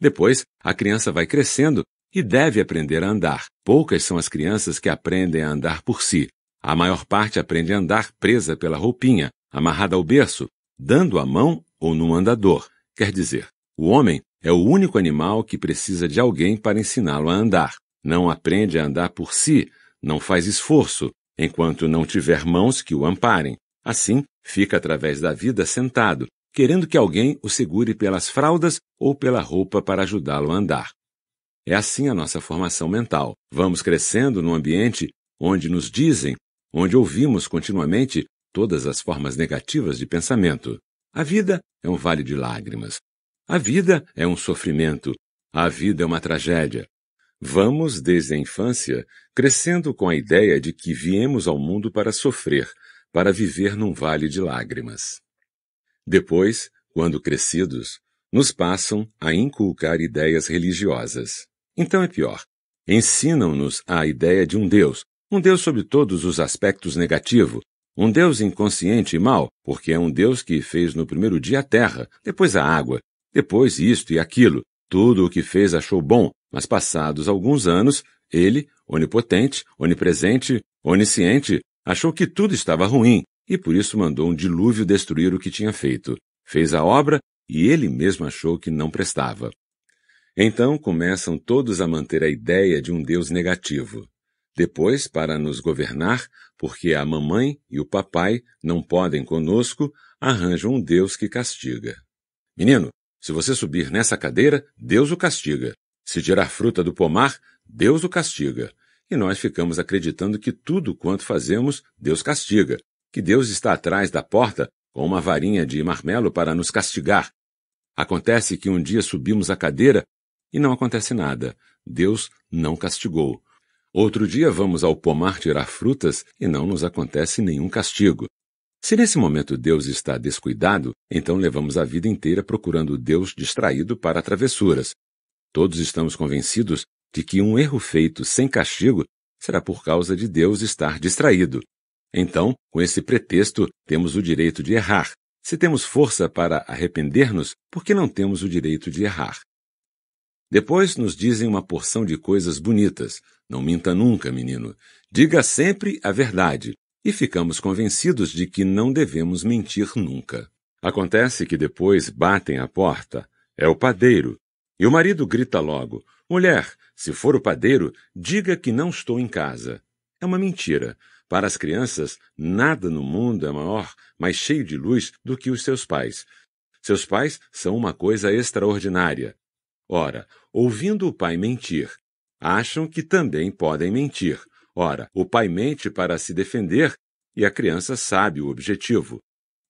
Speaker 1: Depois, a criança vai crescendo e deve aprender a andar. Poucas são as crianças que aprendem a andar por si. A maior parte aprende a andar presa pela roupinha, amarrada ao berço, dando a mão ou num andador. Quer dizer, o homem é o único animal que precisa de alguém para ensiná-lo a andar. Não aprende a andar por si, não faz esforço, enquanto não tiver mãos que o amparem. Assim, fica através da vida sentado, querendo que alguém o segure pelas fraldas ou pela roupa para ajudá-lo a andar. É assim a nossa formação mental. Vamos crescendo num ambiente onde nos dizem, onde ouvimos continuamente todas as formas negativas de pensamento. A vida é um vale de lágrimas. A vida é um sofrimento. A vida é uma tragédia. Vamos, desde a infância, crescendo com a ideia de que viemos ao mundo para sofrer, para viver num vale de lágrimas. Depois, quando crescidos, nos passam a inculcar ideias religiosas. Então é pior. Ensinam-nos a ideia de um Deus, um Deus sob todos os aspectos negativo, um Deus inconsciente e mau, porque é um Deus que fez no primeiro dia a terra, depois a água, depois isto e aquilo. Tudo o que fez achou bom, mas passados alguns anos, ele, onipotente, onipresente, onisciente, achou que tudo estava ruim e por isso mandou um dilúvio destruir o que tinha feito. Fez a obra e ele mesmo achou que não prestava. Então começam todos a manter a ideia de um Deus negativo. Depois, para nos governar, porque a mamãe e o papai não podem conosco, arranjam um Deus que castiga. Menino, se você subir nessa cadeira, Deus o castiga. Se tirar fruta do pomar, Deus o castiga. E nós ficamos acreditando que tudo quanto fazemos, Deus castiga, que Deus está atrás da porta com uma varinha de marmelo para nos castigar. Acontece que um dia subimos a cadeira e não acontece nada. Deus não castigou. Outro dia vamos ao pomar tirar frutas e não nos acontece nenhum castigo. Se nesse momento Deus está descuidado, então levamos a vida inteira procurando Deus distraído para travessuras. Todos estamos convencidos de que um erro feito sem castigo será por causa de Deus estar distraído. Então, com esse pretexto, temos o direito de errar. Se temos força para arrepender-nos, por que não temos o direito de errar? Depois nos dizem uma porção de coisas bonitas, não minta nunca, menino. Diga sempre a verdade, e ficamos convencidos de que não devemos mentir nunca. Acontece que depois batem à porta. É o padeiro. E o marido grita logo: Mulher, se for o padeiro, diga que não estou em casa. É uma mentira. Para as crianças, nada no mundo é maior, mais cheio de luz do que os seus pais. Seus pais são uma coisa extraordinária. Ora, ouvindo o pai mentir Acham que também podem mentir. Ora, o pai mente para se defender e a criança sabe o objetivo.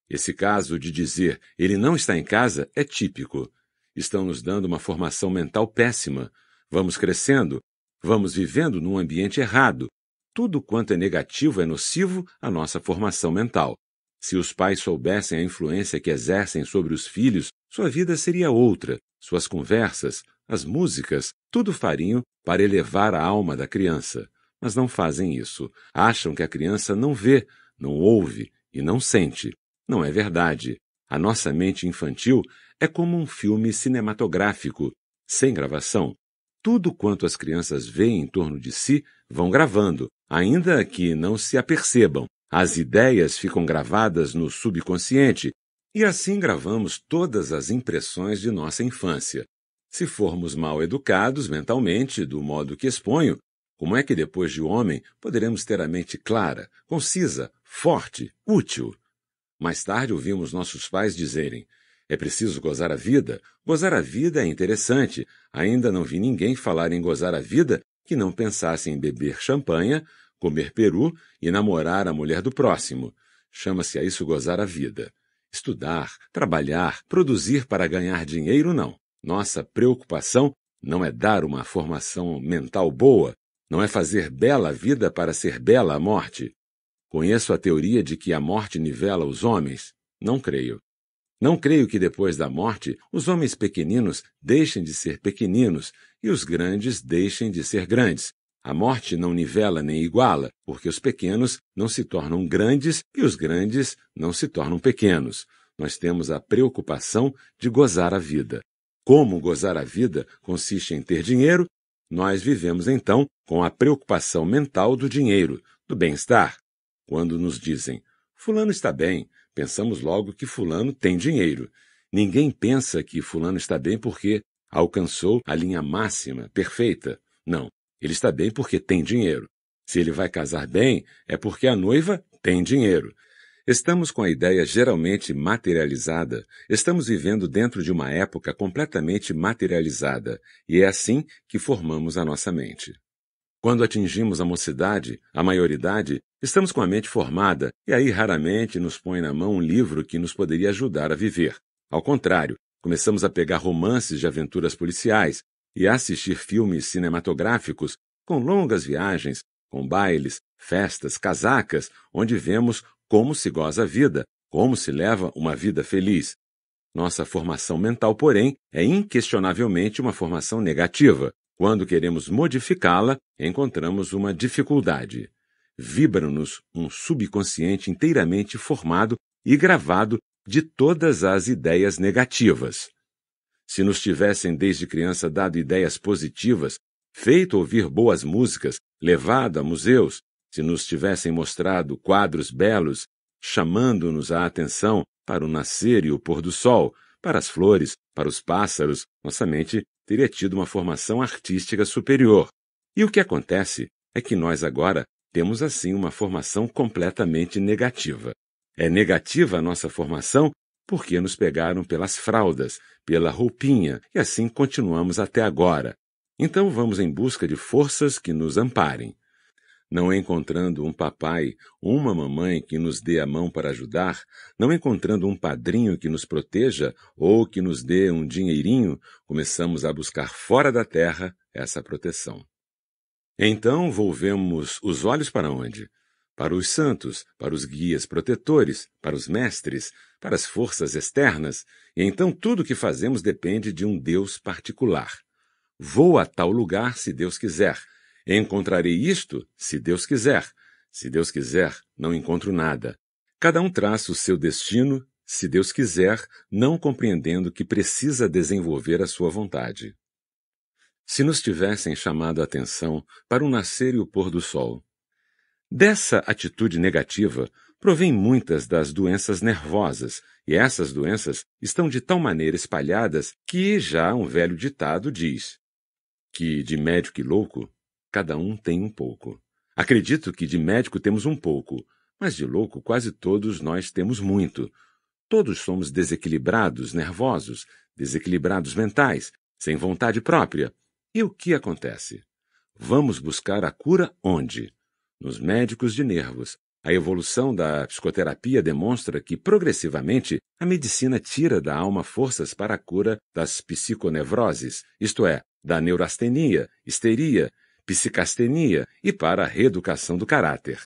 Speaker 1: Esse caso de dizer ele não está em casa é típico. Estão nos dando uma formação mental péssima. Vamos crescendo, vamos vivendo num ambiente errado. Tudo quanto é negativo é nocivo à nossa formação mental. Se os pais soubessem a influência que exercem sobre os filhos, sua vida seria outra, suas conversas, as músicas, tudo farinho para elevar a alma da criança, mas não fazem isso. Acham que a criança não vê, não ouve e não sente. Não é verdade. A nossa mente infantil é como um filme cinematográfico, sem gravação. Tudo quanto as crianças veem em torno de si vão gravando, ainda que não se apercebam. As ideias ficam gravadas no subconsciente e assim gravamos todas as impressões de nossa infância. Se formos mal educados mentalmente, do modo que exponho, como é que depois de homem poderemos ter a mente clara, concisa, forte, útil? Mais tarde ouvimos nossos pais dizerem: é preciso gozar a vida. Gozar a vida é interessante. Ainda não vi ninguém falar em gozar a vida que não pensasse em beber champanha, comer peru e namorar a mulher do próximo. Chama-se a isso gozar a vida. Estudar, trabalhar, produzir para ganhar dinheiro, não. Nossa preocupação não é dar uma formação mental boa, não é fazer bela a vida para ser bela a morte. Conheço a teoria de que a morte nivela os homens. Não creio. Não creio que depois da morte os homens pequeninos deixem de ser pequeninos e os grandes deixem de ser grandes. A morte não nivela nem iguala, porque os pequenos não se tornam grandes e os grandes não se tornam pequenos. Nós temos a preocupação de gozar a vida como gozar a vida consiste em ter dinheiro, nós vivemos então com a preocupação mental do dinheiro, do bem-estar. Quando nos dizem Fulano está bem, pensamos logo que Fulano tem dinheiro. Ninguém pensa que Fulano está bem porque alcançou a linha máxima, perfeita. Não, ele está bem porque tem dinheiro. Se ele vai casar bem, é porque a noiva tem dinheiro. Estamos com a ideia geralmente materializada, estamos vivendo dentro de uma época completamente materializada, e é assim que formamos a nossa mente. Quando atingimos a mocidade, a maioridade, estamos com a mente formada, e aí raramente nos põe na mão um livro que nos poderia ajudar a viver. Ao contrário, começamos a pegar romances de aventuras policiais e a assistir filmes cinematográficos com longas viagens, com bailes, festas, casacas, onde vemos como se goza a vida, como se leva uma vida feliz. Nossa formação mental, porém, é inquestionavelmente uma formação negativa. Quando queremos modificá-la, encontramos uma dificuldade. Vibra-nos um subconsciente inteiramente formado e gravado de todas as ideias negativas. Se nos tivessem desde criança dado ideias positivas, feito ouvir boas músicas, levado a museus, se nos tivessem mostrado quadros belos, chamando-nos a atenção para o nascer e o pôr do sol, para as flores, para os pássaros, nossa mente teria tido uma formação artística superior. E o que acontece é que nós agora temos assim uma formação completamente negativa. É negativa a nossa formação porque nos pegaram pelas fraldas, pela roupinha, e assim continuamos até agora. Então vamos em busca de forças que nos amparem. Não encontrando um papai, uma mamãe que nos dê a mão para ajudar, não encontrando um padrinho que nos proteja ou que nos dê um dinheirinho, começamos a buscar fora da terra essa proteção. Então volvemos os olhos para onde? Para os santos, para os guias protetores, para os mestres, para as forças externas, e então tudo o que fazemos depende de um Deus particular. Vou a tal lugar se Deus quiser Encontrarei isto, se Deus quiser. Se Deus quiser, não encontro nada. Cada um traça o seu destino, se Deus quiser, não compreendendo que precisa desenvolver a sua vontade. Se nos tivessem chamado a atenção para o nascer e o pôr do sol. Dessa atitude negativa provém muitas das doenças nervosas, e essas doenças estão de tal maneira espalhadas que já um velho ditado diz: que de médico e louco cada um tem um pouco. Acredito que de médico temos um pouco, mas de louco quase todos nós temos muito. Todos somos desequilibrados, nervosos, desequilibrados mentais, sem vontade própria. E o que acontece? Vamos buscar a cura onde? Nos médicos de nervos. A evolução da psicoterapia demonstra que, progressivamente, a medicina tira da alma forças para a cura das psiconevroses, isto é, da neurastenia, histeria, psicastenia e para a reeducação do caráter.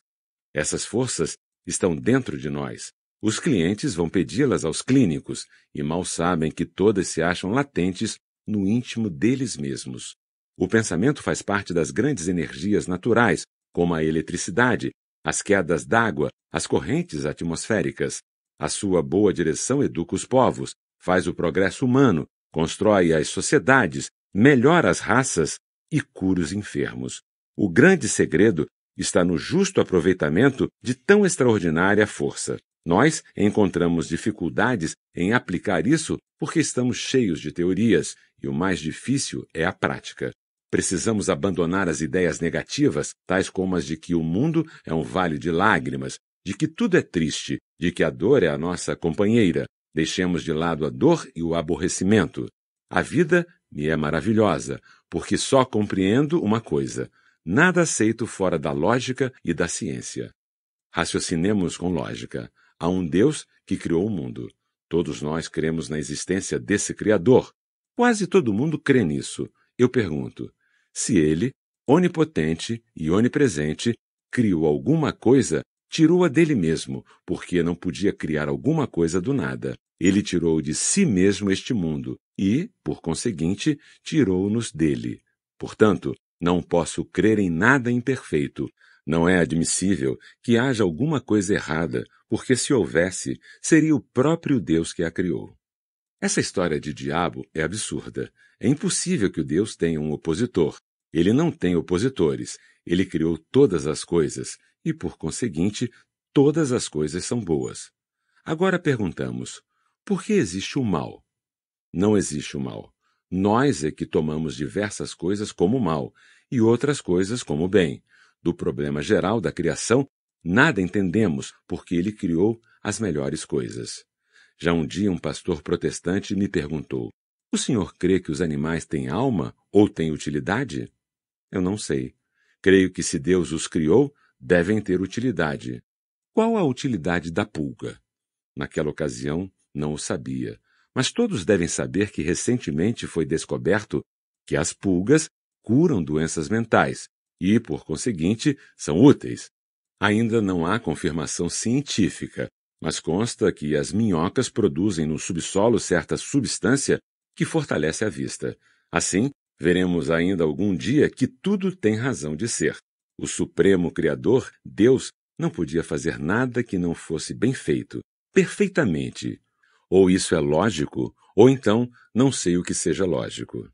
Speaker 1: Essas forças estão dentro de nós. Os clientes vão pedi-las aos clínicos e mal sabem que todas se acham latentes no íntimo deles mesmos. O pensamento faz parte das grandes energias naturais, como a eletricidade, as quedas d'água, as correntes atmosféricas. A sua boa direção educa os povos, faz o progresso humano, constrói as sociedades, melhora as raças, e cura os enfermos. O grande segredo está no justo aproveitamento de tão extraordinária força. Nós encontramos dificuldades em aplicar isso porque estamos cheios de teorias e o mais difícil é a prática. Precisamos abandonar as ideias negativas, tais como as de que o mundo é um vale de lágrimas, de que tudo é triste, de que a dor é a nossa companheira. Deixemos de lado a dor e o aborrecimento. A vida me é maravilhosa porque só compreendo uma coisa: nada aceito fora da lógica e da ciência. Raciocinemos com lógica. Há um Deus que criou o mundo. Todos nós cremos na existência desse Criador. Quase todo mundo crê nisso. Eu pergunto: se ele, onipotente e onipresente, criou alguma coisa, tirou-a dele mesmo, porque não podia criar alguma coisa do nada. Ele tirou de si mesmo este mundo, e, por conseguinte, tirou-nos dele. Portanto, não posso crer em nada imperfeito. Não é admissível que haja alguma coisa errada, porque se houvesse, seria o próprio Deus que a criou. Essa história de diabo é absurda. É impossível que o Deus tenha um opositor. Ele não tem opositores. Ele criou todas as coisas e, por conseguinte, todas as coisas são boas. Agora perguntamos: por que existe o mal? Não existe o mal. Nós é que tomamos diversas coisas como mal e outras coisas como bem. Do problema geral da criação, nada entendemos, porque ele criou as melhores coisas. Já um dia um pastor protestante me perguntou: O senhor crê que os animais têm alma ou têm utilidade? Eu não sei. Creio que se Deus os criou, devem ter utilidade. Qual a utilidade da pulga? Naquela ocasião, não o sabia. Mas todos devem saber que recentemente foi descoberto que as pulgas curam doenças mentais e, por conseguinte, são úteis. Ainda não há confirmação científica, mas consta que as minhocas produzem no subsolo certa substância que fortalece a vista. Assim, veremos ainda algum dia que tudo tem razão de ser. O Supremo Criador, Deus, não podia fazer nada que não fosse bem feito, perfeitamente, ou isso é lógico, ou então não sei o que seja lógico.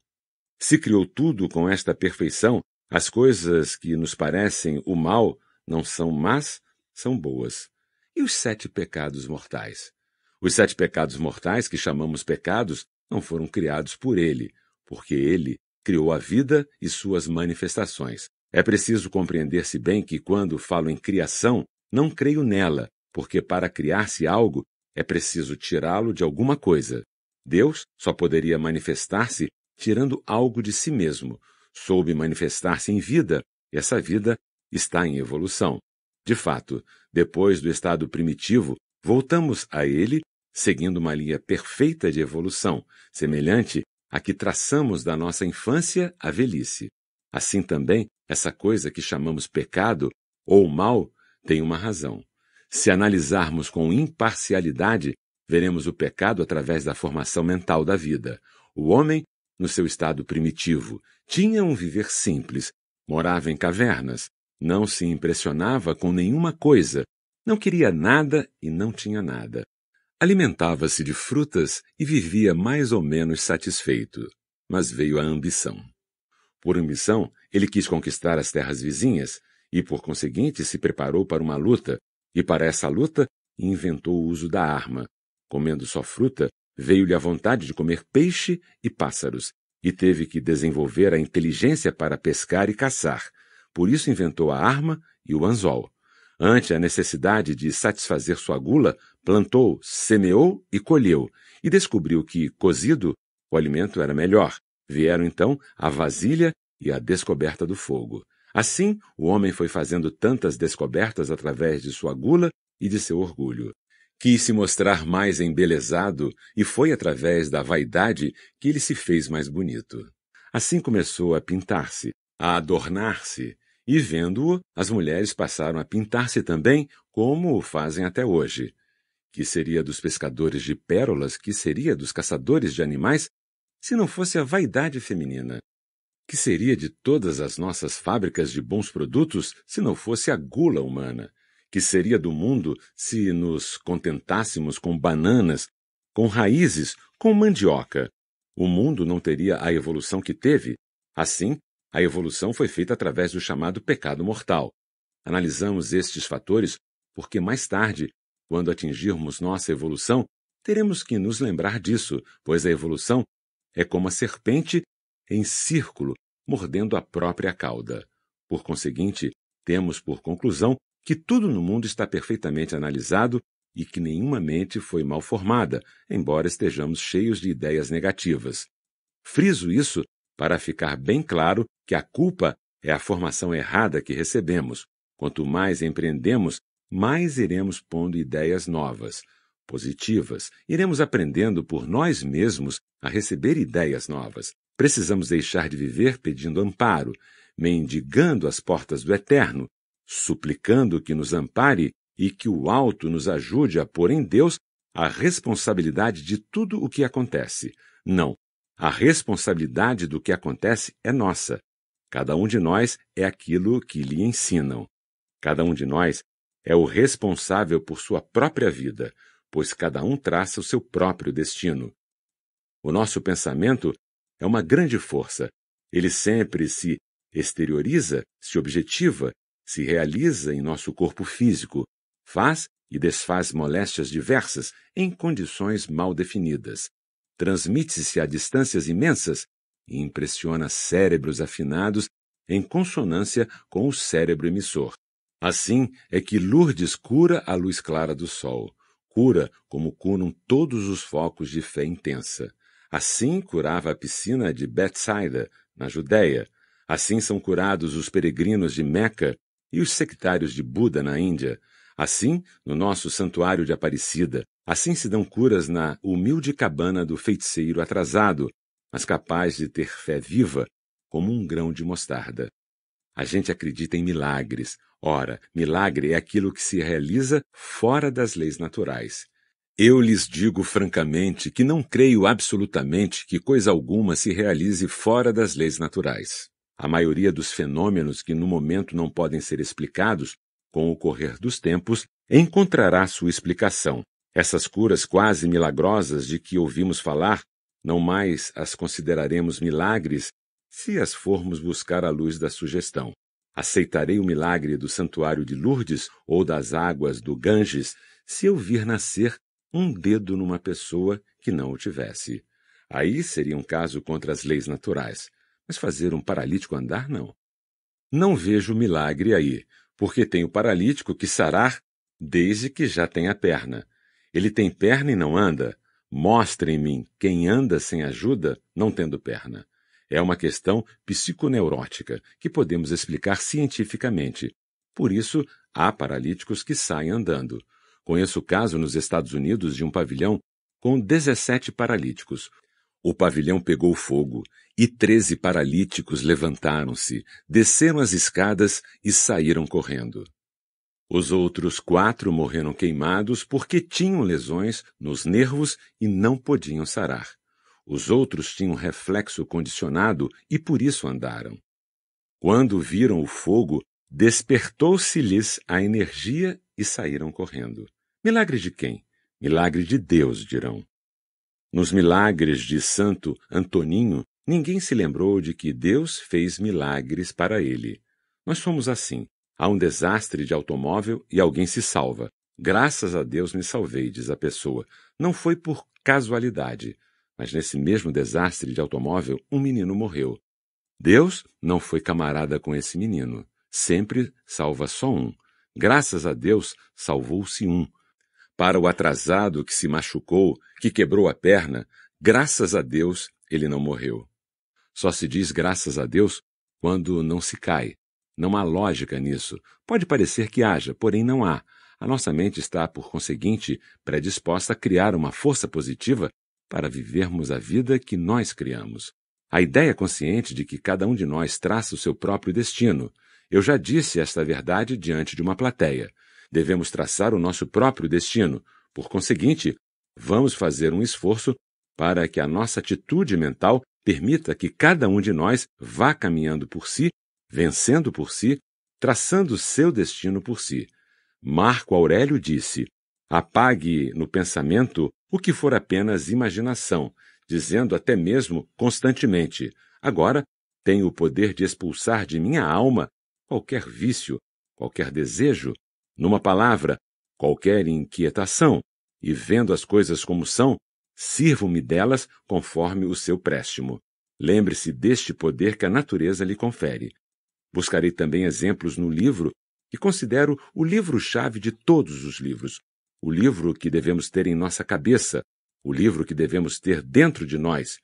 Speaker 1: Se criou tudo com esta perfeição, as coisas que nos parecem o mal não são más, são boas. E os sete pecados mortais? Os sete pecados mortais, que chamamos pecados, não foram criados por ele, porque ele criou a vida e suas manifestações. É preciso compreender-se bem que, quando falo em criação, não creio nela, porque para criar-se algo é preciso tirá-lo de alguma coisa. Deus só poderia manifestar-se tirando algo de si mesmo. Soube manifestar-se em vida, e essa vida está em evolução. De fato, depois do estado primitivo, voltamos a ele, seguindo uma linha perfeita de evolução, semelhante à que traçamos da nossa infância à velhice. Assim também, essa coisa que chamamos pecado ou mal tem uma razão. Se analisarmos com imparcialidade, veremos o pecado através da formação mental da vida. O homem, no seu estado primitivo, tinha um viver simples, morava em cavernas, não se impressionava com nenhuma coisa, não queria nada e não tinha nada. Alimentava-se de frutas e vivia mais ou menos satisfeito. Mas veio a ambição. Por ambição, ele quis conquistar as terras vizinhas e, por conseguinte, se preparou para uma luta, e para essa luta, inventou o uso da arma. Comendo só fruta, veio-lhe a vontade de comer peixe e pássaros, e teve que desenvolver a inteligência para pescar e caçar. Por isso inventou a arma e o anzol. Ante a necessidade de satisfazer sua gula, plantou, semeou e colheu, e descobriu que, cozido, o alimento era melhor. Vieram então a vasilha e a descoberta do fogo. Assim, o homem foi fazendo tantas descobertas através de sua gula e de seu orgulho. Quis se mostrar mais embelezado e foi através da vaidade que ele se fez mais bonito. Assim começou a pintar-se, a adornar-se, e vendo-o, as mulheres passaram a pintar-se também, como o fazem até hoje. Que seria dos pescadores de pérolas, que seria dos caçadores de animais, se não fosse a vaidade feminina, que seria de todas as nossas fábricas de bons produtos se não fosse a gula humana? Que seria do mundo se nos contentássemos com bananas, com raízes, com mandioca? O mundo não teria a evolução que teve. Assim, a evolução foi feita através do chamado pecado mortal. Analisamos estes fatores porque mais tarde, quando atingirmos nossa evolução, teremos que nos lembrar disso, pois a evolução é como a serpente em círculo, mordendo a própria cauda. Por conseguinte, temos por conclusão que tudo no mundo está perfeitamente analisado e que nenhuma mente foi mal formada, embora estejamos cheios de ideias negativas. Friso isso para ficar bem claro que a culpa é a formação errada que recebemos. Quanto mais empreendemos, mais iremos pondo ideias novas, positivas, iremos aprendendo por nós mesmos a receber ideias novas, Precisamos deixar de viver pedindo amparo, mendigando as portas do Eterno, suplicando que nos ampare e que o alto nos ajude a pôr em Deus a responsabilidade de tudo o que acontece. Não, a responsabilidade do que acontece é nossa. Cada um de nós é aquilo que lhe ensinam. Cada um de nós é o responsável por sua própria vida, pois cada um traça o seu próprio destino. O nosso pensamento é uma grande força. Ele sempre se exterioriza, se objetiva, se realiza em nosso corpo físico, faz e desfaz moléstias diversas em condições mal definidas, transmite-se a distâncias imensas e impressiona cérebros afinados em consonância com o cérebro emissor. Assim é que Lourdes cura a luz clara do sol, cura como curam todos os focos de fé intensa. Assim curava a piscina de Betsaida, na Judéia. Assim são curados os peregrinos de Meca e os sectários de Buda na Índia. Assim, no nosso santuário de Aparecida, assim se dão curas na humilde cabana do feiticeiro atrasado, mas capaz de ter fé viva como um grão de mostarda. A gente acredita em milagres. Ora, milagre é aquilo que se realiza fora das leis naturais. Eu lhes digo francamente que não creio absolutamente que coisa alguma se realize fora das leis naturais. A maioria dos fenômenos que no momento não podem ser explicados, com o correr dos tempos, encontrará sua explicação. Essas curas quase milagrosas de que ouvimos falar, não mais as consideraremos milagres se as formos buscar à luz da sugestão. Aceitarei o milagre do santuário de Lourdes ou das águas do Ganges se eu vir nascer um dedo numa pessoa que não o tivesse. Aí seria um caso contra as leis naturais, mas fazer um paralítico andar, não. Não vejo milagre aí, porque tem o paralítico que sarar desde que já tem a perna. Ele tem perna e não anda. em me quem anda sem ajuda, não tendo perna. É uma questão psiconeurótica que podemos explicar cientificamente. Por isso, há paralíticos que saem andando. Conheço o caso nos Estados Unidos de um pavilhão com 17 paralíticos. O pavilhão pegou fogo e 13 paralíticos levantaram-se, desceram as escadas e saíram correndo. Os outros quatro morreram queimados porque tinham lesões nos nervos e não podiam sarar. Os outros tinham reflexo condicionado e por isso andaram. Quando viram o fogo, despertou-se-lhes a energia e saíram correndo. Milagre de quem? Milagre de Deus, dirão. Nos milagres de Santo Antoninho, ninguém se lembrou de que Deus fez milagres para ele. Nós somos assim. Há um desastre de automóvel e alguém se salva. Graças a Deus me salvei, diz a pessoa. Não foi por casualidade. Mas nesse mesmo desastre de automóvel, um menino morreu. Deus não foi camarada com esse menino. Sempre salva só um. Graças a Deus, salvou-se um. Para o atrasado que se machucou, que quebrou a perna, graças a Deus ele não morreu. Só se diz graças a Deus quando não se cai. Não há lógica nisso. Pode parecer que haja, porém não há. A nossa mente está, por conseguinte, predisposta a criar uma força positiva para vivermos a vida que nós criamos. A ideia consciente de que cada um de nós traça o seu próprio destino. Eu já disse esta verdade diante de uma plateia. Devemos traçar o nosso próprio destino. Por conseguinte, vamos fazer um esforço para que a nossa atitude mental permita que cada um de nós vá caminhando por si, vencendo por si, traçando seu destino por si. Marco Aurélio disse: apague no pensamento o que for apenas imaginação, dizendo até mesmo constantemente: agora tenho o poder de expulsar de minha alma qualquer vício, qualquer desejo, numa palavra, qualquer inquietação, e vendo as coisas como são, sirvo-me delas conforme o seu préstimo. Lembre-se deste poder que a natureza lhe confere. Buscarei também exemplos no livro, que considero o livro-chave de todos os livros, o livro que devemos ter em nossa cabeça, o livro que devemos ter dentro de nós,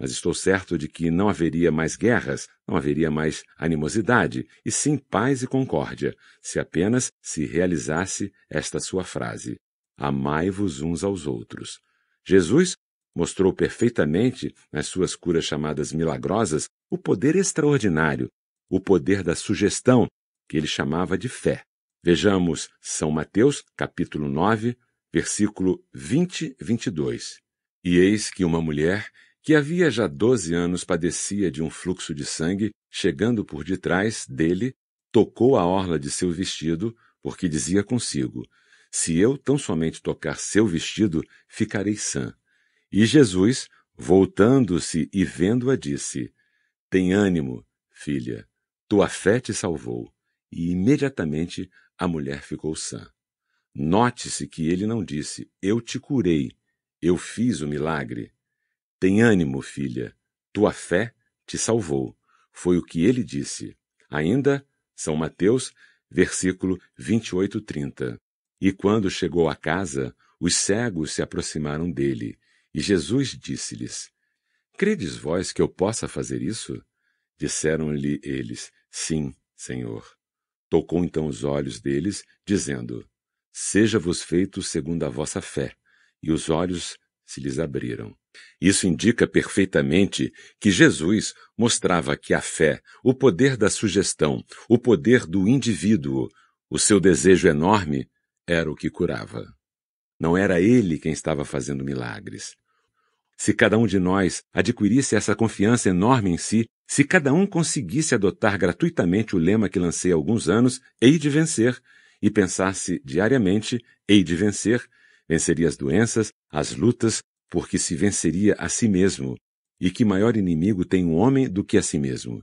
Speaker 1: mas estou certo de que não haveria mais guerras, não haveria mais animosidade, e sim paz e concórdia, se apenas se realizasse esta sua frase: Amai-vos uns aos outros. Jesus mostrou perfeitamente, nas suas curas chamadas milagrosas, o poder extraordinário, o poder da sugestão, que ele chamava de fé. Vejamos São Mateus, capítulo 9, versículo 20 e 22. E eis que uma mulher que havia já doze anos padecia de um fluxo de sangue, chegando por detrás dele, tocou a orla de seu vestido, porque dizia consigo: Se eu tão somente tocar seu vestido, ficarei sã. E Jesus, voltando-se e vendo-a, disse: Tem ânimo, filha, tua fé te salvou. E imediatamente a mulher ficou sã. Note-se que ele não disse: Eu te curei, eu fiz o milagre. Tem ânimo, filha, tua fé te salvou. Foi o que ele disse. Ainda, São Mateus, versículo 28, 30. E quando chegou a casa, os cegos se aproximaram dele, e Jesus disse-lhes: Credes vós que eu possa fazer isso? Disseram-lhe eles: Sim, Senhor. Tocou então os olhos deles, dizendo: Seja-vos feito segundo a vossa fé. E os olhos se lhes abriram. Isso indica perfeitamente que Jesus mostrava que a fé, o poder da sugestão, o poder do indivíduo, o seu desejo enorme, era o que curava. Não era ele quem estava fazendo milagres. Se cada um de nós adquirisse essa confiança enorme em si, se cada um conseguisse adotar gratuitamente o lema que lancei há alguns anos, hei de vencer, e pensasse diariamente, hei de vencer, venceria as doenças, as lutas, porque se venceria a si mesmo. E que maior inimigo tem um homem do que a si mesmo?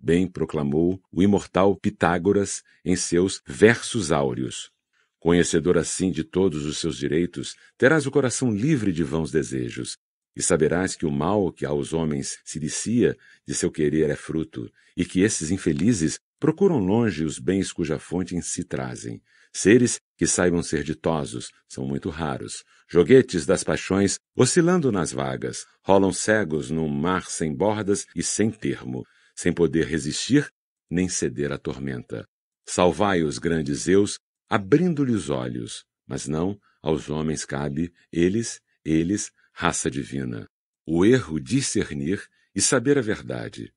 Speaker 1: Bem proclamou o imortal Pitágoras em seus Versos Áureos. Conhecedor assim de todos os seus direitos, terás o coração livre de vãos desejos, e saberás que o mal que aos homens se licia de seu querer é fruto, e que esses infelizes procuram longe os bens cuja fonte em si trazem, Seres que saibam ser ditosos são muito raros. Joguetes das paixões, oscilando nas vagas, rolam cegos num mar sem bordas e sem termo, sem poder resistir nem ceder à tormenta. Salvai os grandes eus, abrindo-lhe os olhos, mas não aos homens cabe, eles, eles, raça divina. O erro discernir e saber a verdade.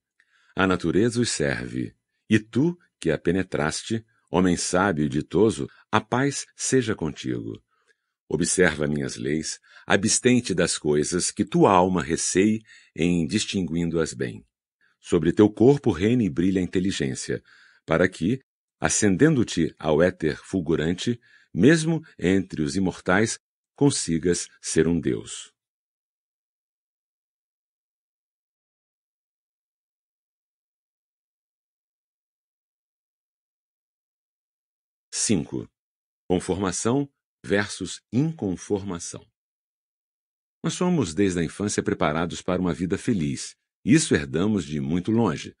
Speaker 1: A natureza os serve, e tu, que a penetraste, Homem sábio e ditoso, a paz seja contigo. Observa minhas leis, abstente das coisas que tua alma receie em distinguindo-as bem. Sobre teu corpo reine e brilha a inteligência, para que, ascendendo-te ao éter fulgurante, mesmo entre os imortais, consigas ser um Deus.
Speaker 2: 5. Conformação versus inconformação.
Speaker 1: Nós somos, desde a infância, preparados para uma vida feliz. Isso herdamos de muito longe.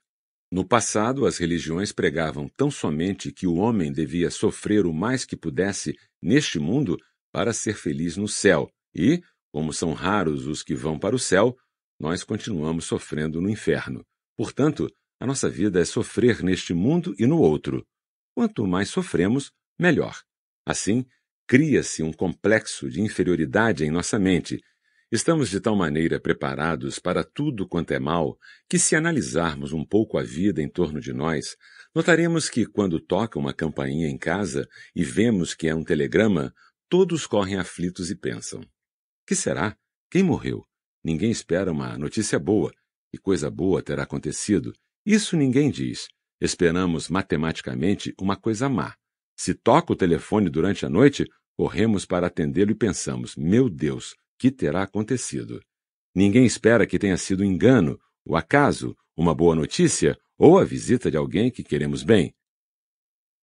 Speaker 1: No passado, as religiões pregavam tão somente que o homem devia sofrer o mais que pudesse neste mundo para ser feliz no céu, e, como são raros os que vão para o céu, nós continuamos sofrendo no inferno. Portanto, a nossa vida é sofrer neste mundo e no outro. Quanto mais sofremos, melhor. Assim, cria-se um complexo de inferioridade em nossa mente. Estamos de tal maneira preparados para tudo quanto é mal que, se analisarmos um pouco a vida em torno de nós, notaremos que, quando toca uma campainha em casa e vemos que é um telegrama, todos correm aflitos e pensam: que será? Quem morreu? Ninguém espera uma notícia boa, e coisa boa terá acontecido. Isso ninguém diz. Esperamos matematicamente uma coisa má. Se toca o telefone durante a noite, corremos para atendê-lo e pensamos: meu Deus, que terá acontecido? Ninguém espera que tenha sido um engano, o acaso, uma boa notícia ou a visita de alguém que queremos bem.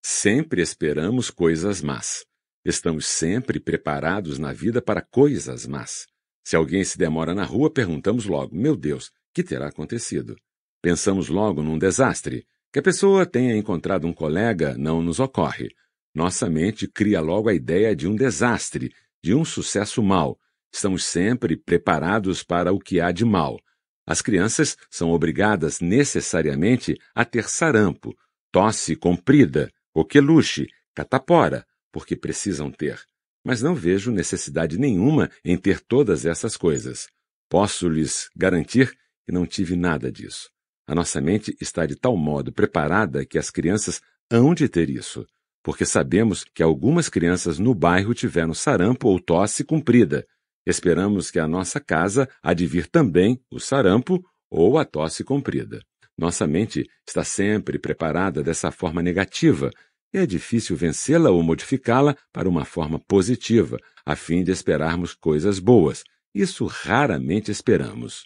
Speaker 1: Sempre esperamos coisas más. Estamos sempre preparados na vida para coisas más. Se alguém se demora na rua, perguntamos logo: meu Deus, que terá acontecido? Pensamos logo num desastre. Que a pessoa tenha encontrado um colega não nos ocorre, nossa mente cria logo a ideia de um desastre, de um sucesso mau. Estamos sempre preparados para o que há de mal. As crianças são obrigadas necessariamente a ter sarampo, tosse comprida, coqueluche, catapora, porque precisam ter. Mas não vejo necessidade nenhuma em ter todas essas coisas. Posso lhes garantir que não tive nada disso. A nossa mente está de tal modo preparada que as crianças hão de ter isso porque sabemos que algumas crianças no bairro tiveram sarampo ou tosse comprida. Esperamos que a nossa casa advir também o sarampo ou a tosse comprida. Nossa mente está sempre preparada dessa forma negativa, e é difícil vencê-la ou modificá-la para uma forma positiva, a fim de esperarmos coisas boas. Isso raramente esperamos.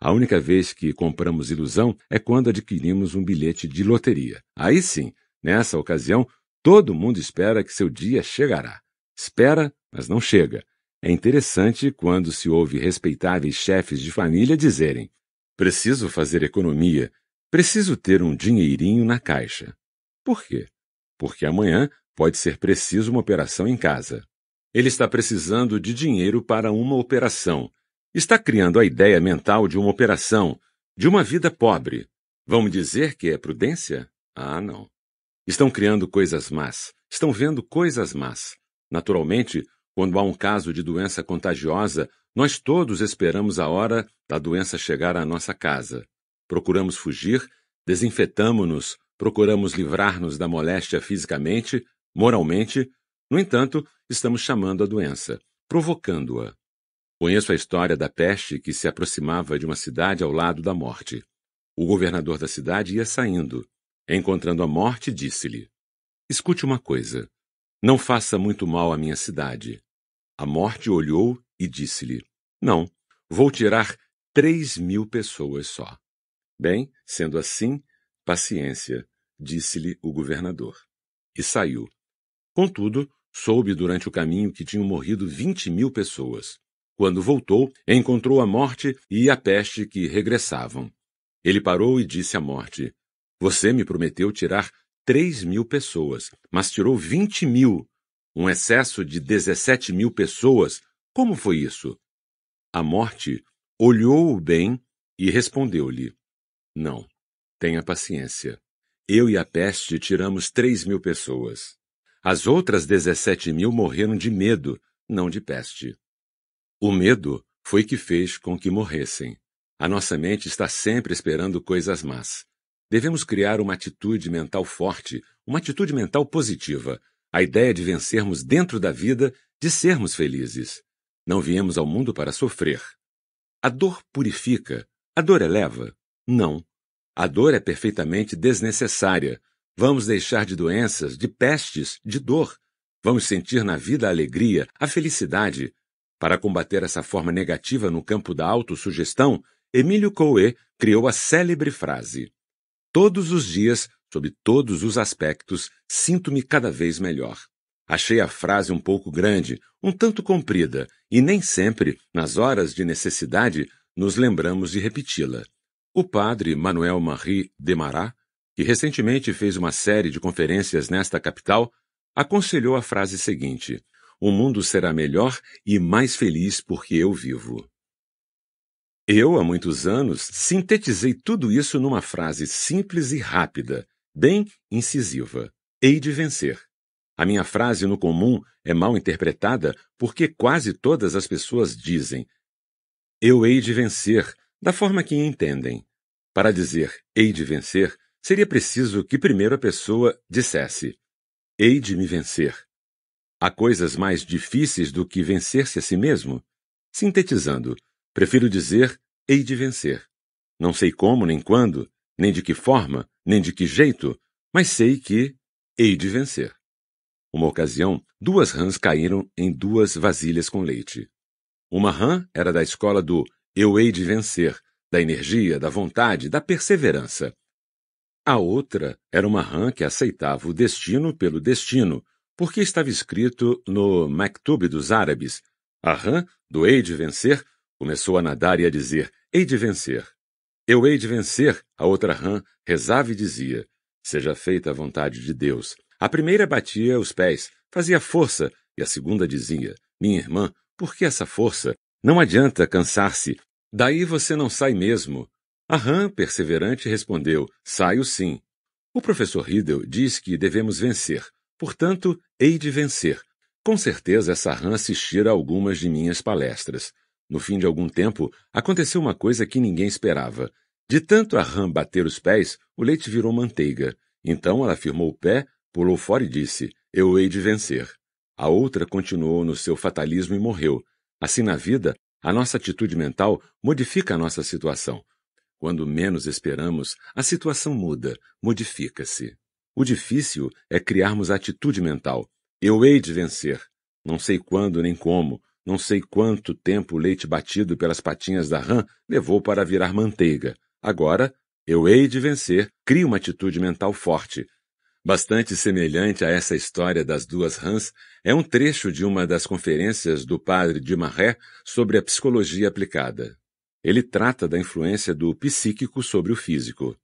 Speaker 1: A única vez que compramos ilusão é quando adquirimos um bilhete de loteria. Aí sim, nessa ocasião, Todo mundo espera que seu dia chegará. Espera, mas não chega. É interessante quando se ouve respeitáveis chefes de família dizerem: preciso fazer economia, preciso ter um dinheirinho na caixa. Por quê? Porque amanhã pode ser preciso uma operação em casa. Ele está precisando de dinheiro para uma operação. Está criando a ideia mental de uma operação, de uma vida pobre. Vamos dizer que é prudência? Ah, não. Estão criando coisas más, estão vendo coisas más. Naturalmente, quando há um caso de doença contagiosa, nós todos esperamos a hora da doença chegar à nossa casa. Procuramos fugir, desinfetamos-nos, procuramos livrar-nos da moléstia fisicamente, moralmente. No entanto, estamos chamando a doença, provocando-a. Conheço a história da peste que se aproximava de uma cidade ao lado da morte. O governador da cidade ia saindo. Encontrando a morte, disse-lhe: Escute uma coisa. Não faça muito mal à minha cidade. A morte olhou e disse-lhe: Não, vou tirar três mil pessoas só. Bem, sendo assim, paciência, disse-lhe o governador. E saiu. Contudo, soube durante o caminho que tinham morrido vinte mil pessoas. Quando voltou, encontrou a morte e a peste que regressavam. Ele parou e disse à morte: você me prometeu tirar 3 mil pessoas, mas tirou 20 mil, um excesso de 17 mil pessoas. Como foi isso? A morte olhou-o bem e respondeu-lhe: Não, tenha paciência. Eu e a peste tiramos 3 mil pessoas. As outras 17 mil morreram de medo, não de peste. O medo foi que fez com que morressem. A nossa mente está sempre esperando coisas más. Devemos criar uma atitude mental forte, uma atitude mental positiva, a ideia de vencermos dentro da vida, de sermos felizes. Não viemos ao mundo para sofrer. A dor purifica, a dor eleva? Não. A dor é perfeitamente desnecessária. Vamos deixar de doenças, de pestes, de dor. Vamos sentir na vida a alegria, a felicidade. Para combater essa forma negativa no campo da autossugestão, Emílio Coué criou a célebre frase: Todos os dias, sob todos os aspectos, sinto-me cada vez melhor. Achei a frase um pouco grande, um tanto comprida, e nem sempre, nas horas de necessidade, nos lembramos de repeti-la. O padre Manuel Marie Demarat, que recentemente fez uma série de conferências nesta capital, aconselhou a frase seguinte: O mundo será melhor e mais feliz porque eu vivo. Eu, há muitos anos, sintetizei tudo isso numa frase simples e rápida, bem incisiva: Hei de vencer. A minha frase no comum é mal interpretada porque quase todas as pessoas dizem: Eu hei de vencer, da forma que entendem. Para dizer hei de vencer, seria preciso que primeiro a pessoa dissesse: Hei de me vencer. Há coisas mais difíceis do que vencer-se a si mesmo? Sintetizando, Prefiro dizer, hei de vencer. Não sei como, nem quando, nem de que forma, nem de que jeito, mas sei que hei de vencer. Uma ocasião, duas rãs caíram em duas vasilhas com leite. Uma rã era da escola do eu hei de vencer, da energia, da vontade, da perseverança. A outra era uma rã que aceitava o destino pelo destino, porque estava escrito no Maktub dos Árabes: a rã do hei de vencer Começou a nadar e a dizer: Hei de vencer. Eu hei de vencer. A outra rã rezava e dizia: Seja feita a vontade de Deus. A primeira batia os pés, fazia força, e a segunda dizia: Minha irmã, por que essa força? Não adianta cansar-se. Daí você não sai mesmo. A rã, perseverante, respondeu: Saio sim. O professor Riddle diz que devemos vencer, portanto, hei de vencer. Com certeza essa rã assistira a algumas de minhas palestras. No fim de algum tempo, aconteceu uma coisa que ninguém esperava. De tanto a rã bater os pés, o leite virou manteiga. Então ela firmou o pé, pulou fora e disse: Eu hei de vencer. A outra continuou no seu fatalismo e morreu. Assim, na vida, a nossa atitude mental modifica a nossa situação. Quando menos esperamos, a situação muda, modifica-se. O difícil é criarmos a atitude mental. Eu hei de vencer. Não sei quando nem como, não sei quanto tempo o leite batido pelas patinhas da rã levou para virar manteiga. Agora, eu hei de vencer, cria uma atitude mental forte. Bastante semelhante a essa história das duas rãs é um trecho de uma das conferências do padre de sobre a psicologia aplicada. Ele trata da influência do psíquico sobre o físico.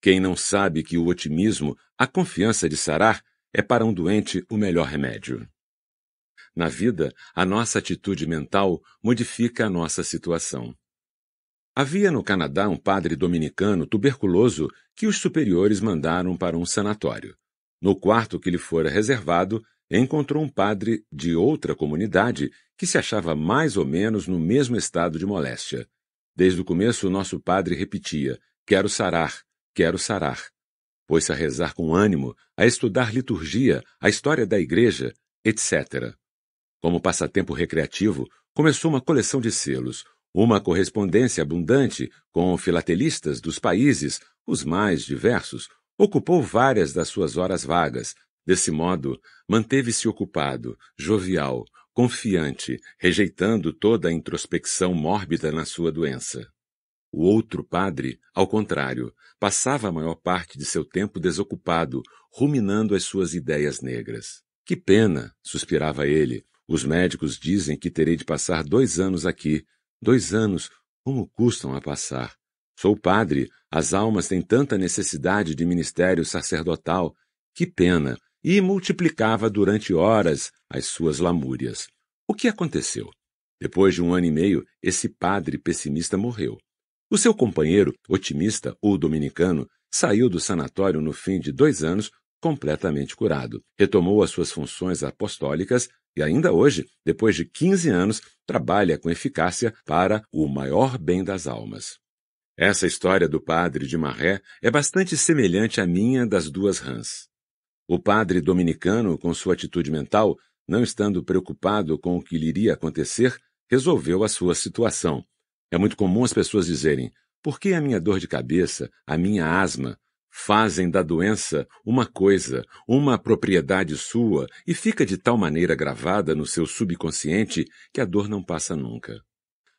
Speaker 1: Quem não sabe que o otimismo, a confiança de sarar, é para um doente o melhor remédio. Na vida, a nossa atitude mental modifica a nossa situação. Havia no Canadá um padre dominicano tuberculoso que os superiores mandaram para um sanatório. No quarto que lhe fora reservado, encontrou um padre de outra comunidade que se achava mais ou menos no mesmo estado de moléstia. Desde o começo, o nosso padre repetia: Quero sarar, quero sarar. Pôs-se a rezar com ânimo, a estudar liturgia, a história da igreja, etc. Como passatempo recreativo, começou uma coleção de selos, uma correspondência abundante com filatelistas dos países, os mais diversos, ocupou várias das suas horas vagas. Desse modo, manteve-se ocupado, jovial, confiante, rejeitando toda a introspecção mórbida na sua doença. O outro padre, ao contrário, passava a maior parte de seu tempo desocupado, ruminando as suas ideias negras. Que pena, suspirava ele, os médicos dizem que terei de passar dois anos aqui. Dois anos, como custam a passar? Sou padre, as almas têm tanta necessidade de ministério sacerdotal. Que pena! E multiplicava durante horas as suas lamúrias. O que aconteceu? Depois de um ano e meio, esse padre pessimista morreu. O seu companheiro, otimista, o dominicano, saiu do sanatório no fim de dois anos completamente curado. Retomou as suas funções apostólicas e ainda hoje, depois de 15 anos, trabalha com eficácia para o maior bem das almas. Essa história do padre de Marré é bastante semelhante à minha das duas rãs. O padre dominicano, com sua atitude mental, não estando preocupado com o que lhe iria acontecer, resolveu a sua situação. É muito comum as pessoas dizerem: por que a minha dor de cabeça, a minha asma, Fazem da doença uma coisa, uma propriedade sua, e fica de tal maneira gravada no seu subconsciente que a dor não passa nunca.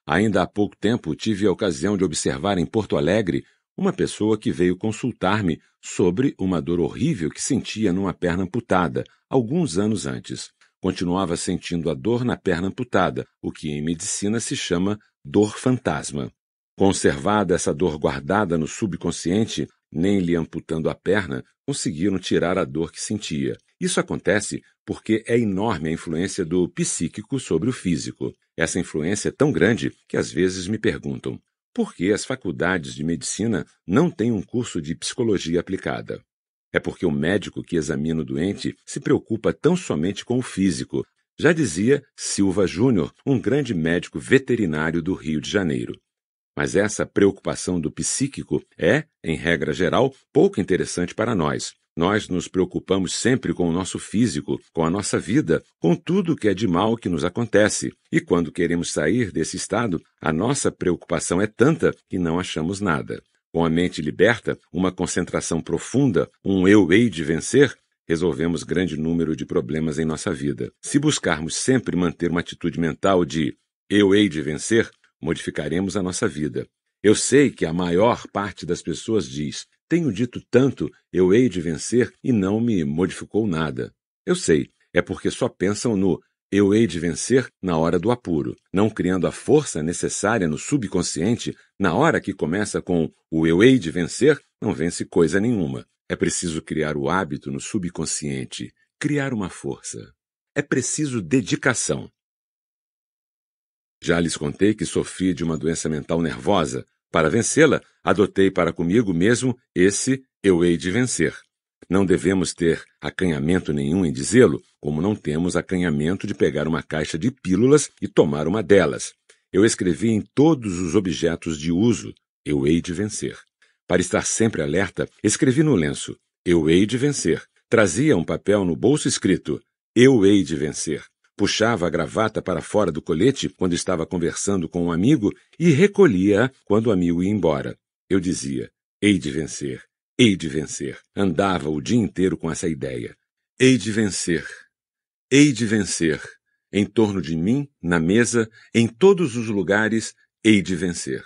Speaker 1: Ainda há pouco tempo tive a ocasião de observar em Porto Alegre uma pessoa que veio consultar-me sobre uma dor horrível que sentia numa perna amputada, alguns anos antes. Continuava sentindo a dor na perna amputada, o que em medicina se chama dor fantasma. Conservada essa dor guardada no subconsciente, nem lhe amputando a perna, conseguiram tirar a dor que sentia. Isso acontece porque é enorme a influência do psíquico sobre o físico. Essa influência é tão grande que às vezes me perguntam por que as faculdades de medicina não têm um curso de psicologia aplicada. É porque o médico que examina o doente se preocupa tão somente com o físico, já dizia Silva Júnior, um grande médico veterinário do Rio de Janeiro. Mas essa preocupação do psíquico é, em regra geral, pouco interessante para nós. Nós nos preocupamos sempre com o nosso físico, com a nossa vida, com tudo o que é de mal que nos acontece. E quando queremos sair desse estado, a nossa preocupação é tanta que não achamos nada. Com a mente liberta, uma concentração profunda, um eu hei de vencer, resolvemos grande número de problemas em nossa vida. Se buscarmos sempre manter uma atitude mental de eu hei de vencer, modificaremos a nossa vida. Eu sei que a maior parte das pessoas diz: Tenho dito tanto, eu hei de vencer e não me modificou nada. Eu sei, é porque só pensam no eu hei de vencer na hora do apuro, não criando a força necessária no subconsciente na hora que começa com o eu hei de vencer, não vence coisa nenhuma. É preciso criar o hábito no subconsciente, criar uma força. É preciso dedicação. Já lhes contei que sofri de uma doença mental nervosa. Para vencê-la, adotei para comigo mesmo esse eu hei de vencer. Não devemos ter acanhamento nenhum em dizê-lo, como não temos acanhamento de pegar uma caixa de pílulas e tomar uma delas. Eu escrevi em todos os objetos de uso, eu hei de vencer. Para estar sempre alerta, escrevi no lenço, eu hei de vencer. Trazia um papel no bolso escrito, eu hei de vencer puxava a gravata para fora do colete quando estava conversando com um amigo e recolhia-a quando o amigo ia embora. Eu dizia: Hei de vencer, hei de vencer. Andava o dia inteiro com essa ideia. Hei de vencer, hei de vencer. Em torno de mim, na mesa, em todos os lugares, hei de vencer.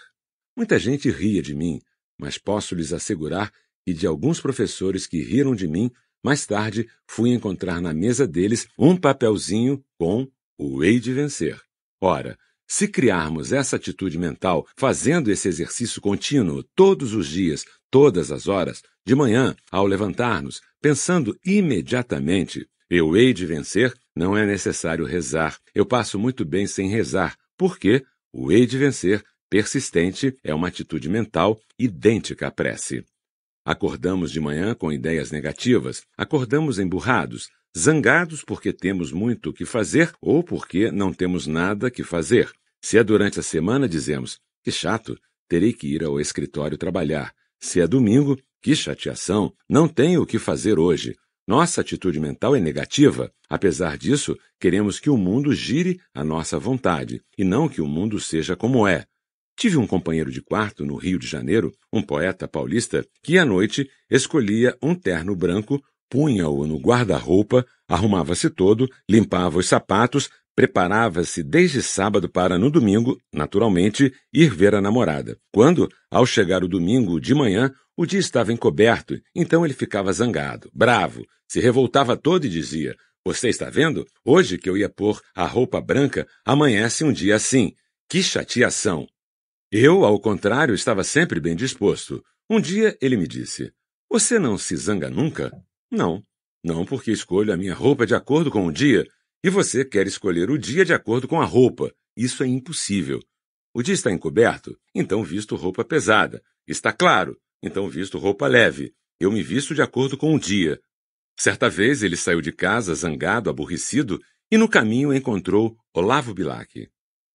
Speaker 1: Muita gente ria de mim, mas posso lhes assegurar que de alguns professores que riram de mim, mais tarde, fui encontrar na mesa deles um papelzinho com o hei de vencer. Ora, se criarmos essa atitude mental, fazendo esse exercício contínuo todos os dias, todas as horas, de manhã, ao levantar-nos, pensando imediatamente, eu hei de vencer, não é necessário rezar. Eu passo muito bem sem rezar, porque o hei de vencer persistente é uma atitude mental idêntica à prece. Acordamos de manhã com ideias negativas, acordamos emburrados, zangados porque temos muito o que fazer ou porque não temos nada que fazer. Se é durante a semana, dizemos: que chato, terei que ir ao escritório trabalhar. Se é domingo, que chateação, não tenho o que fazer hoje. Nossa atitude mental é negativa. Apesar disso, queremos que o mundo gire à nossa vontade e não que o mundo seja como é. Tive um companheiro de quarto no Rio de Janeiro, um poeta paulista, que à noite escolhia um terno branco, punha-o no guarda-roupa, arrumava-se todo, limpava os sapatos, preparava-se desde sábado para, no domingo, naturalmente, ir ver a namorada. Quando, ao chegar o domingo de manhã, o dia estava encoberto, então ele ficava zangado, bravo, se revoltava todo e dizia: Você está vendo? Hoje que eu ia pôr a roupa branca, amanhece um dia assim. Que chateação! Eu, ao contrário, estava sempre bem disposto. Um dia ele me disse: Você não se zanga nunca? Não. Não, porque escolho a minha roupa de acordo com o dia, e você quer escolher o dia de acordo com a roupa. Isso é impossível. O dia está encoberto, então visto roupa pesada. Está claro, então visto roupa leve. Eu me visto de acordo com o dia. Certa vez ele saiu de casa zangado, aborrecido, e no caminho encontrou Olavo Bilac.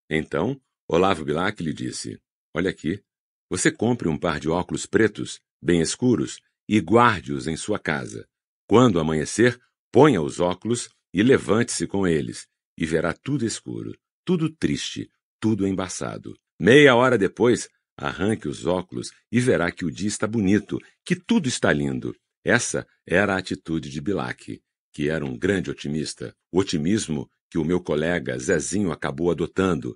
Speaker 1: Então, Olavo Bilac lhe disse: Olha aqui, você compre um par de óculos pretos, bem escuros, e guarde-os em sua casa. Quando amanhecer, ponha os óculos e levante-se com eles, e verá tudo escuro, tudo triste, tudo embaçado. Meia hora depois, arranque os óculos e verá que o dia está bonito, que tudo está lindo. Essa era a atitude de Bilac, que era um grande otimista, o otimismo que o meu colega Zezinho acabou adotando,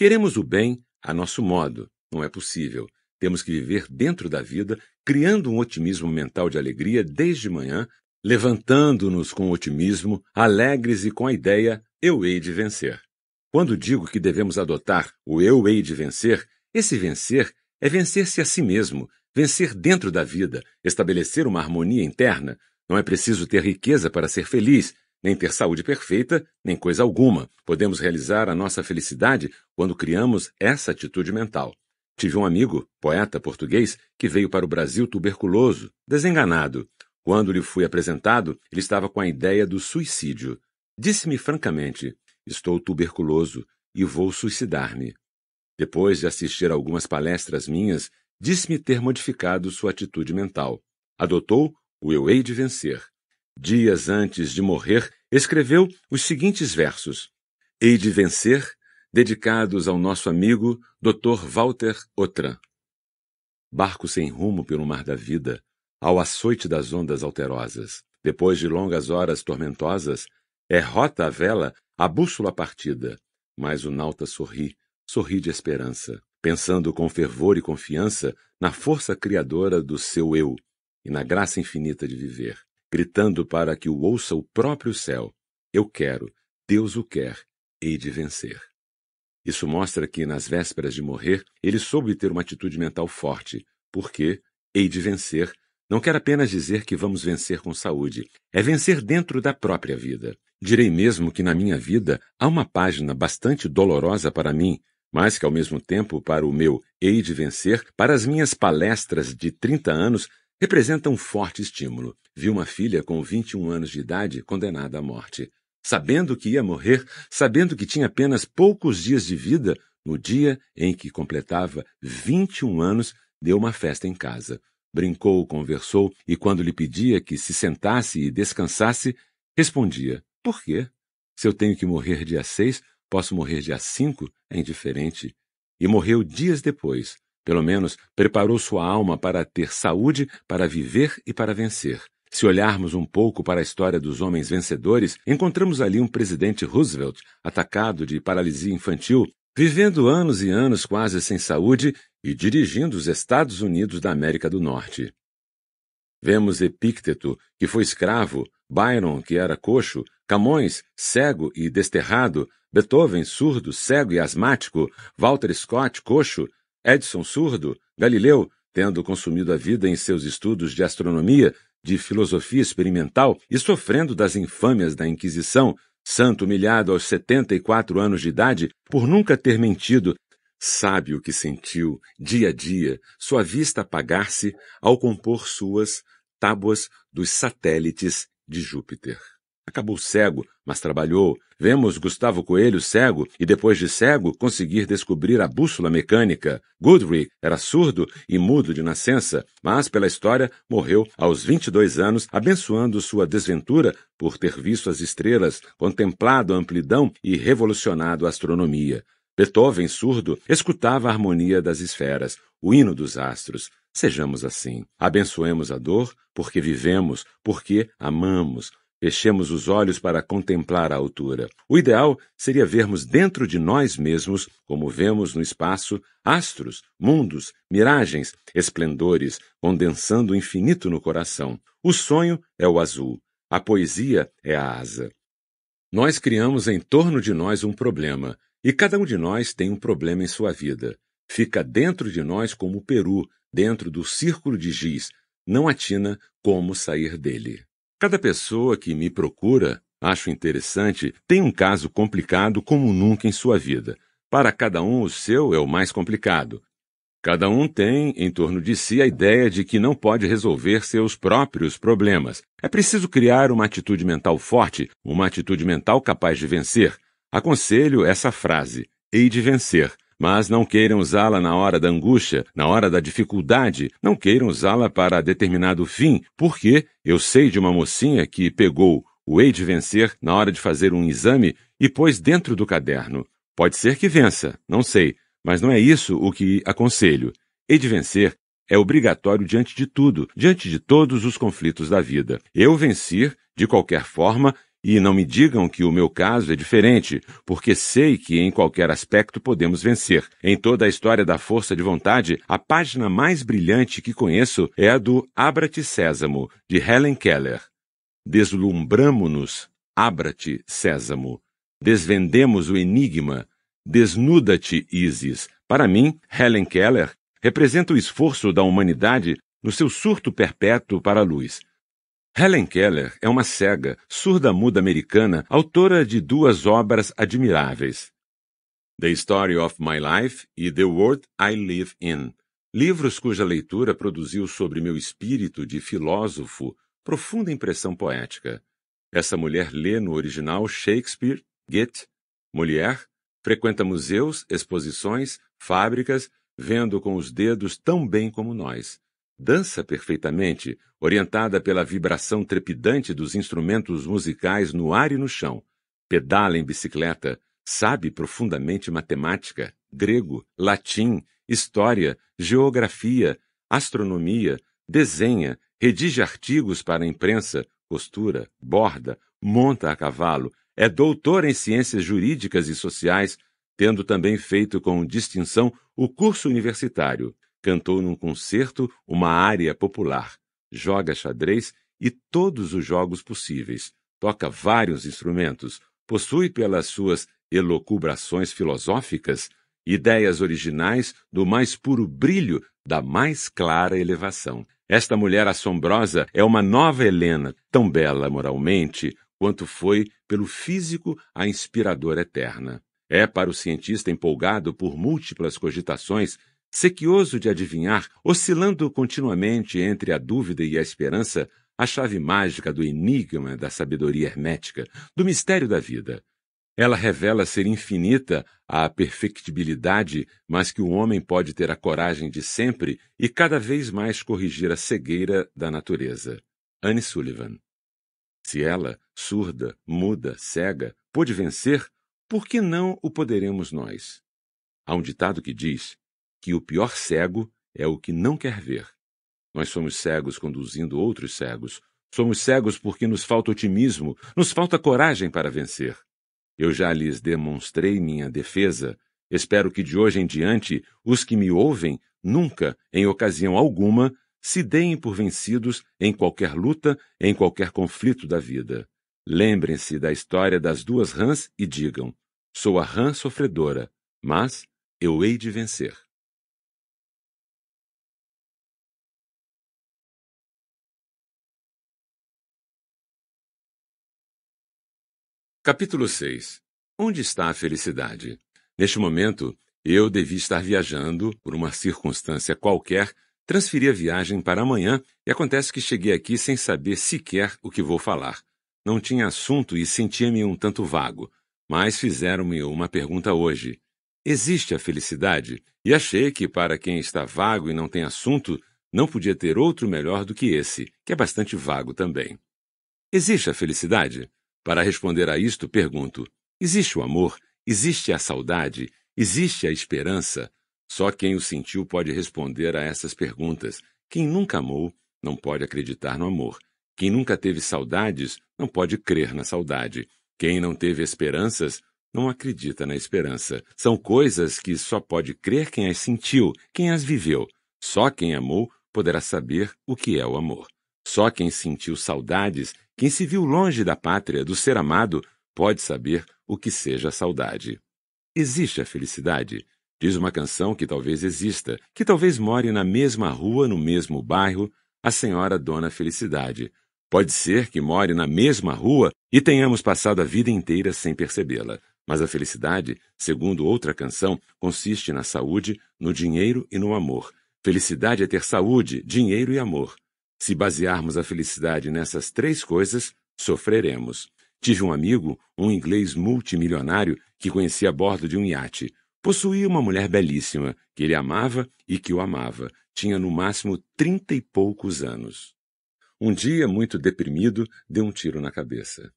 Speaker 1: Queremos o bem a nosso modo, não é possível. Temos que viver dentro da vida, criando um otimismo mental de alegria desde manhã, levantando-nos com otimismo, alegres e com a ideia eu hei de vencer. Quando digo que devemos adotar o eu hei de vencer, esse vencer é vencer-se a si mesmo, vencer dentro da vida, estabelecer uma harmonia interna. Não é preciso ter riqueza para ser feliz, nem ter saúde perfeita, nem coisa alguma. Podemos realizar a nossa felicidade quando criamos essa atitude mental. Tive um amigo, poeta português, que veio para o Brasil tuberculoso, desenganado. Quando lhe fui apresentado, ele estava com a ideia do suicídio. Disse-me francamente: Estou tuberculoso e vou suicidar-me. Depois de assistir a algumas palestras minhas, disse-me ter modificado sua atitude mental. Adotou o eu hei de vencer dias antes de morrer, escreveu os seguintes versos: Hei de vencer, dedicados ao nosso amigo Dr. Walter Otran. Barco sem rumo pelo mar da vida, ao açoite das ondas alterosas. Depois de longas horas tormentosas, é rota a vela, a bússola partida. Mas o nauta sorri, sorri de esperança, pensando com fervor e confiança na força criadora do seu eu e na graça infinita de viver gritando para que o ouça o próprio céu: Eu quero, Deus o quer, hei de vencer. Isso mostra que, nas vésperas de morrer, ele soube ter uma atitude mental forte, porque hei de vencer não quer apenas dizer que vamos vencer com saúde, é vencer dentro da própria vida. Direi mesmo que na minha vida há uma página bastante dolorosa para mim, mas que ao mesmo tempo para o meu hei de vencer, para as minhas palestras de 30 anos Representa um forte estímulo. Viu uma filha com 21 anos de idade condenada à morte. Sabendo que ia morrer, sabendo que tinha apenas poucos dias de vida, no dia em que completava 21 anos, deu uma festa em casa. Brincou, conversou e, quando lhe pedia que se sentasse e descansasse, respondia: Por quê? Se eu tenho que morrer dia 6, posso morrer dia 5? É indiferente. E morreu dias depois pelo menos, preparou sua alma para ter saúde, para viver e para vencer. Se olharmos um pouco para a história dos homens vencedores, encontramos ali um presidente Roosevelt, atacado de paralisia infantil, vivendo anos e anos quase sem saúde e dirigindo os Estados Unidos da América do Norte. Vemos Epícteto, que foi escravo, Byron, que era coxo, Camões, cego e desterrado, Beethoven, surdo, cego e asmático, Walter Scott, coxo, Edson surdo, Galileu, tendo consumido a vida em seus estudos de astronomia, de filosofia experimental e sofrendo das infâmias da Inquisição, santo humilhado aos 74 anos de idade por nunca ter mentido, sabe o que sentiu dia a dia, sua vista apagar-se ao compor suas tábuas dos satélites de Júpiter. Acabou cego, mas trabalhou. Vemos Gustavo Coelho cego e depois de cego conseguir descobrir a bússola mecânica. Goodrich era surdo e mudo de nascença, mas pela história morreu aos 22 anos, abençoando sua desventura por ter visto as estrelas, contemplado a amplidão e revolucionado a astronomia. Beethoven, surdo, escutava a harmonia das esferas, o hino dos astros. Sejamos assim. Abençoemos a dor, porque vivemos, porque amamos, Fechemos os olhos para contemplar a altura. O ideal seria vermos dentro de nós mesmos, como vemos no espaço, astros, mundos, miragens, esplendores, condensando o infinito no coração. O sonho é o azul, a poesia é a asa. Nós criamos em torno de nós um problema, e cada um de nós tem um problema em sua vida. Fica dentro de nós como o peru, dentro do círculo de giz, não atina como sair dele. Cada pessoa que me procura, acho interessante, tem um caso complicado como nunca em sua vida. Para cada um, o seu é o mais complicado. Cada um tem em torno de si a ideia de que não pode resolver seus próprios problemas. É preciso criar uma atitude mental forte, uma atitude mental capaz de vencer. Aconselho essa frase: hei de vencer mas não queiram usá-la na hora da angústia, na hora da dificuldade, não queiram usá-la para determinado fim, porque eu sei de uma mocinha que pegou o hei de vencer na hora de fazer um exame e pôs dentro do caderno. Pode ser que vença, não sei, mas não é isso o que aconselho. Hei de vencer é obrigatório diante de tudo, diante de todos os conflitos da vida. Eu vencer, de qualquer forma, e não me digam que o meu caso é diferente, porque sei que em qualquer aspecto podemos vencer. Em toda a história da força de vontade, a página mais brilhante que conheço é a do Abra-te Sésamo, de Helen Keller. Deslumbramo-nos, abra-te, Sésamo. Desvendemos o enigma. Desnuda-te, Isis. Para mim, Helen Keller representa o esforço da humanidade no seu surto perpétuo para a luz. Helen Keller é uma cega, surda-muda americana, autora de duas obras admiráveis: The Story of My Life e The World I Live In, livros cuja leitura produziu sobre meu espírito de filósofo profunda impressão poética. Essa mulher lê no original Shakespeare, Goethe, mulher, frequenta museus, exposições, fábricas, vendo com os dedos tão bem como nós dança perfeitamente, orientada pela vibração trepidante dos instrumentos musicais no ar e no chão, pedala em bicicleta, sabe profundamente matemática, grego, latim, história, geografia, astronomia, desenha, redige artigos para a imprensa, costura, borda, monta a cavalo, é doutor em ciências jurídicas e sociais, tendo também feito com distinção o curso universitário Cantou num concerto uma área popular, joga xadrez e todos os jogos possíveis, toca vários instrumentos, possui pelas suas elocubrações filosóficas ideias originais do mais puro brilho, da mais clara elevação. Esta mulher assombrosa é uma nova Helena, tão bela moralmente quanto foi, pelo físico, a inspiradora eterna. É para o cientista empolgado por múltiplas cogitações Sequioso de adivinhar, oscilando continuamente entre a dúvida e a esperança, a chave mágica do enigma da sabedoria hermética, do mistério da vida. Ela revela ser infinita a perfectibilidade, mas que o homem pode ter a coragem de sempre e cada vez mais corrigir a cegueira da natureza. Anne Sullivan. Se ela, surda, muda, cega, pôde vencer, por que não o poderemos nós? Há um ditado que diz: que o pior cego é o que não quer ver. Nós somos cegos conduzindo outros cegos. Somos cegos porque nos falta otimismo, nos falta coragem para vencer. Eu já lhes demonstrei minha defesa. Espero que de hoje em diante os que me ouvem nunca, em ocasião alguma, se deem por vencidos em qualquer luta, em qualquer conflito da vida. Lembrem-se da história das duas
Speaker 2: rãs e digam: sou a rã sofredora, mas eu hei de vencer. Capítulo
Speaker 1: 6 Onde está a felicidade? Neste momento, eu devia estar viajando, por uma circunstância qualquer, transferi a viagem para amanhã e acontece que cheguei aqui sem saber sequer o que vou falar. Não tinha assunto e sentia-me um tanto vago, mas fizeram-me uma pergunta hoje. Existe a felicidade? E achei que, para quem está vago e não tem assunto, não podia ter outro melhor do que esse, que é bastante vago também. Existe a felicidade? Para responder a isto, pergunto: existe o amor? Existe a saudade? Existe a esperança? Só quem o sentiu pode responder a essas perguntas. Quem nunca amou não pode acreditar no amor. Quem nunca teve saudades não pode crer na saudade. Quem não teve esperanças não acredita na esperança. São coisas que só pode crer quem as sentiu, quem as viveu. Só quem amou poderá saber o que é o amor. Só quem sentiu saudades, quem se viu longe da pátria, do ser amado, pode saber o que seja saudade. Existe a felicidade, diz uma canção que talvez exista, que talvez more na mesma rua, no mesmo bairro, a senhora Dona Felicidade. Pode ser que more na mesma rua e tenhamos passado a vida inteira sem percebê-la. Mas a felicidade, segundo outra canção, consiste na saúde, no dinheiro e no amor. Felicidade é ter saúde, dinheiro e amor. Se basearmos a felicidade nessas três coisas, sofreremos. Tive um amigo, um inglês multimilionário, que conheci a bordo de um iate. Possuía uma mulher belíssima, que ele amava e que o amava. Tinha no máximo trinta e poucos anos. Um dia, muito deprimido, deu um tiro na cabeça.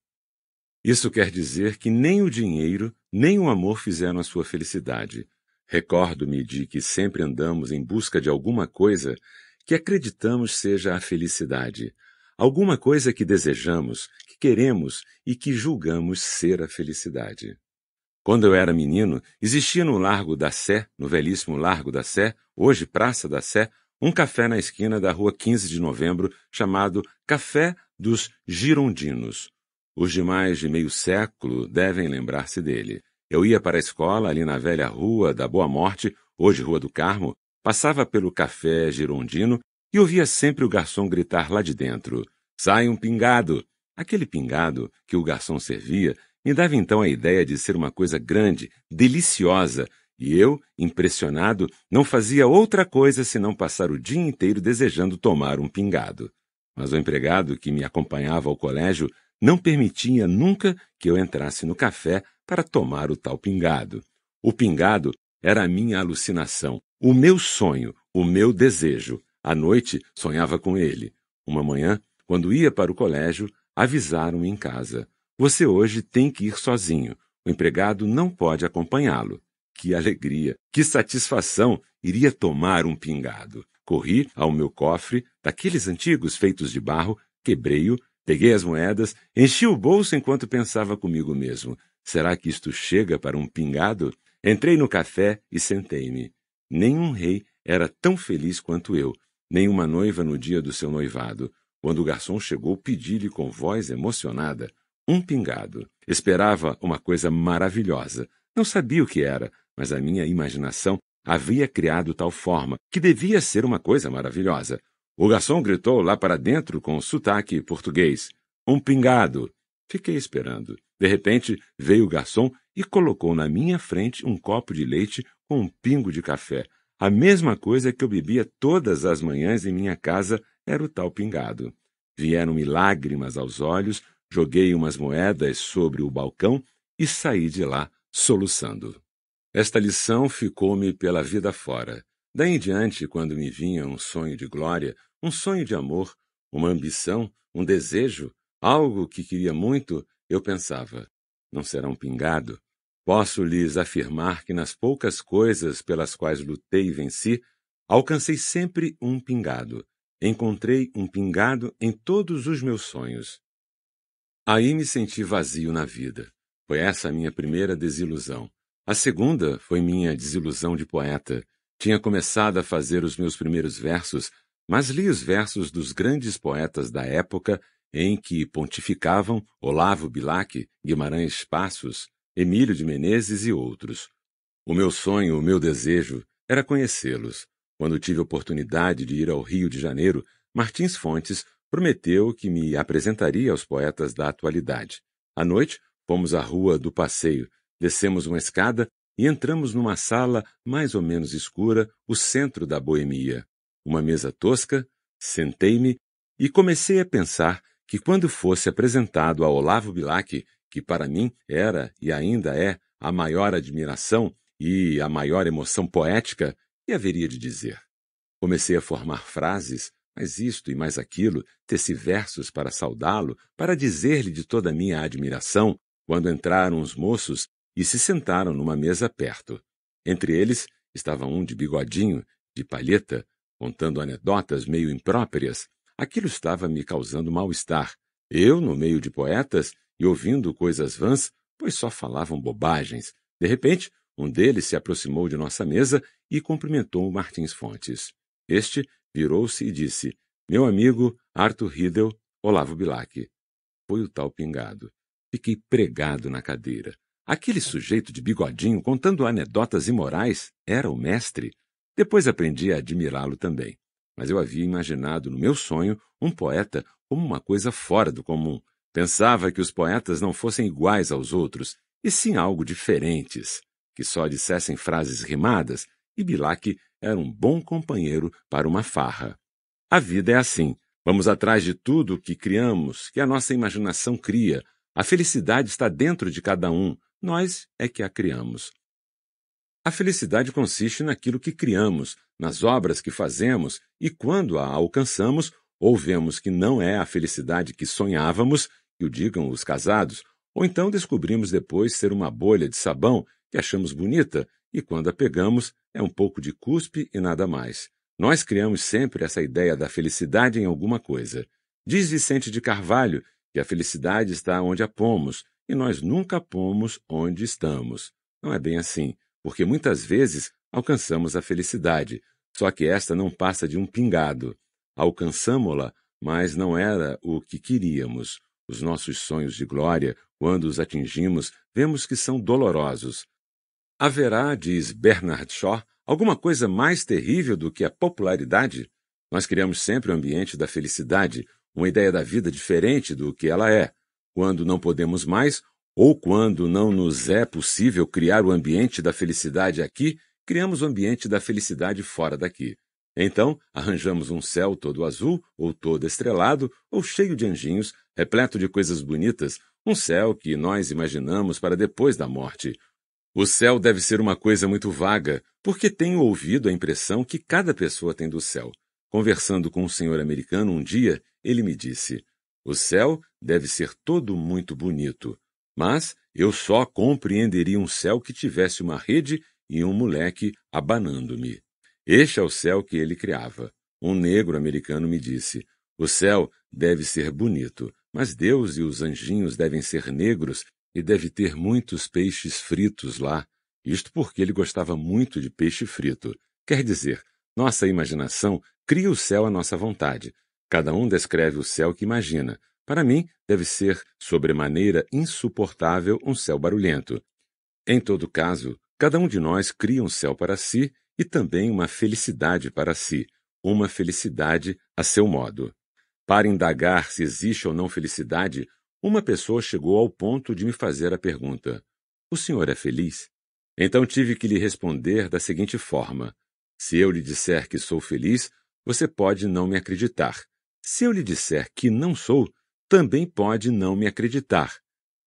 Speaker 1: Isso quer dizer que nem o dinheiro, nem o amor fizeram a sua felicidade. Recordo-me de que sempre andamos em busca de alguma coisa que acreditamos seja a felicidade, alguma coisa que desejamos, que queremos e que julgamos ser a felicidade. Quando eu era menino, existia no Largo da Sé, no velhíssimo Largo da Sé, hoje Praça da Sé, um café na esquina da rua 15 de novembro chamado Café dos Girondinos. Os de mais de meio século devem lembrar-se dele. Eu ia para a escola ali na velha Rua da Boa Morte, hoje Rua do Carmo, Passava pelo café girondino e ouvia sempre o garçom gritar lá de dentro: Sai um pingado! Aquele pingado que o garçom servia me dava então a ideia de ser uma coisa grande, deliciosa, e eu, impressionado, não fazia outra coisa senão passar o dia inteiro desejando tomar um pingado. Mas o empregado que me acompanhava ao colégio não permitia nunca que eu entrasse no café para tomar o tal pingado. O pingado era a minha alucinação, o meu sonho, o meu desejo. À noite sonhava com ele. Uma manhã, quando ia para o colégio, avisaram-me em casa: Você hoje tem que ir sozinho. O empregado não pode acompanhá-lo. Que alegria, que satisfação! Iria tomar um pingado. Corri ao meu cofre, daqueles antigos feitos de barro, quebrei-o, peguei as moedas, enchi o bolso enquanto pensava comigo mesmo: será que isto chega para um pingado? Entrei no café e sentei-me. Nenhum rei era tão feliz quanto eu, nenhuma noiva no dia do seu noivado, quando o garçom chegou pedi-lhe com voz emocionada um pingado. Esperava uma coisa maravilhosa. Não sabia o que era, mas a minha imaginação havia criado tal forma que devia ser uma coisa maravilhosa. O garçom gritou lá para dentro com um sotaque português: Um pingado! Fiquei esperando. De repente veio o garçom e colocou na minha frente um copo de leite com um pingo de café. A mesma coisa que eu bebia todas as manhãs em minha casa era o tal pingado. Vieram-me lágrimas aos olhos, joguei umas moedas sobre o balcão e saí de lá soluçando. Esta lição ficou-me pela vida fora. Daí em diante, quando me vinha um sonho de glória, um sonho de amor, uma ambição, um desejo, algo que queria muito, eu pensava: não será um pingado? Posso lhes afirmar que nas poucas coisas pelas quais lutei e venci, alcancei sempre um pingado. Encontrei um pingado em todos os meus sonhos. Aí me senti vazio na vida. Foi essa a minha primeira desilusão. A segunda foi minha desilusão de poeta. Tinha começado a fazer os meus primeiros versos, mas li os versos dos grandes poetas da época em que pontificavam Olavo Bilac, Guimarães Passos, Emílio de Menezes e outros. O meu sonho, o meu desejo, era conhecê-los. Quando tive oportunidade de ir ao Rio de Janeiro, Martins Fontes prometeu que me apresentaria aos poetas da atualidade. À noite, fomos à Rua do Passeio, descemos uma escada e entramos numa sala mais ou menos escura, o centro da boemia. Uma mesa tosca, sentei-me e comecei a pensar que quando fosse apresentado a Olavo Bilac, que para mim era e ainda é a maior admiração e a maior emoção poética que haveria de dizer. Comecei a formar frases, mais isto e mais aquilo, teci versos para saudá-lo, para dizer-lhe de toda a minha admiração, quando entraram os moços e se sentaram numa mesa perto. Entre eles estava um de bigodinho, de palheta, contando anedotas meio impróprias. Aquilo estava me causando mal-estar. Eu, no meio de poetas, e ouvindo coisas vãs, pois só falavam bobagens. De repente, um deles se aproximou de nossa mesa e cumprimentou Martins Fontes. Este virou-se e disse: Meu amigo Arthur Riddle, Olavo Bilac. Foi o tal pingado. Fiquei pregado na cadeira. Aquele sujeito de bigodinho contando anedotas imorais era o mestre. Depois aprendi a admirá-lo também. Mas eu havia imaginado no meu sonho um poeta como uma coisa fora do comum, Pensava que os poetas não fossem iguais aos outros, e sim algo diferentes, que só dissessem frases rimadas, e Bilac era um bom companheiro para uma farra. A vida é assim. Vamos atrás de tudo o que criamos, que a nossa imaginação cria. A felicidade está dentro de cada um, nós é que a criamos. A felicidade consiste naquilo que criamos, nas obras que fazemos, e quando a alcançamos, ou vemos que não é a felicidade que sonhávamos, que o digam os casados, ou então descobrimos depois ser uma bolha de sabão que achamos bonita e quando a pegamos é um pouco de cuspe e nada mais. Nós criamos sempre essa ideia da felicidade em alguma coisa. Diz Vicente de Carvalho que a felicidade está onde a pomos e nós nunca pomos onde estamos. Não é bem assim, porque muitas vezes alcançamos a felicidade, só que esta não passa de um pingado. Alcançamo-la, mas não era o que queríamos. Os nossos sonhos de glória, quando os atingimos, vemos que são dolorosos. Haverá, diz Bernard Shaw, alguma coisa mais terrível do que a popularidade? Nós criamos sempre o um ambiente da felicidade, uma ideia da vida diferente do que ela é. Quando não podemos mais, ou quando não nos é possível criar o ambiente da felicidade aqui, criamos o ambiente da felicidade fora daqui. Então, arranjamos um céu todo azul, ou todo estrelado, ou cheio de anjinhos, repleto de coisas bonitas, um céu que nós imaginamos para depois da morte. O céu deve ser uma coisa muito vaga, porque tenho ouvido a impressão que cada pessoa tem do céu. Conversando com um senhor americano um dia, ele me disse: O céu deve ser todo muito bonito, mas eu só compreenderia um céu que tivesse uma rede e um moleque abanando-me. Este é o céu que ele criava. Um negro americano me disse: O céu deve ser bonito, mas Deus e os anjinhos devem ser negros e deve ter muitos peixes fritos lá. Isto porque ele gostava muito de peixe frito. Quer dizer, nossa imaginação cria o céu à nossa vontade. Cada um descreve o céu que imagina. Para mim, deve ser, sobremaneira insuportável, um céu barulhento. Em todo caso, cada um de nós cria um céu para si e também uma felicidade para si, uma felicidade a seu modo. Para indagar se existe ou não felicidade, uma pessoa chegou ao ponto de me fazer a pergunta: O senhor é feliz? Então tive que lhe responder da seguinte forma: Se eu lhe disser que sou feliz, você pode não me acreditar. Se eu lhe disser que não sou, também pode não me acreditar.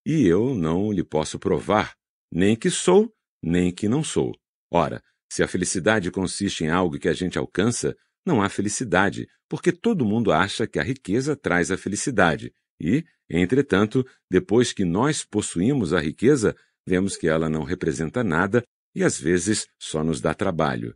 Speaker 1: E eu não lhe posso provar, nem que sou, nem que não sou. Ora, se a felicidade consiste em algo que a gente alcança, não há felicidade, porque todo mundo acha que a riqueza traz a felicidade. E, entretanto, depois que nós possuímos a riqueza, vemos que ela não representa nada e às vezes só nos dá trabalho.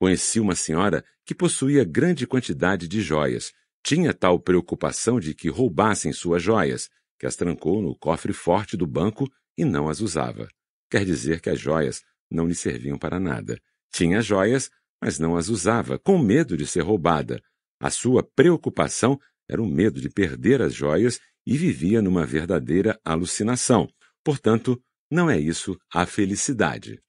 Speaker 1: Conheci uma senhora que possuía grande quantidade de joias. Tinha tal preocupação de que roubassem suas joias, que as trancou no cofre forte do banco e não as usava. Quer dizer que as joias não lhe serviam para nada. Tinha joias, mas não as usava, com medo de ser roubada. A sua preocupação era o medo de perder as joias e vivia numa verdadeira alucinação. Portanto, não é isso a felicidade.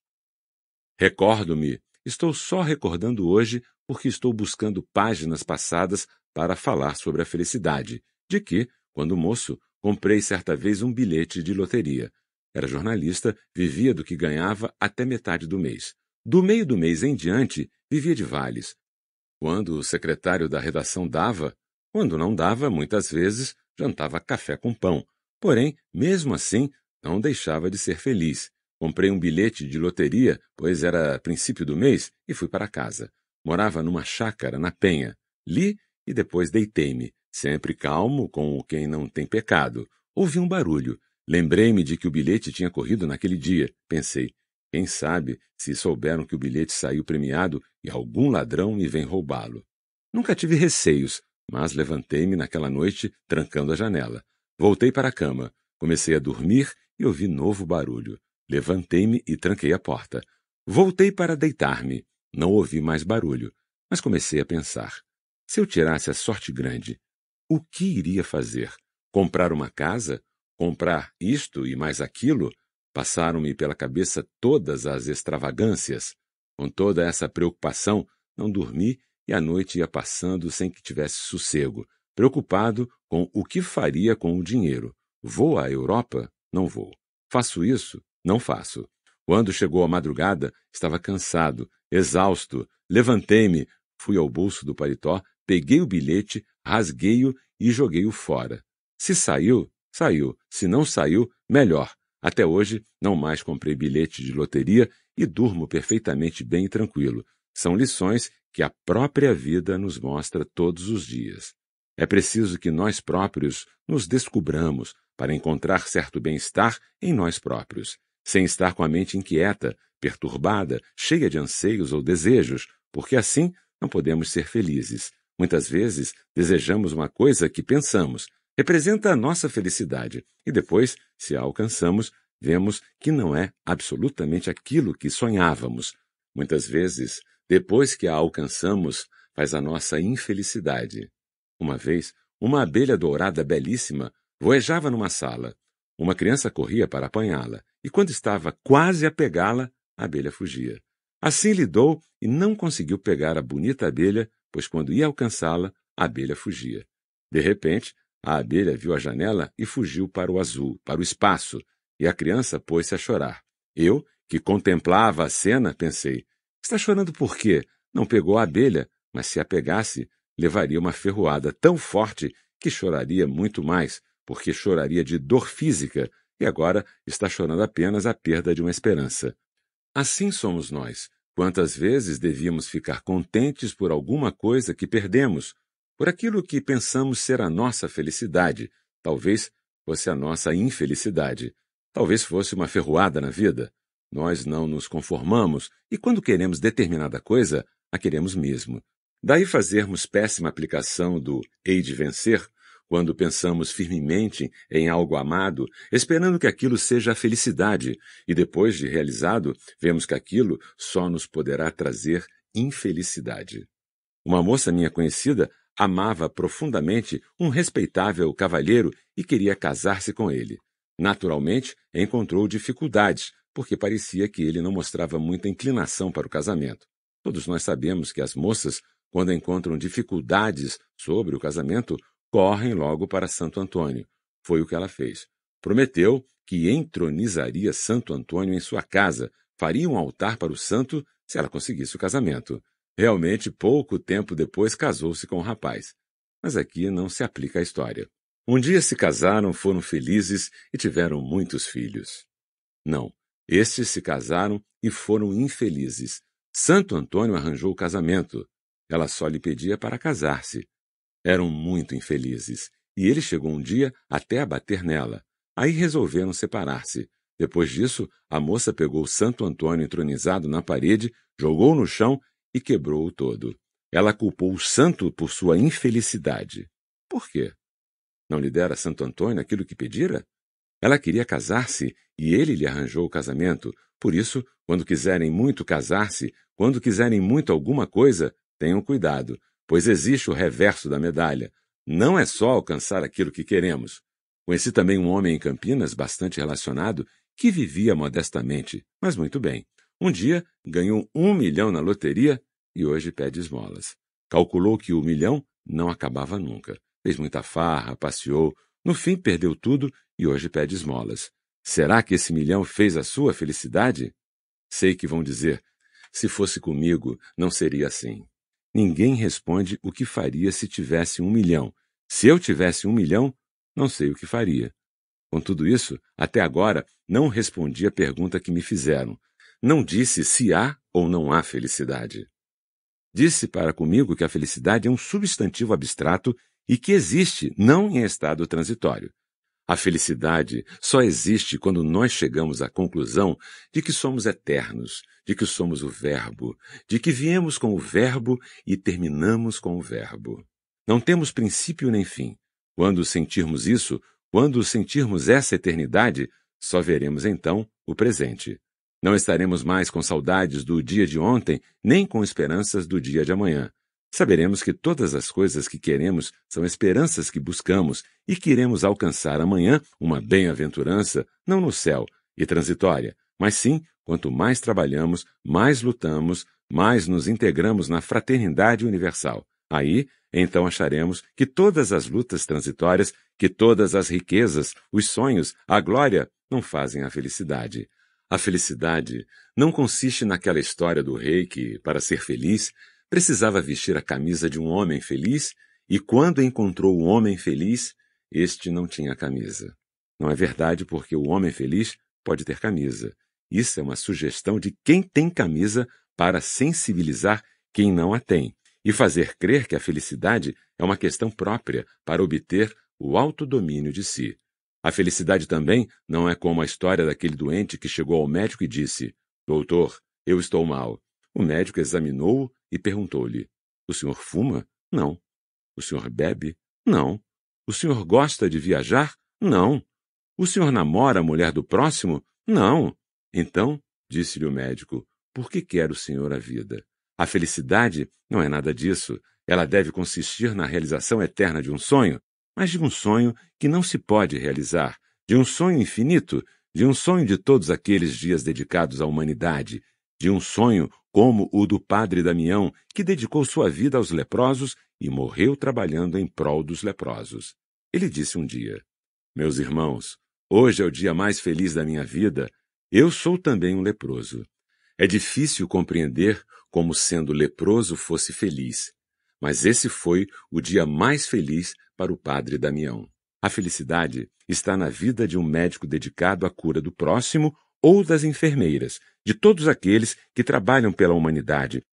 Speaker 1: Recordo-me, estou só recordando hoje porque estou buscando páginas passadas para falar sobre a felicidade, de que, quando moço, comprei certa vez um bilhete de loteria. Era jornalista, vivia do que ganhava até metade do mês. Do meio do mês em diante, vivia de vales. Quando o secretário da redação dava, quando não dava, muitas vezes jantava café com pão. Porém, mesmo assim, não deixava de ser feliz. Comprei um bilhete de loteria, pois era princípio do mês, e fui para casa. Morava numa chácara na Penha. Li e depois deitei-me, sempre calmo com quem não tem pecado. Ouvi um barulho. Lembrei-me de que o bilhete tinha corrido naquele dia. Pensei, quem sabe se souberam que o bilhete saiu premiado e algum ladrão me vem roubá-lo. Nunca tive receios, mas levantei-me naquela noite, trancando a janela. Voltei para a cama, comecei a dormir e ouvi novo barulho. Levantei-me e tranquei a porta. Voltei para deitar-me. Não ouvi mais barulho, mas comecei a pensar. Se eu tirasse a sorte grande, o que iria fazer? Comprar uma casa? Comprar isto e mais aquilo? Passaram-me pela cabeça todas as extravagâncias. Com toda essa preocupação, não dormi e a noite ia passando sem que tivesse sossego, preocupado com o que faria com o dinheiro. Vou à Europa? Não vou. Faço isso? Não faço. Quando chegou a madrugada, estava cansado, exausto. Levantei-me, fui ao bolso do paletó, peguei o bilhete, rasguei-o e joguei-o fora. Se saiu, saiu. Se não saiu, melhor. Até hoje, não mais comprei bilhete de loteria e durmo perfeitamente bem e tranquilo. São lições que a própria vida nos mostra todos os dias. É preciso que nós próprios nos descubramos para encontrar certo bem-estar em nós próprios, sem estar com a mente inquieta, perturbada, cheia de anseios ou desejos, porque assim não podemos ser felizes. Muitas vezes desejamos uma coisa que pensamos, representa a nossa felicidade, e depois, se a alcançamos, vemos que não é absolutamente aquilo que sonhávamos. Muitas vezes, depois que a alcançamos, faz a nossa infelicidade. Uma vez, uma abelha dourada belíssima voejava numa sala. Uma criança corria para apanhá-la, e quando estava quase a pegá-la, a abelha fugia. Assim lidou e não conseguiu pegar a bonita abelha, pois quando ia alcançá-la, a abelha fugia. De repente, a abelha viu a janela e fugiu para o azul, para o espaço, e a criança pôs-se a chorar. Eu, que contemplava a cena, pensei: está chorando por quê? Não pegou a abelha, mas se a pegasse, levaria uma ferroada tão forte que choraria muito mais, porque choraria de dor física, e agora está chorando apenas a perda de uma esperança. Assim somos nós. Quantas vezes devíamos ficar contentes por alguma coisa que perdemos, por aquilo que pensamos ser a nossa felicidade, talvez fosse a nossa infelicidade, talvez fosse uma ferroada na vida. Nós não nos conformamos e, quando queremos determinada coisa, a queremos mesmo. Daí fazermos péssima aplicação do hei de vencer, quando pensamos firmemente em algo amado, esperando que aquilo seja a felicidade, e depois de realizado, vemos que aquilo só nos poderá trazer infelicidade. Uma moça minha conhecida Amava profundamente um respeitável cavalheiro e queria casar-se com ele. Naturalmente, encontrou dificuldades, porque parecia que ele não mostrava muita inclinação para o casamento. Todos nós sabemos que as moças, quando encontram dificuldades sobre o casamento, correm logo para Santo Antônio. Foi o que ela fez. Prometeu que entronizaria Santo Antônio em sua casa, faria um altar para o santo se ela conseguisse o casamento. Realmente, pouco tempo depois, casou-se com o um rapaz. Mas aqui não se aplica a história. Um dia se casaram, foram felizes e tiveram muitos filhos. Não, estes se casaram e foram infelizes. Santo Antônio arranjou o casamento. Ela só lhe pedia para casar-se. Eram muito infelizes, e ele chegou um dia até a bater nela. Aí resolveram separar-se. Depois disso, a moça pegou Santo Antônio entronizado na parede, jogou no chão e quebrou-o todo. Ela culpou o santo por sua infelicidade. Por quê? Não lhe dera Santo Antônio aquilo que pedira? Ela queria casar-se e ele lhe arranjou o casamento. Por isso, quando quiserem muito casar-se, quando quiserem muito alguma coisa, tenham cuidado, pois existe o reverso da medalha. Não é só alcançar aquilo que queremos. Conheci também um homem em Campinas, bastante relacionado, que vivia modestamente, mas muito bem. Um dia ganhou um milhão na loteria e hoje pede esmolas. Calculou que o milhão não acabava nunca. Fez muita farra, passeou, no fim perdeu tudo e hoje pede esmolas. Será que esse milhão fez a sua felicidade? Sei que vão dizer: se fosse comigo, não seria assim. Ninguém responde o que faria se tivesse um milhão. Se eu tivesse um milhão, não sei o que faria. Com tudo isso, até agora, não respondi a pergunta que me fizeram. Não disse se há ou não há felicidade. Disse para comigo que a felicidade é um substantivo abstrato e que existe não em estado transitório. A felicidade só existe quando nós chegamos à conclusão de que somos eternos, de que somos o Verbo, de que viemos com o Verbo e terminamos com o Verbo. Não temos princípio nem fim. Quando sentirmos isso, quando sentirmos essa eternidade, só veremos então o presente. Não estaremos mais com saudades do dia de ontem, nem com esperanças do dia de amanhã. Saberemos que todas as coisas que queremos são esperanças que buscamos e que iremos alcançar amanhã uma bem-aventurança, não no céu e transitória, mas sim, quanto mais trabalhamos, mais lutamos, mais nos integramos na fraternidade universal. Aí, então acharemos que todas as lutas transitórias, que todas as riquezas, os sonhos, a glória, não fazem a felicidade. A felicidade não consiste naquela história do rei que, para ser feliz, precisava vestir a camisa de um homem feliz e, quando encontrou o homem feliz, este não tinha camisa. Não é verdade, porque o homem feliz pode ter camisa. Isso é uma sugestão de quem tem camisa para sensibilizar quem não a tem e fazer crer que a felicidade é uma questão própria para obter o autodomínio de si. A felicidade também não é como a história daquele doente que chegou ao médico e disse: Doutor, eu estou mal. O médico examinou-o e perguntou-lhe: O senhor fuma? Não. O senhor bebe? Não. O senhor gosta de viajar? Não. O senhor namora a mulher do próximo? Não. Então, disse-lhe o médico, por que quer o senhor a vida? A felicidade não é nada disso. Ela deve consistir na realização eterna de um sonho, mas de um sonho que não se pode realizar, de um sonho infinito, de um sonho de todos aqueles dias dedicados à humanidade, de um sonho como o do padre Damião, que dedicou sua vida aos leprosos e morreu trabalhando em prol dos leprosos. Ele disse um dia: Meus irmãos, hoje é o dia mais feliz da minha vida. Eu sou também um leproso. É difícil compreender como sendo leproso fosse feliz. Mas esse foi o dia mais feliz para o padre Damião. A felicidade está na vida de um médico dedicado à cura do próximo ou das enfermeiras, de todos aqueles que trabalham pela humanidade,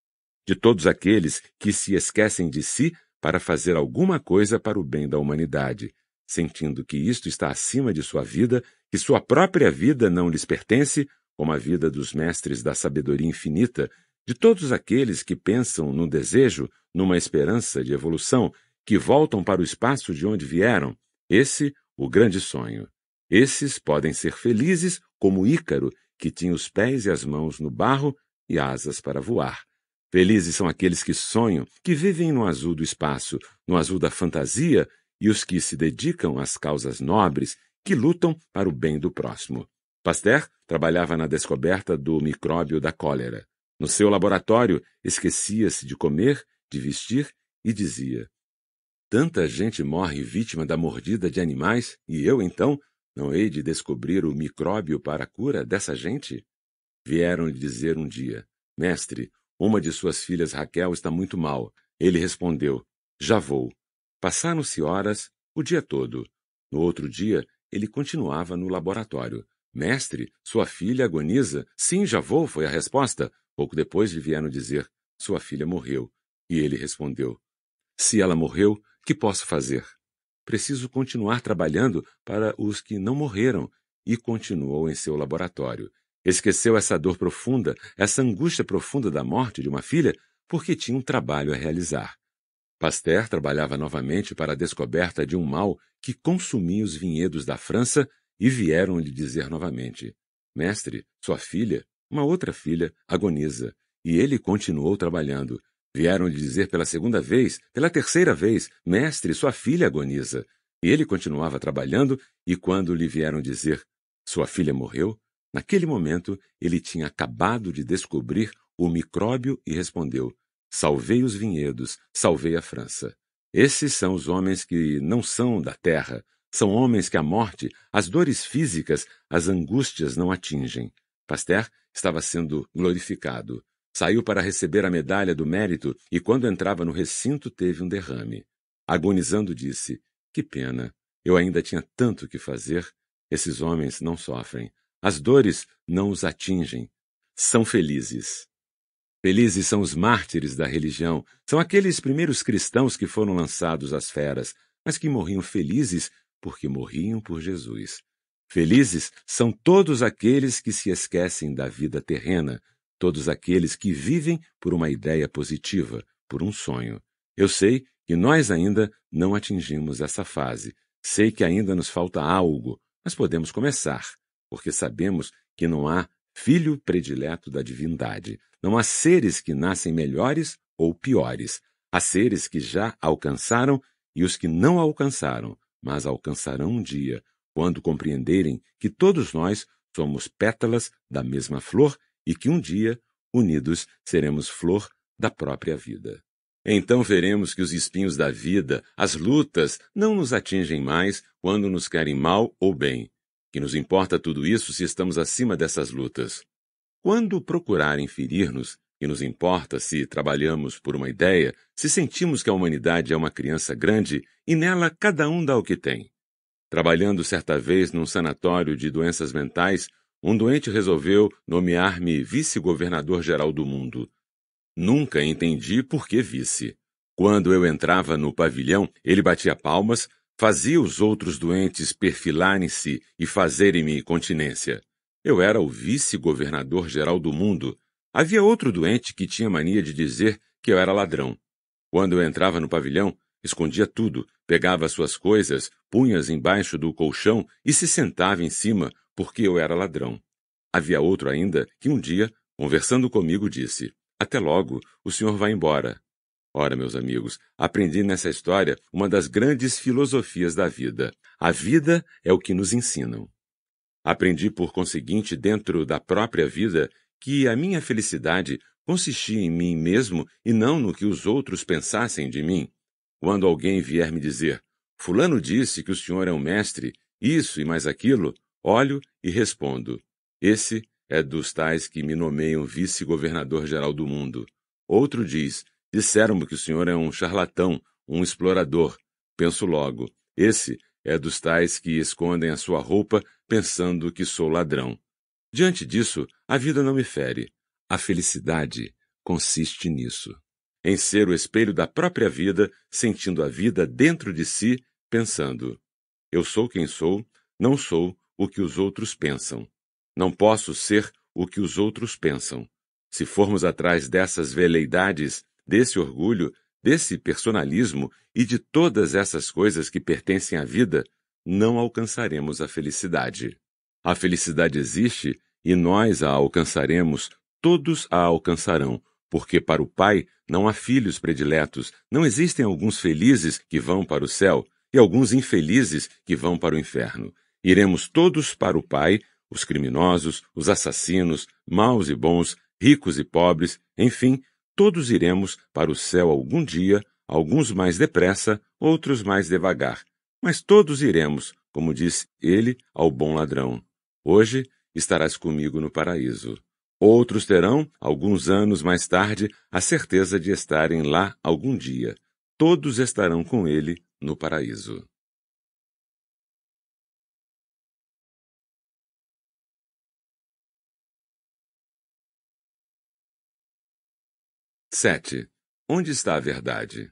Speaker 1: de todos aqueles que se esquecem de si para fazer alguma coisa para o bem da humanidade, sentindo que isto está acima de sua vida, que sua própria vida não lhes pertence, como a vida dos mestres da sabedoria infinita de todos aqueles que pensam num desejo, numa esperança de evolução, que voltam para o espaço de onde vieram, esse o grande sonho. Esses podem ser felizes como Ícaro, que tinha os pés e as mãos no barro e asas para voar. Felizes são aqueles que sonham, que vivem no azul do espaço, no azul da fantasia, e os que se dedicam às causas nobres, que lutam para o bem do próximo. Pasteur trabalhava na descoberta do micróbio da cólera. No seu laboratório, esquecia-se de comer, de vestir e dizia: Tanta gente morre vítima da mordida de animais e eu, então, não hei de descobrir o micróbio para a cura dessa gente? Vieram-lhe dizer um dia: Mestre, uma de suas filhas Raquel está muito mal. Ele respondeu: Já vou. Passaram-se horas, o dia todo. No outro dia, ele continuava no laboratório. Mestre, sua filha agoniza. Sim, já vou, foi a resposta. Pouco depois lhe vieram dizer: Sua filha morreu. E ele respondeu: Se ela morreu, que posso fazer? Preciso continuar trabalhando para os que não morreram. E continuou em seu laboratório. Esqueceu essa dor profunda, essa angústia profunda da morte de uma filha, porque tinha um trabalho a realizar. Pasteur trabalhava novamente para a descoberta de um mal que consumia os vinhedos da França e vieram lhe dizer novamente: Mestre, sua filha uma outra filha agoniza, e ele continuou trabalhando. Vieram lhe dizer pela segunda vez, pela terceira vez: Mestre, sua filha agoniza. E ele continuava trabalhando, e quando lhe vieram dizer: Sua filha morreu, naquele momento ele tinha acabado de descobrir o micróbio e respondeu: Salvei os vinhedos, salvei a França. Esses são os homens que não são da terra, são homens que a morte, as dores físicas, as angústias não atingem. Pasteur estava sendo glorificado. Saiu para receber a medalha do mérito e, quando entrava no recinto, teve um derrame. Agonizando, disse: Que pena, eu ainda tinha tanto que fazer. Esses homens não sofrem. As dores não os atingem. São felizes. Felizes são os mártires da religião, são aqueles primeiros cristãos que foram lançados às feras, mas que morriam felizes porque morriam por Jesus. Felizes são todos aqueles que se esquecem da vida terrena, todos aqueles que vivem por uma ideia positiva, por um sonho. Eu sei que nós ainda não atingimos essa fase. Sei que ainda nos falta algo, mas podemos começar, porque sabemos que não há filho predileto da divindade. Não há seres que nascem melhores ou piores. Há seres que já alcançaram e os que não alcançaram, mas alcançarão um dia, quando compreenderem que todos nós somos pétalas da mesma flor e que um dia, unidos, seremos flor da própria vida. Então veremos que os espinhos da vida, as lutas, não nos atingem mais quando nos querem mal ou bem. Que nos importa tudo isso se estamos acima dessas lutas. Quando procurarem ferir-nos, que nos importa se trabalhamos por uma ideia, se sentimos que a humanidade é uma criança grande e nela cada um dá o que tem. Trabalhando certa vez num sanatório de doenças mentais, um doente resolveu nomear-me vice-governador geral do mundo. Nunca entendi por que vice. Quando eu entrava no pavilhão, ele batia palmas, fazia os outros doentes perfilarem-se e fazerem-me continência. Eu era o vice-governador geral do mundo. Havia outro doente que tinha mania de dizer que eu era ladrão. Quando eu entrava no pavilhão, Escondia tudo, pegava suas coisas, punhas embaixo do colchão e se sentava em cima, porque eu era ladrão. Havia outro ainda que um dia, conversando comigo, disse: Até logo, o senhor vai embora. Ora, meus amigos, aprendi nessa história uma das grandes filosofias da vida. A vida é o que nos ensinam. Aprendi, por conseguinte, dentro da própria vida, que a minha felicidade consistia em mim mesmo e não no que os outros pensassem de mim. Quando alguém vier me dizer, Fulano disse que o senhor é um mestre, isso e mais aquilo, olho e respondo: Esse é dos tais que me nomeiam vice-governador geral do mundo. Outro diz: Disseram-me que o senhor é um charlatão, um explorador. Penso logo: Esse é dos tais que escondem a sua roupa pensando que sou ladrão. Diante disso, a vida não me fere. A felicidade consiste nisso em ser o espelho da própria vida, sentindo a vida dentro de si, pensando: Eu sou quem sou, não sou o que os outros pensam. Não posso ser o que os outros pensam. Se formos atrás dessas veleidades, desse orgulho, desse personalismo e de todas essas coisas que pertencem à vida, não alcançaremos a felicidade. A felicidade existe e nós a alcançaremos, todos a alcançarão, porque para o Pai não há filhos prediletos, não existem alguns felizes que vão para o céu e alguns infelizes que vão para o inferno. Iremos todos para o Pai, os criminosos, os assassinos, maus e bons, ricos e pobres, enfim, todos iremos para o céu algum dia, alguns mais depressa, outros mais devagar. Mas todos iremos, como disse ele ao bom ladrão. Hoje estarás comigo no paraíso. Outros terão, alguns anos mais tarde, a certeza de estarem lá
Speaker 2: algum dia. Todos estarão com ele no paraíso. Sete. Onde está a verdade?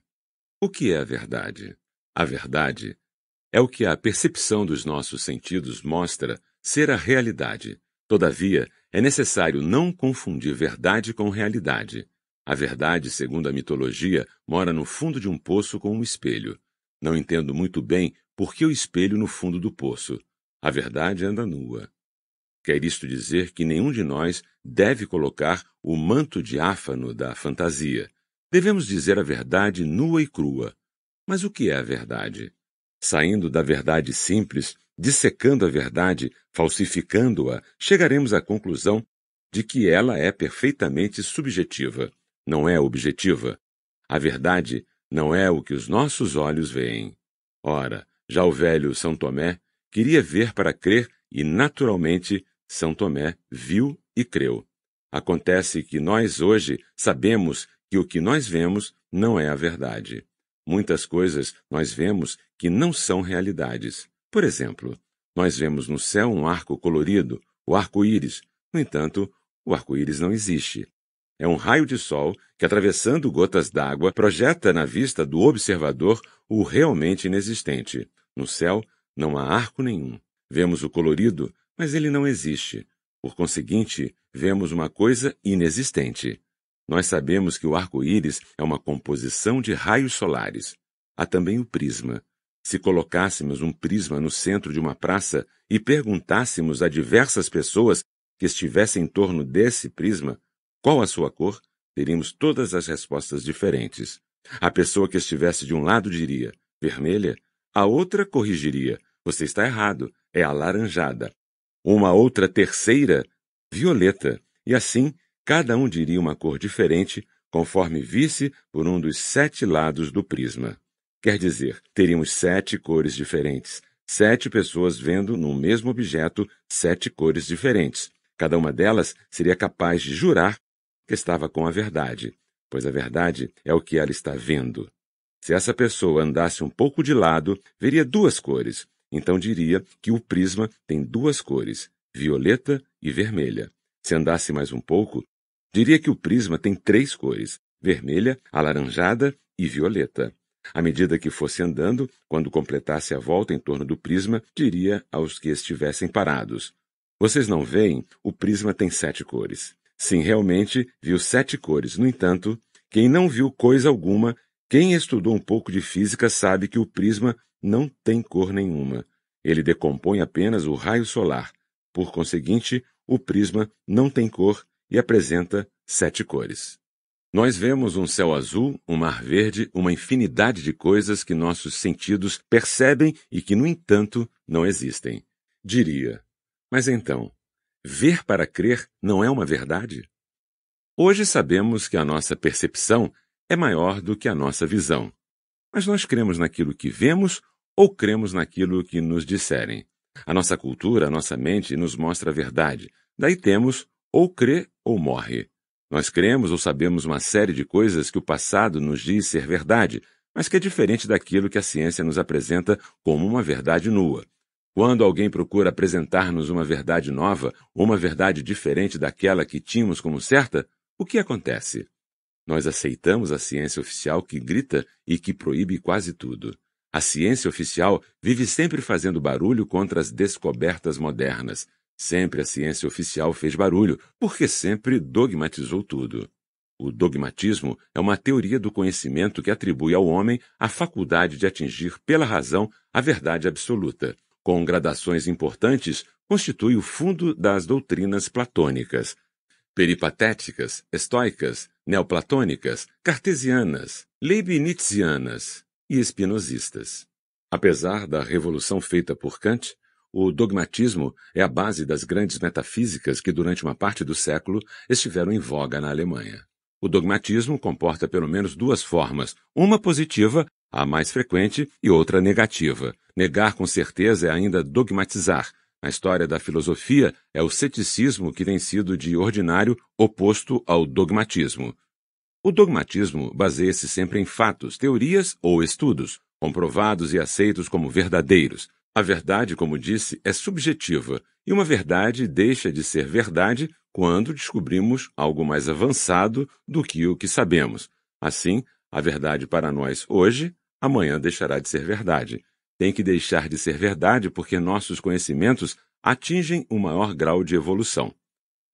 Speaker 2: O que é a verdade? A verdade é o que a
Speaker 1: percepção dos nossos sentidos mostra ser a realidade. Todavia, é necessário não confundir verdade com realidade. A verdade, segundo a mitologia, mora no fundo de um poço com um espelho. Não entendo muito bem por que o espelho no fundo do poço. A verdade anda nua. Quer isto dizer que nenhum de nós deve colocar o manto diáfano da fantasia. Devemos dizer a verdade nua e crua. Mas o que é a verdade? Saindo da verdade simples, dissecando a verdade, falsificando-a, chegaremos à conclusão de que ela é perfeitamente subjetiva, não é objetiva. A verdade não é o que os nossos olhos veem. Ora, já o velho São Tomé queria ver para crer e, naturalmente, São Tomé viu e creu. Acontece que nós hoje sabemos que o que nós vemos não é a verdade. Muitas coisas nós vemos que não são realidades. Por exemplo, nós vemos no céu um arco colorido, o arco-íris. No entanto, o arco-íris não existe. É um raio de sol que, atravessando gotas d'água, projeta na vista do observador o realmente inexistente. No céu, não há arco nenhum. Vemos o colorido, mas ele não existe. Por conseguinte, vemos uma coisa inexistente. Nós sabemos que o arco-íris é uma composição de raios solares. Há também o prisma, se colocássemos um prisma no centro de uma praça e perguntássemos a diversas pessoas que estivessem em torno desse prisma qual a sua cor, teríamos todas as respostas diferentes. A pessoa que estivesse de um lado diria vermelha, a outra corrigiria: você está errado, é alaranjada. Uma outra terceira, violeta. E assim, cada um diria uma cor diferente, conforme visse por um dos sete lados do prisma. Quer dizer, teríamos sete cores diferentes, sete pessoas vendo no mesmo objeto sete cores diferentes. Cada uma delas seria capaz de jurar que estava com a verdade, pois a verdade é o que ela está vendo. Se essa pessoa andasse um pouco de lado, veria duas cores, então diria que o prisma tem duas cores, violeta e vermelha. Se andasse mais um pouco, diria que o prisma tem três cores: vermelha, alaranjada e violeta. À medida que fosse andando, quando completasse a volta em torno do prisma, diria aos que estivessem parados: Vocês não veem? O prisma tem sete cores. Sim, realmente viu sete cores. No entanto, quem não viu coisa alguma, quem estudou um pouco de física sabe que o prisma não tem cor nenhuma. Ele decompõe apenas o raio solar. Por conseguinte, o prisma não tem cor e apresenta sete cores. Nós vemos um céu azul, um mar verde, uma infinidade de coisas que nossos sentidos percebem e que, no entanto, não existem. Diria, mas então, ver para crer não é uma verdade? Hoje sabemos que a nossa percepção é maior do que a nossa visão. Mas nós cremos naquilo que vemos ou cremos naquilo que nos disserem. A nossa cultura, a nossa mente nos mostra a verdade. Daí temos ou crê ou morre. Nós cremos ou sabemos uma série de coisas que o passado nos diz ser verdade, mas que é diferente daquilo que a ciência nos apresenta como uma verdade nua. Quando alguém procura apresentar-nos uma verdade nova, uma verdade diferente daquela que tínhamos como certa, o que acontece? Nós aceitamos a ciência oficial que grita e que proíbe quase tudo. A ciência oficial vive sempre fazendo barulho contra as descobertas modernas, Sempre a ciência oficial fez barulho, porque sempre dogmatizou tudo. O dogmatismo é uma teoria do conhecimento que atribui ao homem a faculdade de atingir pela razão a verdade absoluta. Com gradações importantes, constitui o fundo das doutrinas platônicas, peripatéticas, estoicas, neoplatônicas, cartesianas, leibnizianas e espinosistas. Apesar da revolução feita por Kant, o dogmatismo é a base das grandes metafísicas que, durante uma parte do século, estiveram em voga na Alemanha. O dogmatismo comporta pelo menos duas formas, uma positiva, a mais frequente, e outra negativa. Negar com certeza é ainda dogmatizar. Na história da filosofia, é o ceticismo que tem sido de ordinário oposto ao dogmatismo. O dogmatismo baseia-se sempre em fatos, teorias ou estudos, comprovados e aceitos como verdadeiros. A verdade, como disse, é subjetiva, e uma verdade deixa de ser verdade quando descobrimos algo mais avançado do que o que sabemos. Assim, a verdade para nós hoje, amanhã deixará de ser verdade. Tem que deixar de ser verdade porque nossos conhecimentos atingem um maior grau de evolução.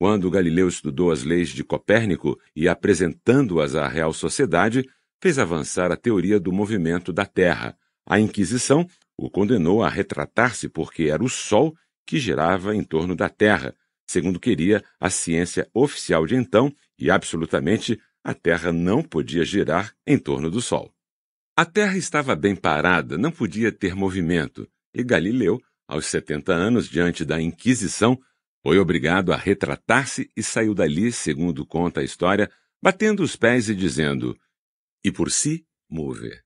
Speaker 1: Quando Galileu estudou as leis de Copérnico e apresentando-as à Real Sociedade, fez avançar a teoria do movimento da Terra a Inquisição o condenou a retratar-se porque era o Sol que girava em torno da Terra, segundo queria a ciência oficial de então, e absolutamente a Terra não podia girar em torno do Sol. A Terra estava bem parada, não podia ter movimento, e Galileu, aos 70 anos, diante da Inquisição, foi obrigado a retratar-se e saiu dali, segundo conta a história, batendo os pés e dizendo: E por si, mover.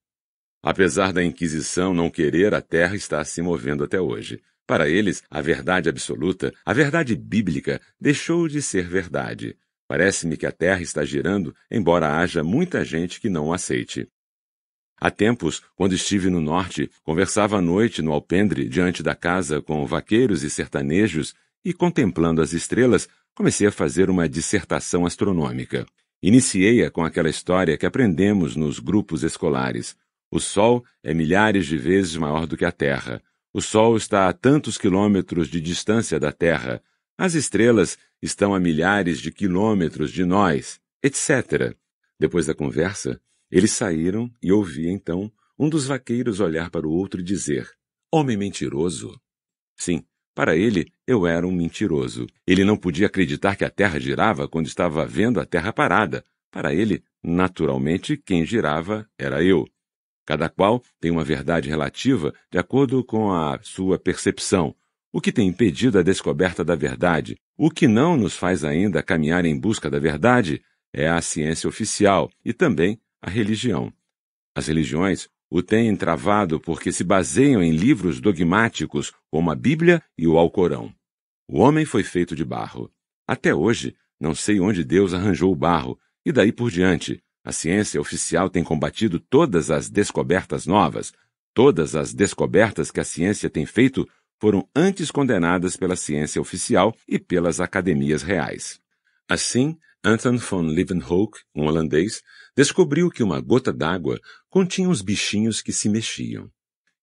Speaker 1: Apesar da Inquisição não querer, a Terra está se movendo até hoje. Para eles, a verdade absoluta, a verdade bíblica, deixou de ser verdade. Parece-me que a Terra está girando, embora haja muita gente que não o aceite. Há tempos, quando estive no norte, conversava à noite no alpendre diante da casa com vaqueiros e sertanejos e, contemplando as estrelas, comecei a fazer uma dissertação astronômica. Iniciei-a com aquela história que aprendemos nos grupos escolares. O Sol é milhares de vezes maior do que a Terra. O Sol está a tantos quilômetros de distância da Terra. As estrelas estão a milhares de quilômetros de nós, etc. Depois da conversa, eles saíram e ouvi então um dos vaqueiros olhar para o outro e dizer: Homem mentiroso! Sim, para ele, eu era um mentiroso. Ele não podia acreditar que a Terra girava quando estava vendo a Terra parada. Para ele, naturalmente, quem girava era eu. Cada qual tem uma verdade relativa de acordo com a sua percepção, o que tem impedido a descoberta da verdade. O que não nos faz ainda caminhar em busca da verdade é a ciência oficial e também a religião. As religiões o têm travado porque se baseiam em livros dogmáticos como a Bíblia e o Alcorão. O homem foi feito de barro. Até hoje, não sei onde Deus arranjou o barro, e daí por diante, a ciência oficial tem combatido todas as descobertas novas. Todas as descobertas que a ciência tem feito foram antes condenadas pela ciência oficial e pelas academias reais. Assim, Anton von Leeuwenhoek, um holandês, descobriu que uma gota d'água continha os bichinhos que se mexiam.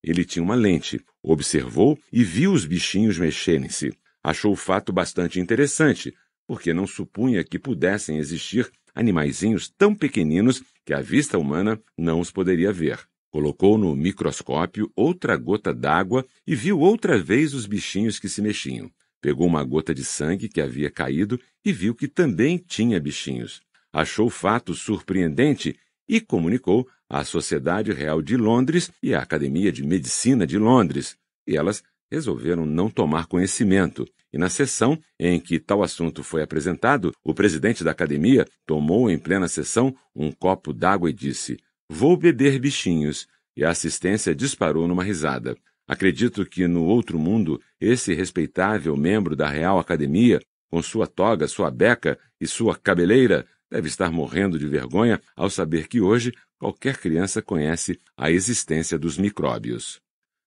Speaker 1: Ele tinha uma lente, observou e viu os bichinhos mexerem-se. Achou o fato bastante interessante, porque não supunha que pudessem existir animaizinhos tão pequeninos que a vista humana não os poderia ver. Colocou no microscópio outra gota d'água e viu outra vez os bichinhos que se mexiam. Pegou uma gota de sangue que havia caído e viu que também tinha bichinhos. Achou o fato surpreendente e comunicou à Sociedade Real de Londres e à Academia de Medicina de Londres, e elas resolveram não tomar conhecimento, e na sessão em que tal assunto foi apresentado, o presidente da academia tomou em plena sessão um copo d'água e disse: Vou beber bichinhos, e a assistência disparou numa risada. Acredito que no outro mundo, esse respeitável membro da Real Academia, com sua toga, sua beca e sua cabeleira, deve estar morrendo de vergonha ao saber que hoje qualquer criança conhece a existência dos micróbios.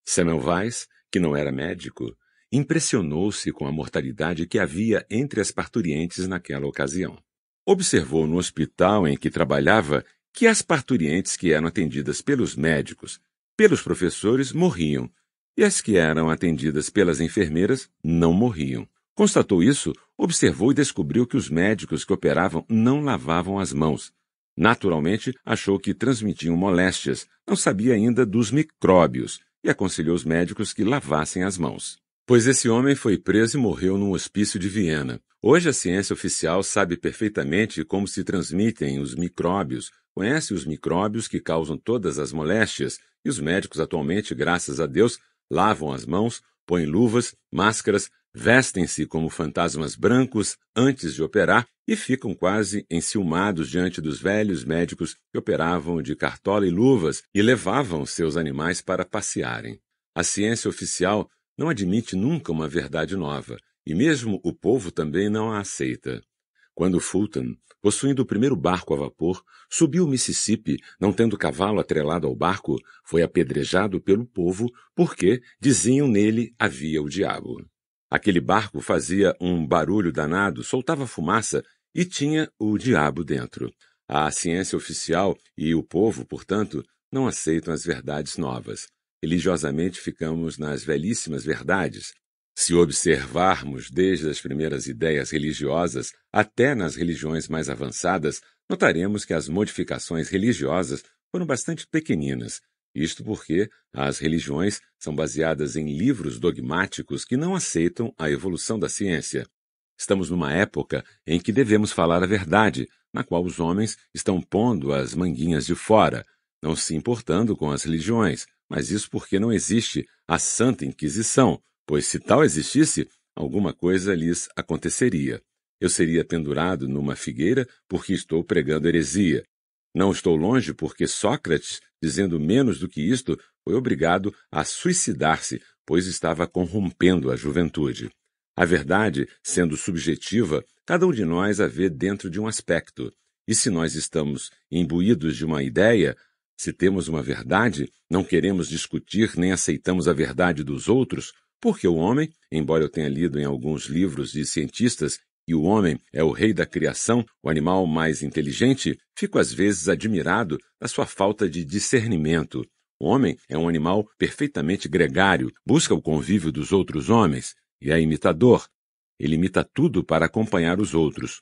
Speaker 1: Samuel Weiss que não era médico, impressionou-se com a mortalidade que havia entre as parturientes naquela ocasião. Observou no hospital em que trabalhava que as parturientes que eram atendidas pelos médicos, pelos professores, morriam, e as que eram atendidas pelas enfermeiras não morriam. Constatou isso, observou e descobriu que os médicos que operavam não lavavam as mãos. Naturalmente, achou que transmitiam moléstias, não sabia ainda dos micróbios, e aconselhou os médicos que lavassem as mãos. Pois esse homem foi preso e morreu num hospício de Viena. Hoje a ciência oficial sabe perfeitamente como se transmitem os micróbios, conhece os micróbios que causam todas as moléstias, e os médicos atualmente, graças a Deus, lavam as mãos, põem luvas, máscaras, vestem-se como fantasmas brancos antes de operar e ficam quase enciumados diante dos velhos médicos que operavam de cartola e luvas e levavam seus animais para passearem. A ciência oficial não admite nunca uma verdade nova, e mesmo o povo também não a aceita. Quando Fulton, possuindo o primeiro barco a vapor, subiu o Mississippi, não tendo cavalo atrelado ao barco, foi apedrejado pelo povo porque diziam nele havia o diabo. Aquele barco fazia um barulho danado, soltava fumaça e tinha o diabo dentro. A ciência oficial e o povo, portanto, não aceitam as verdades novas. Religiosamente ficamos nas velhíssimas verdades, se observarmos desde as primeiras ideias religiosas até nas religiões mais avançadas, notaremos que as modificações religiosas foram bastante pequeninas. Isto porque as religiões são baseadas em livros dogmáticos que não aceitam a evolução da ciência. Estamos numa época em que devemos falar a verdade, na qual os homens estão pondo as manguinhas de fora, não se importando com as religiões, mas isso porque não existe a Santa Inquisição, pois se tal existisse, alguma coisa lhes aconteceria. Eu seria pendurado numa figueira porque estou pregando heresia. Não estou longe porque Sócrates, dizendo menos do que isto, foi obrigado a suicidar-se, pois estava corrompendo a juventude. A verdade, sendo subjetiva, cada um de nós a vê dentro de um aspecto. E se nós estamos imbuídos de uma ideia, se temos uma verdade, não queremos discutir nem aceitamos a verdade dos outros, porque o homem, embora eu tenha lido em alguns livros de cientistas que o homem é o rei da criação, o animal mais inteligente, fico às vezes admirado da sua falta de discernimento. O homem é um animal perfeitamente gregário, busca o convívio dos outros homens e é imitador. Ele imita tudo para acompanhar os outros.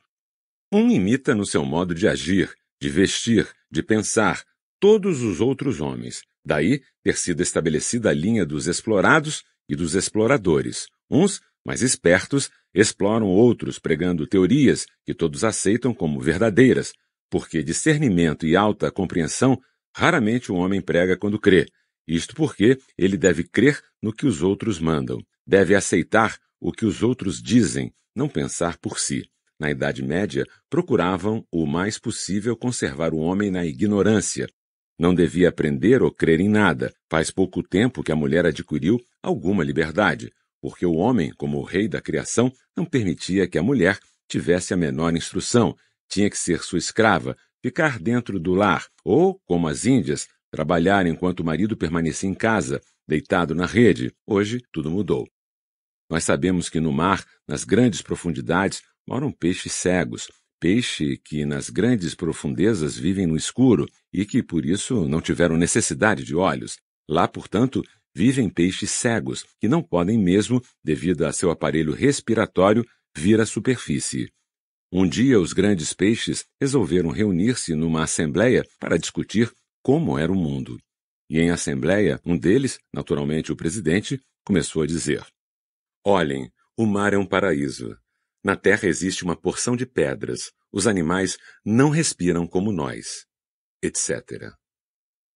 Speaker 1: Um imita no seu modo de agir, de vestir, de pensar, todos os outros homens. Daí ter sido estabelecida a linha dos explorados e dos exploradores. Uns, mais espertos, exploram outros pregando teorias que todos aceitam como verdadeiras, porque discernimento e alta compreensão raramente o homem prega quando crê. Isto porque ele deve crer no que os outros mandam, deve aceitar o que os outros dizem, não pensar por si. Na Idade Média, procuravam o mais possível conservar o homem na ignorância, não devia aprender ou crer em nada. Faz pouco tempo que a mulher adquiriu alguma liberdade, porque o homem, como o rei da criação, não permitia que a mulher tivesse a menor instrução, tinha que ser sua escrava, ficar dentro do lar, ou, como as índias, trabalhar enquanto o marido permanecia em casa, deitado na rede. Hoje, tudo mudou. Nós sabemos que no mar, nas grandes profundidades, moram peixes cegos, peixe que nas grandes profundezas vivem no escuro e que por isso não tiveram necessidade de olhos. Lá, portanto, vivem peixes cegos, que não podem mesmo, devido a seu aparelho respiratório, vir à superfície. Um dia, os grandes peixes resolveram reunir-se numa assembleia para discutir como era o mundo. E em assembleia, um deles, naturalmente o presidente, começou a dizer: Olhem, o mar é um paraíso. Na terra existe uma porção de pedras, os animais não respiram como nós, etc.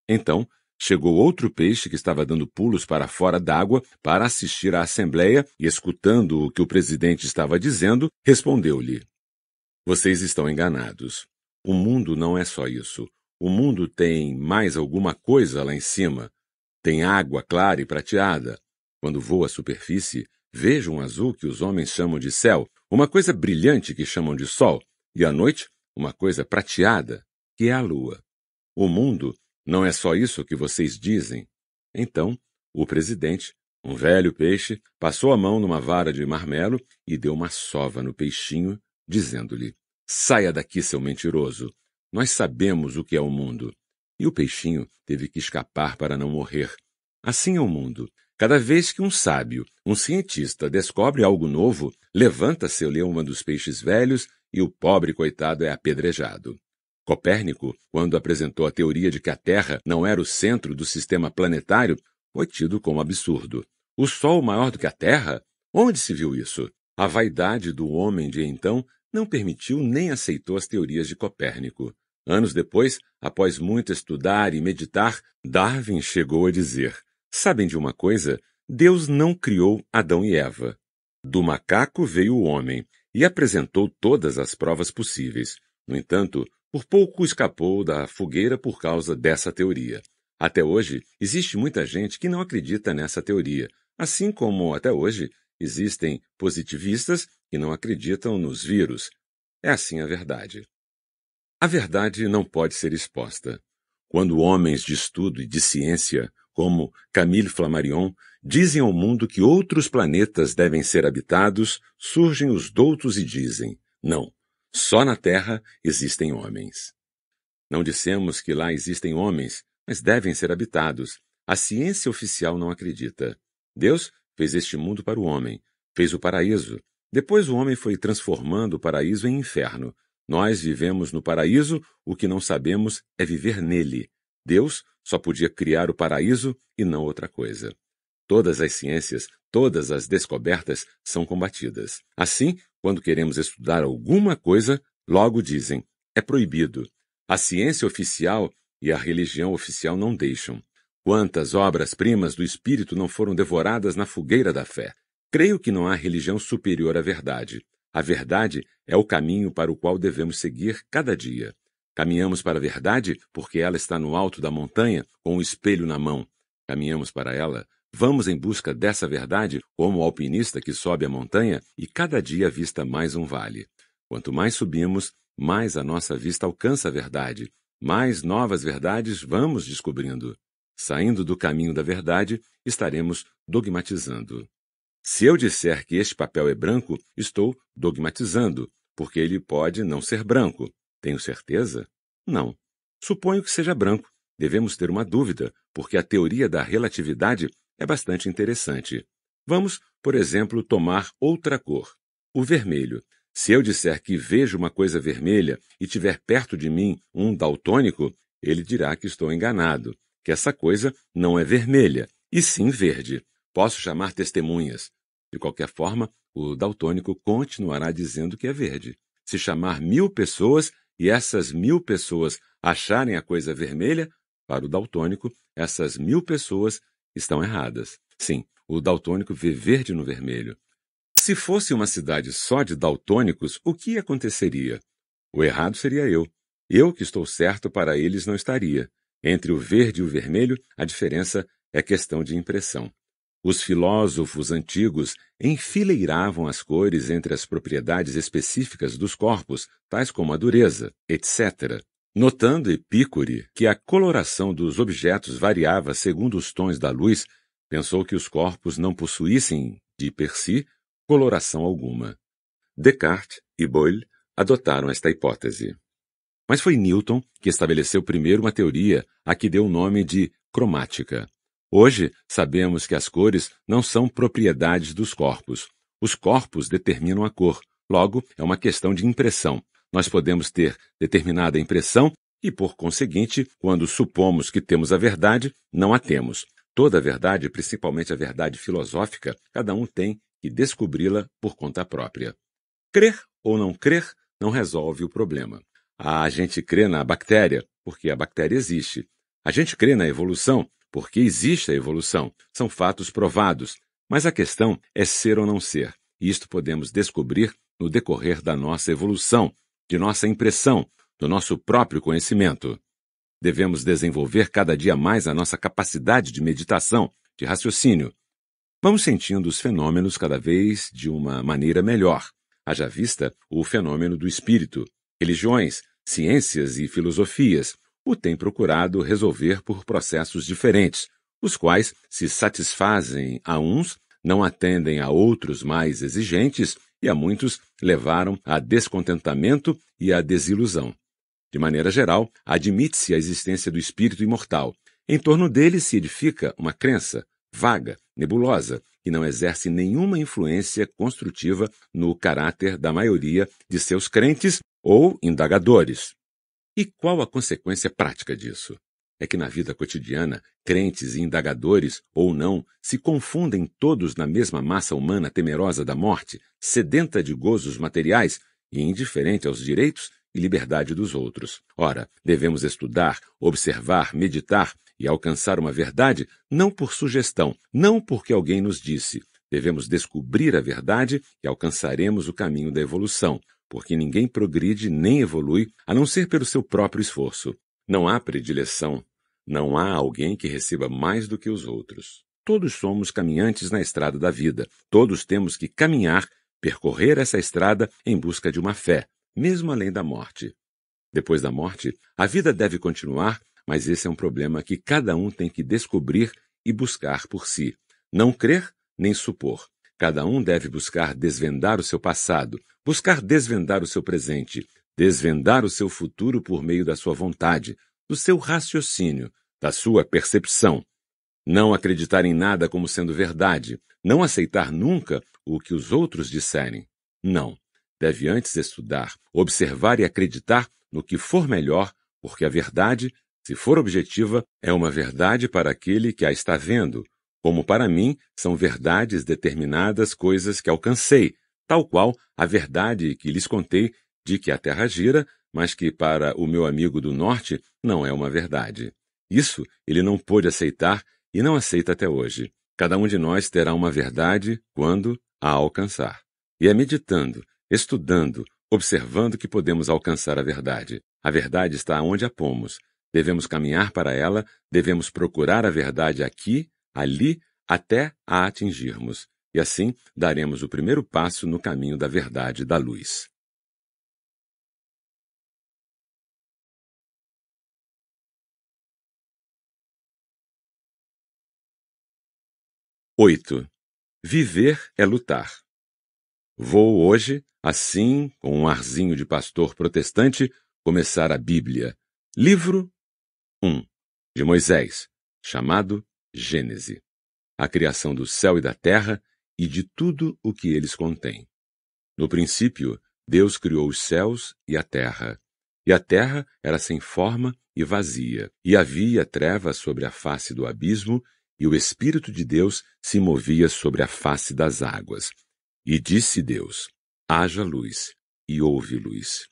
Speaker 1: Então, chegou outro peixe que estava dando pulos para fora d'água para assistir à assembleia e, escutando o que o presidente estava dizendo, respondeu-lhe: Vocês estão enganados. O mundo não é só isso. O mundo tem mais alguma coisa lá em cima. Tem água clara e prateada. Quando vou à superfície, vejo um azul que os homens chamam de céu, uma coisa brilhante que chamam de sol, e à noite, uma coisa prateada, que é a lua. O mundo não é só isso que vocês dizem. Então, o presidente, um velho peixe, passou a mão numa vara de marmelo e deu uma sova no peixinho, dizendo-lhe: Saia daqui, seu mentiroso. Nós sabemos o que é o mundo. E o peixinho teve que escapar para não morrer. Assim é o mundo. Cada vez que um sábio, um cientista, descobre algo novo, levanta seu leão leuma dos peixes velhos e o pobre coitado é apedrejado. Copérnico, quando apresentou a teoria de que a Terra não era o centro do sistema planetário, foi tido como absurdo. O Sol maior do que a Terra? Onde se viu isso? A vaidade do homem de então não permitiu nem aceitou as teorias de Copérnico. Anos depois, após muito estudar e meditar, Darwin chegou a dizer: Sabem de uma coisa? Deus não criou Adão e Eva. Do macaco veio o homem e apresentou todas as provas possíveis. No entanto, por pouco escapou da fogueira por causa dessa teoria. Até hoje, existe muita gente que não acredita nessa teoria, assim como até hoje existem positivistas que não acreditam nos vírus. É assim a verdade. A verdade não pode ser exposta. Quando homens de estudo e de ciência como Camille Flammarion, dizem ao mundo que outros planetas devem ser habitados, surgem os doutos e dizem: não, só na Terra existem homens. Não dissemos que lá existem homens, mas devem ser habitados. A ciência oficial não acredita. Deus fez este mundo para o homem, fez o paraíso. Depois o homem foi transformando o paraíso em inferno. Nós vivemos no paraíso, o que não sabemos é viver nele. Deus só podia criar o paraíso e não outra coisa. Todas as ciências, todas as descobertas são combatidas. Assim, quando queremos estudar alguma coisa, logo dizem: é proibido. A ciência oficial e a religião oficial não deixam. Quantas obras-primas do espírito não foram devoradas na fogueira da fé? Creio que não há religião superior à verdade. A verdade é o caminho para o qual devemos seguir cada dia. Caminhamos para a verdade porque ela está no alto da montanha com o espelho na mão. Caminhamos para ela. Vamos em busca dessa verdade como o alpinista que sobe a montanha e cada dia avista mais um vale. Quanto mais subimos, mais a nossa vista alcança a verdade, mais novas verdades vamos descobrindo. Saindo do caminho da verdade, estaremos dogmatizando. Se eu disser que este papel é branco, estou dogmatizando, porque ele pode não ser branco. Tenho certeza? Não. Suponho que seja branco. Devemos ter uma dúvida, porque a teoria da relatividade é bastante interessante. Vamos, por exemplo, tomar outra cor, o vermelho. Se eu disser que vejo uma coisa vermelha e tiver perto de mim um daltônico, ele dirá que estou enganado, que essa coisa não é vermelha, e sim verde. Posso chamar testemunhas. De qualquer forma, o daltônico continuará dizendo que é verde. Se chamar mil pessoas, e essas mil pessoas acharem a coisa vermelha, para o daltônico, essas mil pessoas estão erradas. Sim, o daltônico vê verde no vermelho. Se fosse uma cidade só de daltônicos, o que aconteceria? O errado seria eu. Eu que estou certo para eles não estaria. Entre o verde e o vermelho, a diferença é questão de impressão. Os filósofos antigos enfileiravam as cores entre as propriedades específicas dos corpos, tais como a dureza, etc., notando Epícore que a coloração dos objetos variava segundo os tons da luz, pensou que os corpos não possuíssem, de per si, coloração alguma. Descartes e Boyle adotaram esta hipótese. Mas foi Newton que estabeleceu primeiro uma teoria a que deu o nome de cromática. Hoje, sabemos que as cores não são propriedades dos corpos. Os corpos determinam a cor, logo, é uma questão de impressão. Nós podemos ter determinada impressão e, por conseguinte, quando supomos que temos a verdade, não a temos. Toda a verdade, principalmente a verdade filosófica, cada um tem que descobri-la por conta própria. Crer ou não crer não resolve o problema. A gente crê na bactéria, porque a bactéria existe. A gente crê na evolução, porque existe a evolução, são fatos provados, mas a questão é ser ou não ser. E isto podemos descobrir no decorrer da nossa evolução, de nossa impressão, do nosso próprio conhecimento. Devemos desenvolver cada dia mais a nossa capacidade de meditação, de raciocínio. Vamos sentindo os fenômenos cada vez de uma maneira melhor. Haja vista o fenômeno do espírito, religiões, ciências e filosofias, o tem procurado resolver por processos diferentes, os quais se satisfazem a uns, não atendem a outros mais exigentes e a muitos levaram a descontentamento e a desilusão. De maneira geral, admite-se a existência do espírito imortal. Em torno dele se edifica uma crença vaga, nebulosa, que não exerce nenhuma influência construtiva no caráter da maioria de seus crentes ou indagadores. E qual a consequência prática disso? É que na vida cotidiana, crentes e indagadores, ou não, se confundem todos na mesma massa humana temerosa da morte, sedenta de gozos materiais e indiferente aos direitos e liberdade dos outros. Ora, devemos estudar, observar, meditar e alcançar uma verdade não por sugestão, não porque alguém nos disse. Devemos descobrir a verdade e alcançaremos o caminho da evolução porque ninguém progride nem evolui a não ser pelo seu próprio esforço. Não há predileção, não há alguém que receba mais do que os outros. Todos somos caminhantes na estrada da vida, todos temos que caminhar, percorrer essa estrada em busca de uma fé, mesmo além da morte. Depois da morte, a vida deve continuar, mas esse é um problema que cada um tem que descobrir e buscar por si, não crer nem supor. Cada um deve buscar desvendar o seu passado, buscar desvendar o seu presente, desvendar o seu futuro por meio da sua vontade, do seu raciocínio, da sua percepção. Não acreditar em nada como sendo verdade, não aceitar nunca o que os outros disserem. Não. Deve antes estudar, observar e acreditar no que for melhor, porque a verdade, se for objetiva, é uma verdade para aquele que a está vendo, como para mim são verdades determinadas coisas que alcancei, tal qual a verdade que lhes contei de que a Terra gira, mas que para o meu amigo do Norte não é uma verdade. Isso ele não pôde aceitar e não aceita até hoje. Cada um de nós terá uma verdade quando a alcançar. E é meditando, estudando, observando que podemos alcançar a verdade. A verdade está onde a pomos. Devemos caminhar para ela, devemos procurar a verdade aqui ali até a atingirmos, e
Speaker 2: assim daremos o primeiro passo no caminho da verdade e da luz. Oito. Viver
Speaker 1: é lutar. Vou hoje, assim, com um arzinho de pastor protestante, começar a Bíblia. Livro 1 de Moisés, chamado Gênese, a criação do céu e da terra e de tudo o que eles contêm. No princípio, Deus criou os céus e a terra. E a terra era sem forma e vazia, e havia trevas sobre a face do abismo, e o Espírito de Deus se movia sobre a face das águas. E disse Deus: Haja luz, e houve luz.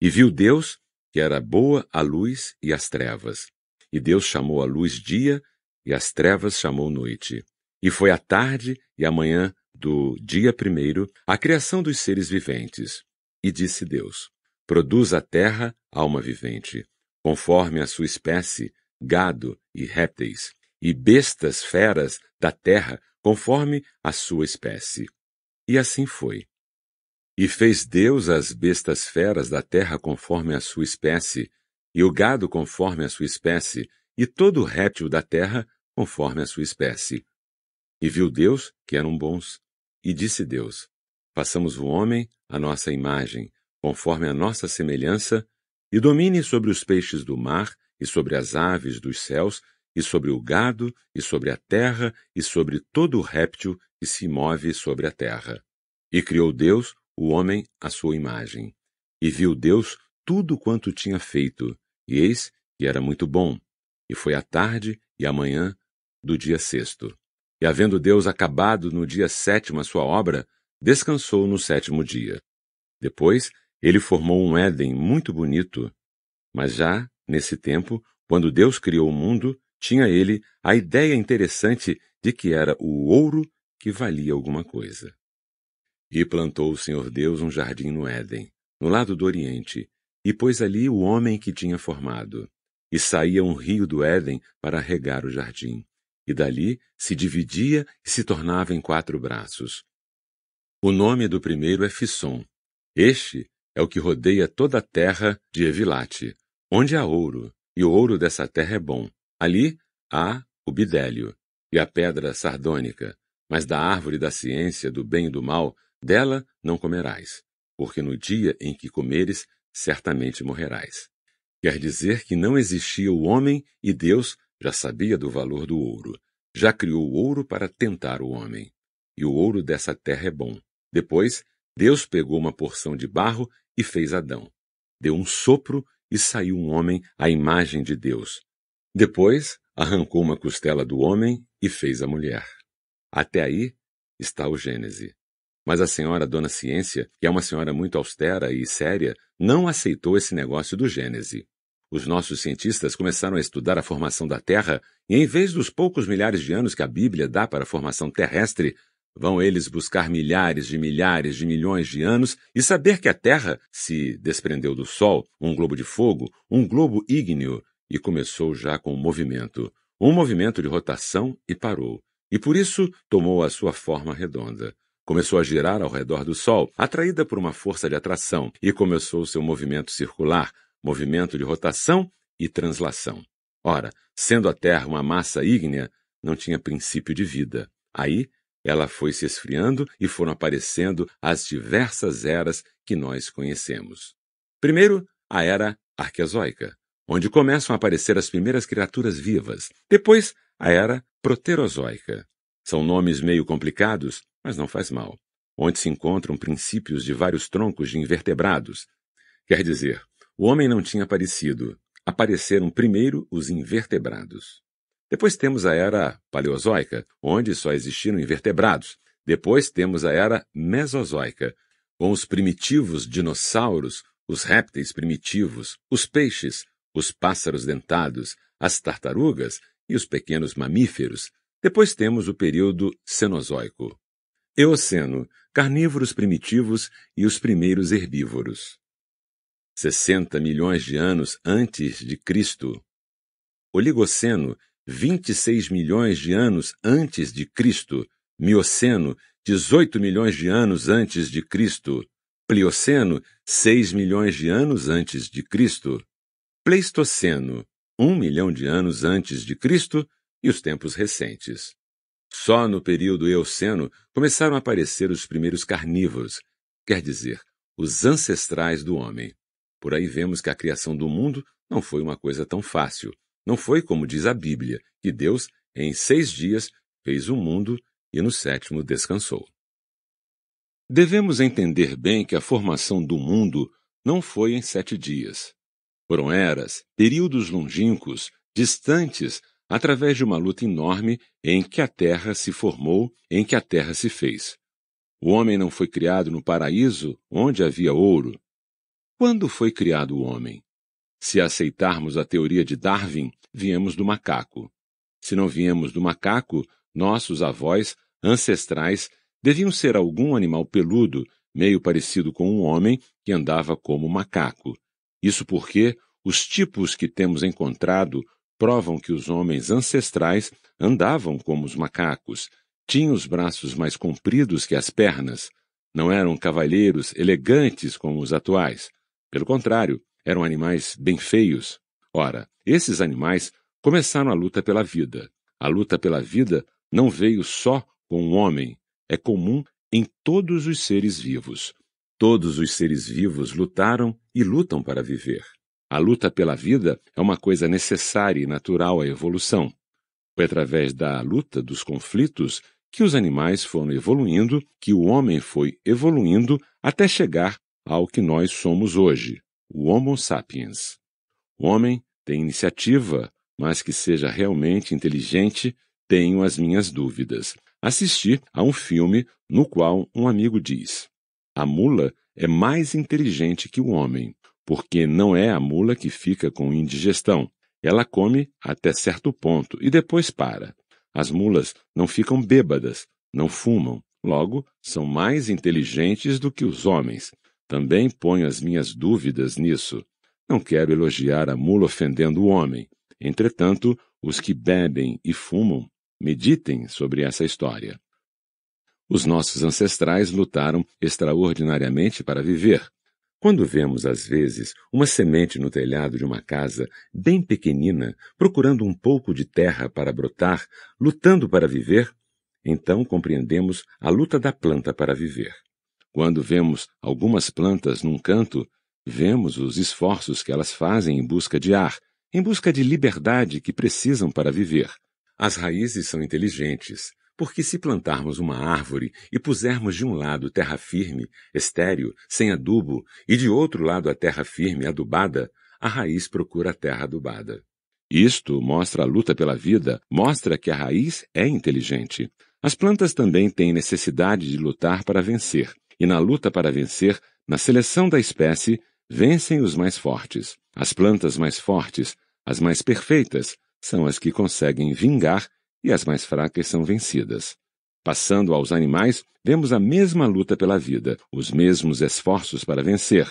Speaker 1: E viu Deus que era boa a luz e as trevas. E Deus chamou a luz dia, e as trevas chamou noite. E foi a tarde e a manhã do dia primeiro a criação dos seres viventes. E disse Deus: Produz a terra alma vivente, conforme a sua espécie, gado e répteis, e bestas feras da terra, conforme a sua espécie. E assim foi. E fez Deus as bestas feras da terra conforme a sua espécie, e o gado conforme a sua espécie, e todo réptil da terra conforme a sua espécie. E viu Deus que eram bons. E disse Deus: Façamos o homem à nossa imagem, conforme a nossa semelhança, e domine sobre os peixes do mar, e sobre as aves dos céus, e sobre o gado, e sobre a terra, e sobre todo o réptil que se move sobre a terra. E criou Deus o homem à sua imagem. E viu Deus tudo quanto tinha feito, e eis que era muito bom. E foi a tarde e a manhã do dia sexto. E havendo Deus acabado no dia sétimo a sua obra, descansou no sétimo dia. Depois, ele formou um Éden muito bonito. Mas já, nesse tempo, quando Deus criou o mundo, tinha ele a ideia interessante de que era o ouro que valia alguma coisa. E plantou o Senhor Deus um jardim no Éden, no lado do Oriente, e pôs ali o homem que tinha formado. E saía um rio do Éden para regar o jardim, e dali se dividia e se tornava em quatro braços. O nome do primeiro é Fisson. Este é o que rodeia toda a terra de Evilate, onde há ouro, e o ouro dessa terra é bom. Ali há o bidélio e a pedra sardônica, mas da árvore da ciência do bem e do mal, dela não comerás, porque no dia em que comeres, certamente morrerás. Quer dizer que não existia o homem e Deus já sabia do valor do ouro, já criou o ouro para tentar o homem. E o ouro dessa terra é bom. Depois, Deus pegou uma porção de barro e fez Adão. Deu um sopro e saiu um homem à imagem de Deus. Depois, arrancou uma costela do homem e fez a mulher. Até aí está o Gênese. Mas a senhora Dona Ciência, que é uma senhora muito austera e séria, não aceitou esse negócio do Gênese. Os nossos cientistas começaram a estudar a formação da Terra e, em vez dos poucos milhares de anos que a Bíblia dá para a formação terrestre, vão eles buscar milhares de milhares de milhões de anos e saber que a Terra se desprendeu do Sol, um globo de fogo, um globo ígneo, e começou já com um movimento, um movimento de rotação e parou, e por isso tomou a sua forma redonda começou a girar ao redor do Sol, atraída por uma força de atração, e começou o seu movimento circular, movimento de rotação e translação. Ora, sendo a Terra uma massa ígnea, não tinha princípio de vida. Aí ela foi se esfriando e foram aparecendo as diversas eras que nós conhecemos. Primeiro, a era arqueozoica, onde começam a aparecer as primeiras criaturas vivas. Depois, a era proterozoica. São nomes meio complicados, mas não faz mal. Onde se encontram princípios de vários troncos de invertebrados. Quer dizer, o homem não tinha aparecido. Apareceram primeiro os invertebrados. Depois temos a era paleozoica, onde só existiram invertebrados. Depois temos a era mesozoica, com os primitivos dinossauros, os répteis primitivos, os peixes, os pássaros dentados, as tartarugas e os pequenos mamíferos. Depois temos o período Cenozoico. Eoceno, carnívoros primitivos e os primeiros herbívoros. 60 milhões de anos antes de Cristo. Oligoceno, 26 milhões de anos antes de Cristo. Mioceno, 18 milhões de anos antes de Cristo. Plioceno, 6 milhões de anos antes de Cristo. Pleistoceno, 1 milhão de anos antes de Cristo e os tempos recentes. Só no período Eoceno começaram a aparecer os primeiros carnívoros, quer dizer, os ancestrais do homem. Por aí vemos que a criação do mundo não foi uma coisa tão fácil. Não foi como diz a Bíblia, que Deus, em seis dias, fez o mundo e no sétimo descansou. Devemos entender bem que a formação do mundo não foi em sete dias. Foram eras, períodos longínquos, distantes, através de uma luta enorme em que a terra se formou, em que a terra se fez. O homem não foi criado no paraíso onde havia ouro, quando foi criado o homem? Se aceitarmos a teoria de Darwin, viemos do macaco. Se não viemos do macaco, nossos avós ancestrais deviam ser algum animal peludo, meio parecido com um homem que andava como macaco. Isso porque os tipos que temos encontrado provam que os homens ancestrais andavam como os macacos, tinham os braços mais compridos que as pernas, não eram cavalheiros elegantes como os atuais, pelo contrário, eram animais bem feios. Ora, esses animais começaram a luta pela vida. A luta pela vida não veio só com o homem, é comum em todos os seres vivos. Todos os seres vivos lutaram e lutam para viver. A luta pela vida é uma coisa necessária e natural à evolução. Foi através da luta dos conflitos que os animais foram evoluindo, que o homem foi evoluindo até chegar ao que nós somos hoje, o Homo sapiens. O homem tem iniciativa, mas que seja realmente inteligente, tenho as minhas dúvidas. Assisti a um filme no qual um amigo diz: A mula é mais inteligente que o homem, porque não é a mula que fica com indigestão. Ela come até certo ponto e depois para. As mulas não ficam bêbadas, não fumam, logo são mais inteligentes do que os homens. Também ponho as minhas dúvidas nisso. Não quero elogiar a mula ofendendo o homem. Entretanto, os que bebem e fumam meditem sobre essa história. Os nossos ancestrais lutaram extraordinariamente para viver. Quando vemos, às vezes, uma semente no telhado de uma casa, bem pequenina, procurando um pouco de terra para brotar, lutando para viver, então compreendemos a luta da planta para viver. Quando vemos algumas plantas num canto, vemos os esforços que elas fazem em busca de ar, em busca de liberdade que precisam para viver. As raízes são inteligentes, porque se plantarmos uma árvore e pusermos de um lado terra firme, estéril, sem adubo, e de outro lado a terra firme, adubada, a raiz procura a terra adubada. Isto mostra a luta pela vida, mostra que a raiz é inteligente. As plantas também têm necessidade de lutar para vencer e na luta para vencer, na seleção da espécie, vencem os mais fortes. As plantas mais fortes, as mais perfeitas, são as que conseguem vingar e as mais fracas são vencidas. Passando aos animais, vemos a mesma luta pela vida, os mesmos esforços para vencer.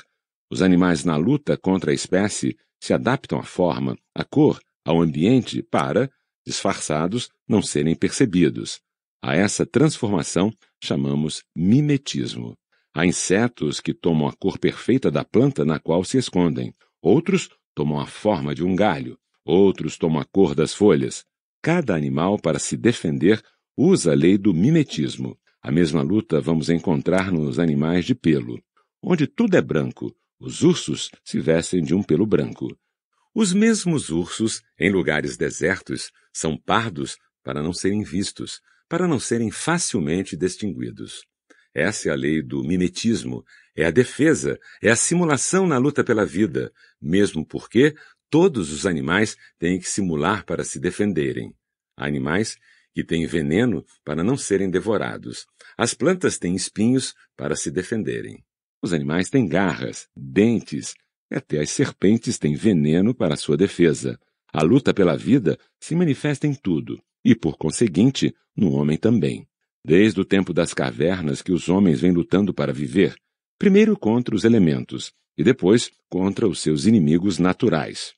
Speaker 1: Os animais na luta contra a espécie se adaptam à forma, à cor, ao ambiente para, disfarçados, não serem percebidos. A essa transformação chamamos mimetismo. Há insetos que tomam a cor perfeita da planta na qual se escondem, outros tomam a forma de um galho, outros tomam a cor das folhas. Cada animal, para se defender, usa a lei do mimetismo. A mesma luta vamos encontrar nos animais de pelo, onde tudo é branco. Os ursos se vestem de um pelo branco. Os mesmos ursos, em lugares desertos, são pardos para não serem vistos, para não serem facilmente distinguidos. Essa é a lei do mimetismo, é a defesa, é a simulação na luta pela vida, mesmo porque todos os animais têm que simular para se defenderem. Há animais que têm veneno para não serem devorados. As plantas têm espinhos para se defenderem. Os animais têm garras, dentes, e até as serpentes têm veneno para sua defesa. A luta pela vida se manifesta em tudo e, por conseguinte, no homem também. Desde o tempo das cavernas que os homens vêm lutando para viver, primeiro contra os elementos e depois contra os seus inimigos naturais.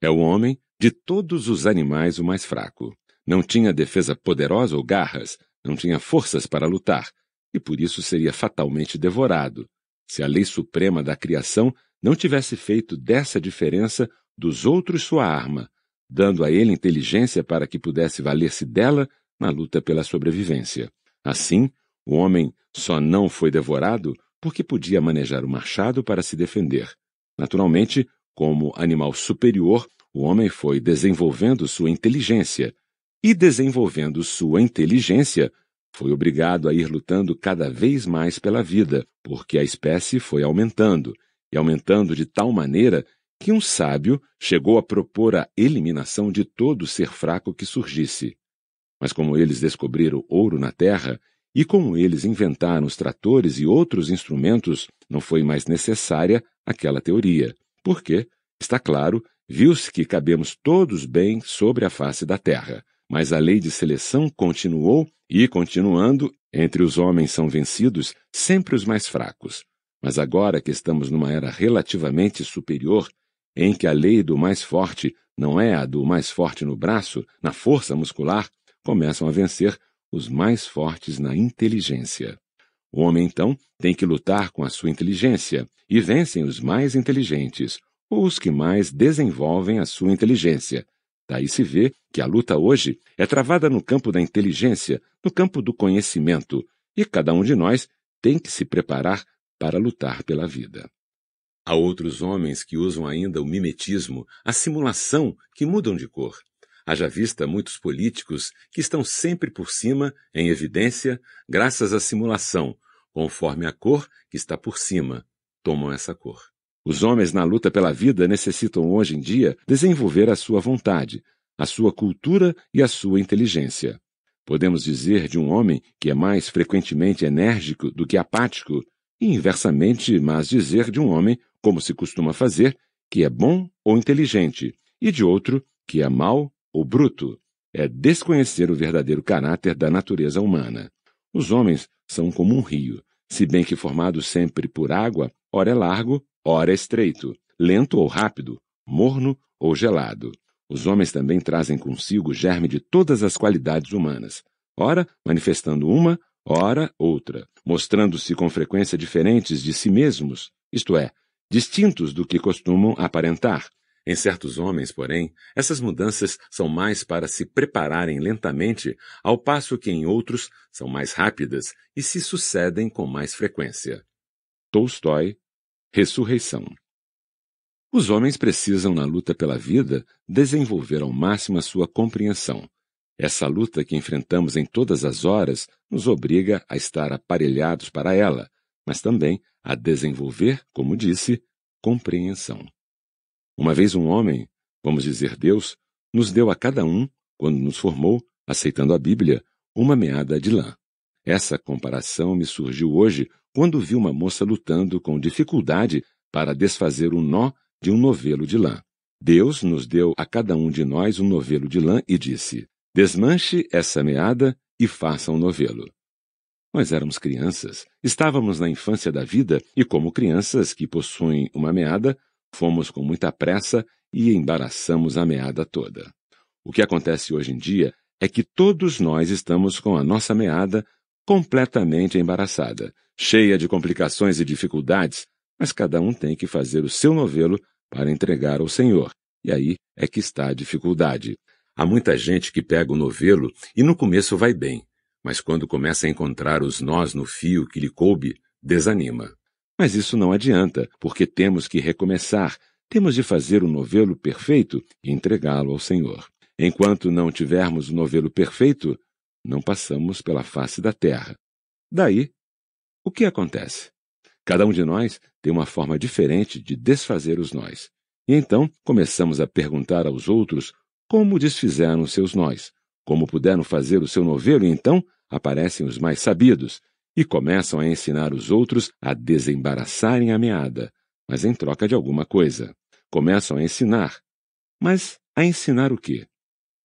Speaker 1: É o homem, de todos os animais, o mais fraco. Não tinha defesa poderosa ou garras, não tinha forças para lutar, e por isso seria fatalmente devorado, se a lei suprema da criação não tivesse feito dessa diferença dos outros sua arma, dando a ele inteligência para que pudesse valer-se dela na luta pela sobrevivência. Assim, o homem só não foi devorado porque podia manejar o machado para se defender. Naturalmente, como animal superior, o homem foi desenvolvendo sua inteligência. E desenvolvendo sua inteligência, foi obrigado a ir lutando cada vez mais pela vida, porque a espécie foi aumentando, e aumentando de tal maneira que um sábio chegou a propor a eliminação de todo ser fraco que surgisse. Mas como eles descobriram ouro na terra, e como eles inventaram os tratores e outros instrumentos, não foi mais necessária aquela teoria, porque, está claro, viu-se que cabemos todos bem sobre a face da terra. Mas a lei de seleção continuou e, continuando, entre os homens são vencidos sempre os mais fracos. Mas agora que estamos numa era relativamente superior, em que a lei do mais forte não é a do mais forte no braço, na força muscular, começam a vencer os mais fortes na inteligência. O homem, então, tem que lutar com a sua inteligência, e vencem os mais inteligentes, ou os que mais desenvolvem a sua inteligência. Daí se vê que a luta hoje é travada no campo da inteligência, no campo do conhecimento, e cada um de nós tem que se preparar para lutar pela vida. Há outros homens que usam ainda o mimetismo, a simulação, que mudam de cor. Haja vista muitos políticos que estão sempre por cima, em evidência, graças à simulação, conforme a cor que está por cima, tomam essa cor. Os homens na luta pela vida necessitam hoje em dia desenvolver a sua vontade, a sua cultura e a sua inteligência. Podemos dizer de um homem que é mais frequentemente enérgico do que apático, e inversamente, mas dizer de um homem, como se costuma fazer, que é bom ou inteligente, e de outro, que é mau ou bruto, é desconhecer o verdadeiro caráter da natureza humana. Os homens são como um rio, se bem que formado sempre por água, ora é largo, ora é estreito, lento ou rápido, morno ou gelado. Os homens também trazem consigo o germe de todas as qualidades humanas, ora manifestando uma, ora outra mostrando-se com frequência diferentes de si mesmos, isto é, distintos do que costumam aparentar. Em certos homens, porém, essas mudanças são mais para se prepararem lentamente, ao passo que em outros são mais rápidas e se sucedem com mais frequência. Tolstói, Ressurreição. Os homens precisam, na luta pela vida, desenvolver ao máximo a sua compreensão, essa luta que enfrentamos em todas as horas nos obriga a estar aparelhados para ela, mas também a desenvolver, como disse, compreensão. Uma vez um homem, vamos dizer Deus, nos deu a cada um, quando nos formou, aceitando a Bíblia, uma meada de lã. Essa comparação me surgiu hoje quando vi uma moça lutando com dificuldade para desfazer um nó de um novelo de lã. Deus nos deu a cada um de nós um novelo de lã e disse: Desmanche essa meada e faça um novelo. Nós éramos crianças, estávamos na infância da vida e, como crianças que possuem uma meada, fomos com muita pressa e embaraçamos a meada toda. O que acontece hoje em dia é que todos nós estamos com a nossa meada completamente embaraçada, cheia de complicações e dificuldades, mas cada um tem que fazer o seu novelo para entregar ao Senhor. E aí é que está a dificuldade. Há muita gente que pega o novelo e no começo vai bem, mas quando começa a encontrar os nós no fio que lhe coube, desanima. Mas isso não adianta, porque temos que recomeçar, temos de fazer o um novelo perfeito e entregá-lo ao Senhor. Enquanto não tivermos o um novelo perfeito, não passamos pela face da terra. Daí, o que acontece? Cada um de nós tem uma forma diferente de desfazer os nós. E então começamos a perguntar aos outros como desfizeram seus nós, como puderam fazer o seu novelo, então aparecem os mais sabidos e começam a ensinar os outros a desembaraçarem a meada, mas em troca de alguma coisa. Começam a ensinar. Mas a ensinar o quê?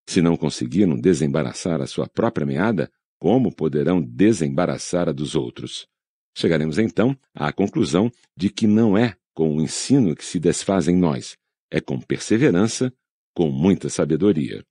Speaker 1: Se não conseguiram desembaraçar a sua própria meada, como poderão desembaraçar a dos outros? Chegaremos então à conclusão de que não é com o ensino que se desfazem nós, é com perseverança com muita sabedoria.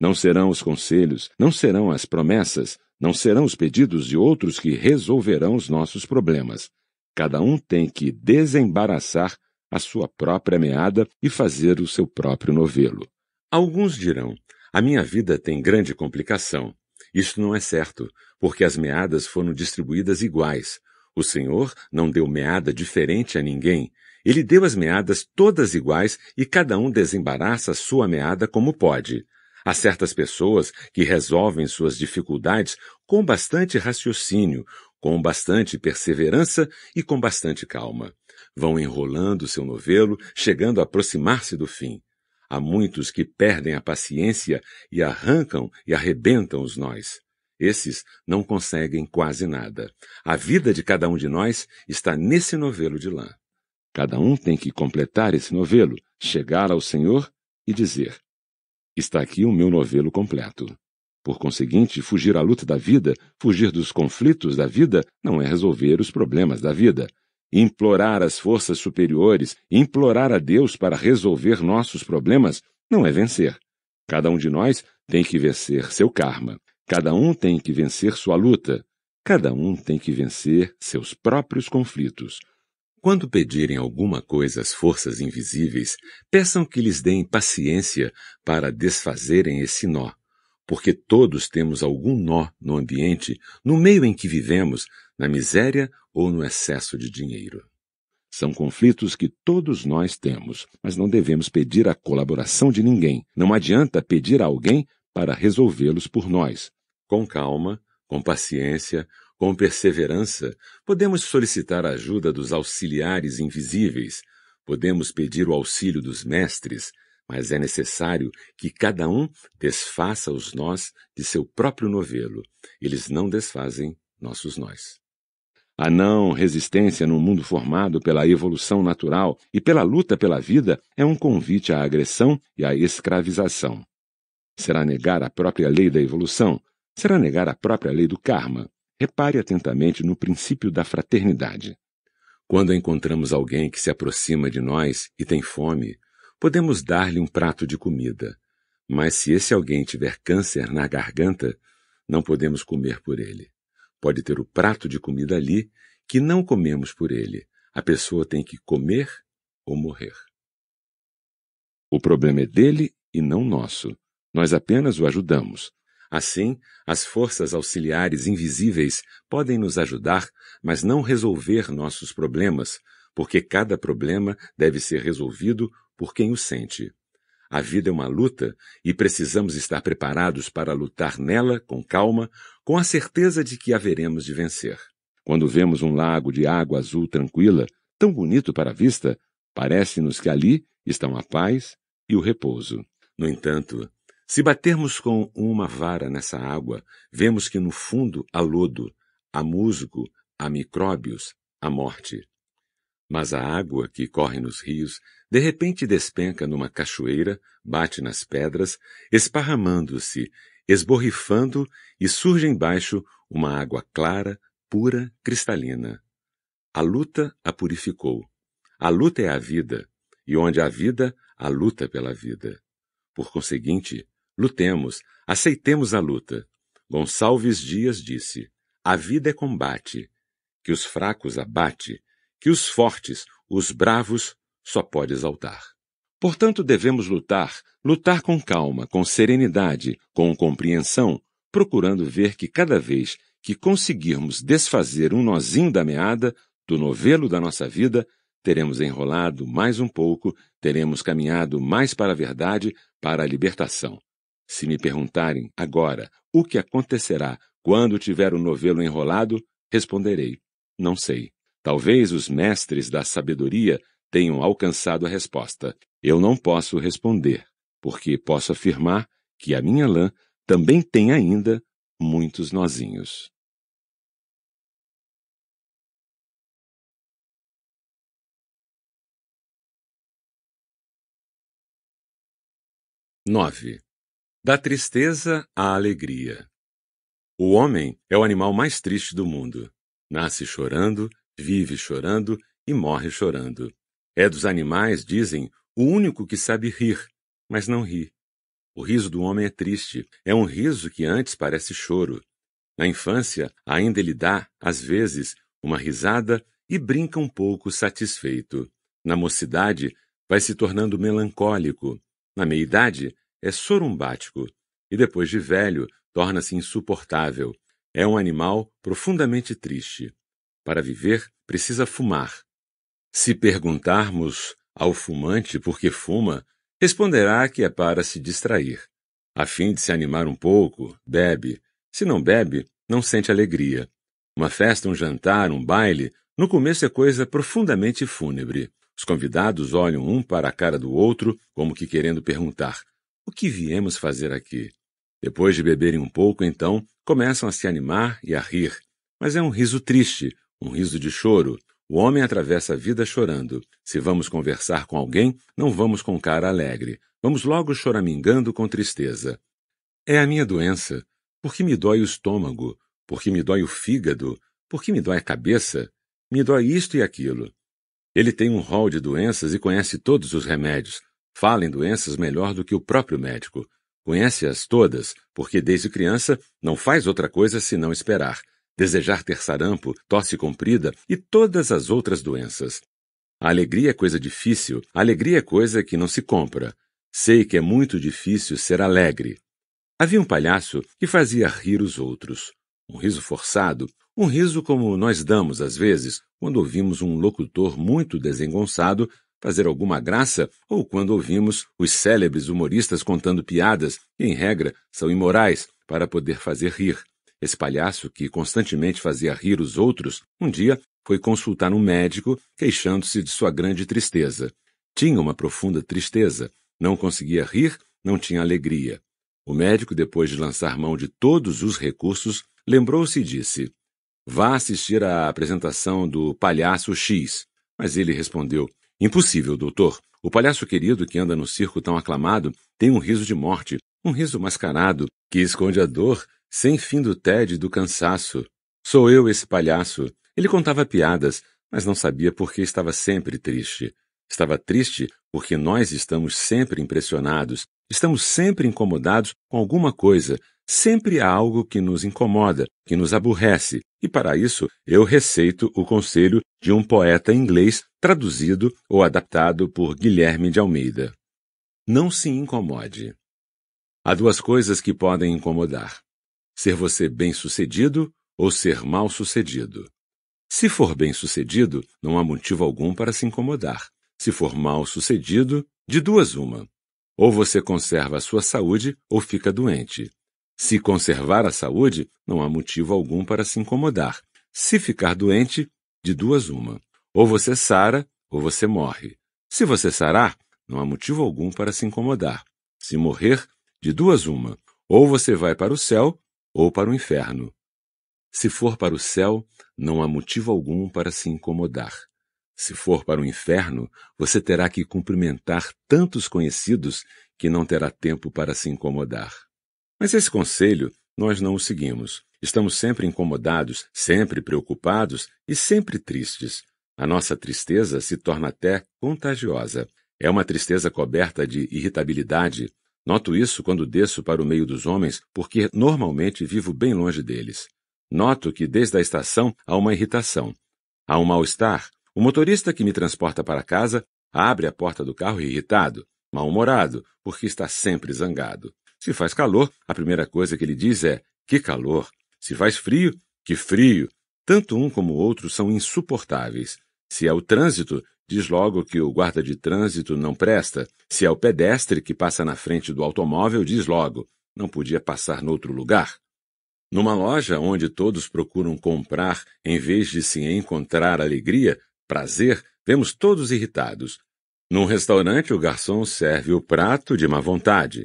Speaker 1: Não serão os conselhos, não serão as promessas, não serão os pedidos de outros que resolverão os nossos problemas. Cada um tem que desembaraçar a sua própria meada e fazer o seu próprio novelo. Alguns dirão: a minha vida tem grande complicação. Isso não é certo, porque as meadas foram distribuídas iguais. O Senhor não deu meada diferente a ninguém, ele deu as meadas todas iguais e cada um desembaraça sua meada como pode. Há certas pessoas que resolvem suas dificuldades com bastante raciocínio, com bastante perseverança e com bastante calma. Vão enrolando seu novelo, chegando a aproximar-se do fim. Há muitos que perdem a paciência e arrancam e arrebentam os nós. Esses não conseguem quase nada. A vida de cada um de nós está nesse novelo de lã. Cada um tem que completar esse novelo, chegar ao Senhor e dizer: Está aqui o meu novelo completo. Por conseguinte, fugir à luta da vida, fugir dos conflitos da vida, não é resolver os problemas da vida. Implorar as forças superiores, implorar a Deus para resolver nossos problemas, não é vencer. Cada um de nós tem que vencer seu karma. Cada um tem que vencer sua luta. Cada um tem que vencer seus próprios conflitos. Quando pedirem alguma coisa às forças invisíveis, peçam que lhes deem paciência para desfazerem esse nó, porque todos temos algum nó no ambiente, no meio em que vivemos, na miséria ou no excesso de dinheiro. São conflitos que todos nós temos, mas não devemos pedir a colaboração de ninguém. Não adianta pedir a alguém para resolvê-los por nós. Com calma, com paciência, com perseverança, podemos solicitar a ajuda dos auxiliares invisíveis, podemos pedir o auxílio dos mestres, mas é necessário que cada um desfaça os nós de seu próprio novelo. Eles não desfazem nossos nós. A não resistência no mundo formado pela evolução natural e pela luta pela vida é um convite à agressão e à escravização. Será negar a própria lei da evolução? Será negar a própria lei do karma? Repare atentamente no princípio da fraternidade. Quando encontramos alguém que se aproxima de nós e tem fome, podemos dar-lhe um prato de comida, mas se esse alguém tiver câncer na garganta, não podemos comer por ele. Pode ter o prato de comida ali que não comemos por ele. A pessoa tem que comer ou morrer. O problema é dele e não nosso. Nós apenas o ajudamos, Assim, as forças auxiliares invisíveis podem nos ajudar, mas não resolver nossos problemas, porque cada problema deve ser resolvido por quem o sente. A vida é uma luta e precisamos estar preparados para lutar nela com calma, com a certeza de que haveremos de vencer. Quando vemos um lago de água azul tranquila, tão bonito para a vista, parece-nos que ali estão a paz e o repouso. No entanto, se batermos com uma vara nessa água, vemos que no fundo há lodo, há musgo, há micróbios, há morte. Mas a água que corre nos rios de repente despenca numa cachoeira, bate nas pedras, esparramando-se, esborrifando e surge embaixo uma água clara, pura, cristalina. A luta a purificou. A luta é a vida, e onde há vida, há luta pela vida. Por conseguinte, Lutemos, aceitemos a luta. Gonçalves Dias disse: A vida é combate, que os fracos abate, que os fortes, os bravos, só pode exaltar. Portanto, devemos lutar, lutar com calma, com serenidade, com compreensão, procurando ver que cada vez que conseguirmos desfazer um nozinho da meada, do novelo da nossa vida, teremos enrolado mais um pouco, teremos caminhado mais para a verdade, para a libertação. Se me perguntarem agora o que acontecerá quando tiver o novelo enrolado, responderei: não sei. Talvez os mestres da sabedoria tenham alcançado a resposta. Eu não posso responder, porque posso afirmar que a minha lã
Speaker 2: também tem ainda muitos nozinhos. Nove. Da tristeza
Speaker 1: à alegria. O homem é o animal mais triste do mundo. Nasce chorando, vive chorando e morre chorando. É dos animais, dizem, o único que sabe rir, mas não ri. O riso do homem é triste, é um riso que antes parece choro. Na infância, ainda ele dá, às vezes, uma risada e brinca um pouco satisfeito. Na mocidade, vai se tornando melancólico. Na meia-idade, é sorumbático e depois de velho torna-se insuportável. É um animal profundamente triste. Para viver, precisa fumar. Se perguntarmos ao fumante por que fuma, responderá que é para se distrair. A fim de se animar um pouco, bebe. Se não bebe, não sente alegria. Uma festa, um jantar, um baile, no começo é coisa profundamente fúnebre. Os convidados olham um para a cara do outro, como que querendo perguntar: o que viemos fazer aqui? Depois de beberem um pouco, então, começam a se animar e a rir. Mas é um riso triste, um riso de choro. O homem atravessa a vida chorando. Se vamos conversar com alguém, não vamos com cara alegre. Vamos logo choramingando com tristeza. É a minha doença. Por que me dói o estômago, Por que me dói o fígado, Por que me dói a cabeça, me dói isto e aquilo. Ele tem um rol de doenças e conhece todos os remédios, fala em doenças melhor do que o próprio médico. Conhece-as todas, porque desde criança não faz outra coisa senão esperar, desejar ter sarampo, tosse comprida e todas as outras doenças. A alegria é coisa difícil, a alegria é coisa que não se compra. Sei que é muito difícil ser alegre. Havia um palhaço que fazia rir os outros. Um riso forçado, um riso como nós damos às vezes quando ouvimos um locutor muito desengonçado fazer alguma graça ou quando ouvimos os célebres humoristas contando piadas que, em regra, são imorais para poder fazer rir. Esse palhaço, que constantemente fazia rir os outros, um dia foi consultar um médico queixando-se de sua grande tristeza. Tinha uma profunda tristeza, não conseguia rir, não tinha alegria. O médico, depois de lançar mão de todos os recursos, lembrou-se e disse: Vá assistir à apresentação do palhaço X. Mas ele respondeu: Impossível, doutor. O palhaço querido que anda no circo tão aclamado tem um riso de morte, um riso mascarado, que esconde a dor sem fim do tédio e do cansaço. Sou eu esse palhaço. Ele contava piadas, mas não sabia por que estava sempre triste. Estava triste porque nós estamos sempre impressionados, estamos sempre incomodados com alguma coisa, Sempre há algo que nos incomoda, que nos aborrece, e para isso eu receito o conselho de um poeta inglês traduzido ou adaptado por Guilherme de Almeida. Não se incomode. Há duas coisas que podem incomodar: ser você bem-sucedido ou ser mal-sucedido. Se for bem-sucedido, não há motivo algum para se incomodar. Se for mal-sucedido, de duas uma: ou você conserva a sua saúde ou fica doente. Se conservar a saúde, não há motivo algum para se incomodar. Se ficar doente, de duas uma. Ou você sara, ou você morre. Se você sarar, não há motivo algum para se incomodar. Se morrer, de duas uma. Ou você vai para o céu, ou para o inferno. Se for para o céu, não há motivo algum para se incomodar. Se for para o inferno, você terá que cumprimentar tantos conhecidos que não terá tempo para se incomodar. Mas esse conselho nós não o seguimos. Estamos sempre incomodados, sempre preocupados e sempre tristes. A nossa tristeza se torna até contagiosa. É uma tristeza coberta de irritabilidade. Noto isso quando desço para o meio dos homens, porque normalmente vivo bem longe deles. Noto que desde a estação há uma irritação. Há um mal-estar. O motorista que me transporta para casa abre a porta do carro irritado, mal-humorado, porque está sempre zangado. Se faz calor, a primeira coisa que ele diz é: que calor. Se faz frio, que frio. Tanto um como o outro são insuportáveis. Se é o trânsito, diz logo que o guarda de trânsito não presta. Se é o pedestre que passa na frente do automóvel, diz logo: não podia passar noutro lugar. Numa loja onde todos procuram comprar em vez de se encontrar alegria, prazer, vemos todos irritados. Num restaurante, o garçom serve o prato de má vontade.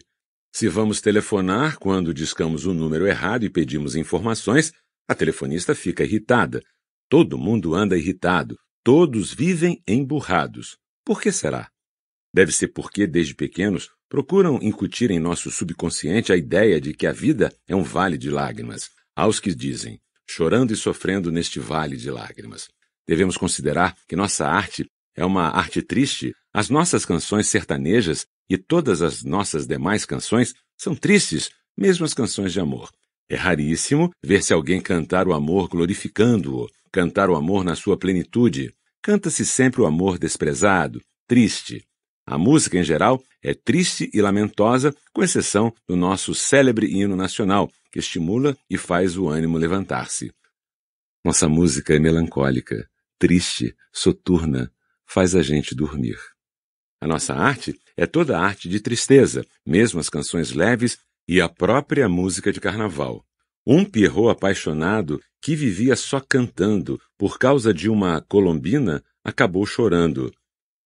Speaker 1: Se vamos telefonar quando discamos o número errado e pedimos informações, a telefonista fica irritada. Todo mundo anda irritado. Todos vivem emburrados. Por que será? Deve ser porque, desde pequenos, procuram incutir em nosso subconsciente a ideia de que a vida é um vale de lágrimas. Aos que dizem, chorando e sofrendo neste vale de lágrimas. Devemos considerar que nossa arte é uma arte triste, as nossas canções sertanejas e todas as nossas demais canções são tristes, mesmo as canções de amor. É raríssimo ver-se alguém cantar o amor glorificando-o, cantar o amor na sua plenitude. Canta-se sempre o amor desprezado, triste. A música, em geral, é triste e lamentosa, com exceção do nosso célebre hino nacional, que estimula e faz o ânimo levantar-se. Nossa música é melancólica, triste, soturna, faz a gente dormir. A nossa arte é toda arte de tristeza, mesmo as canções leves e a própria música de carnaval. Um Pierrot apaixonado que vivia só cantando por causa de uma colombina acabou chorando.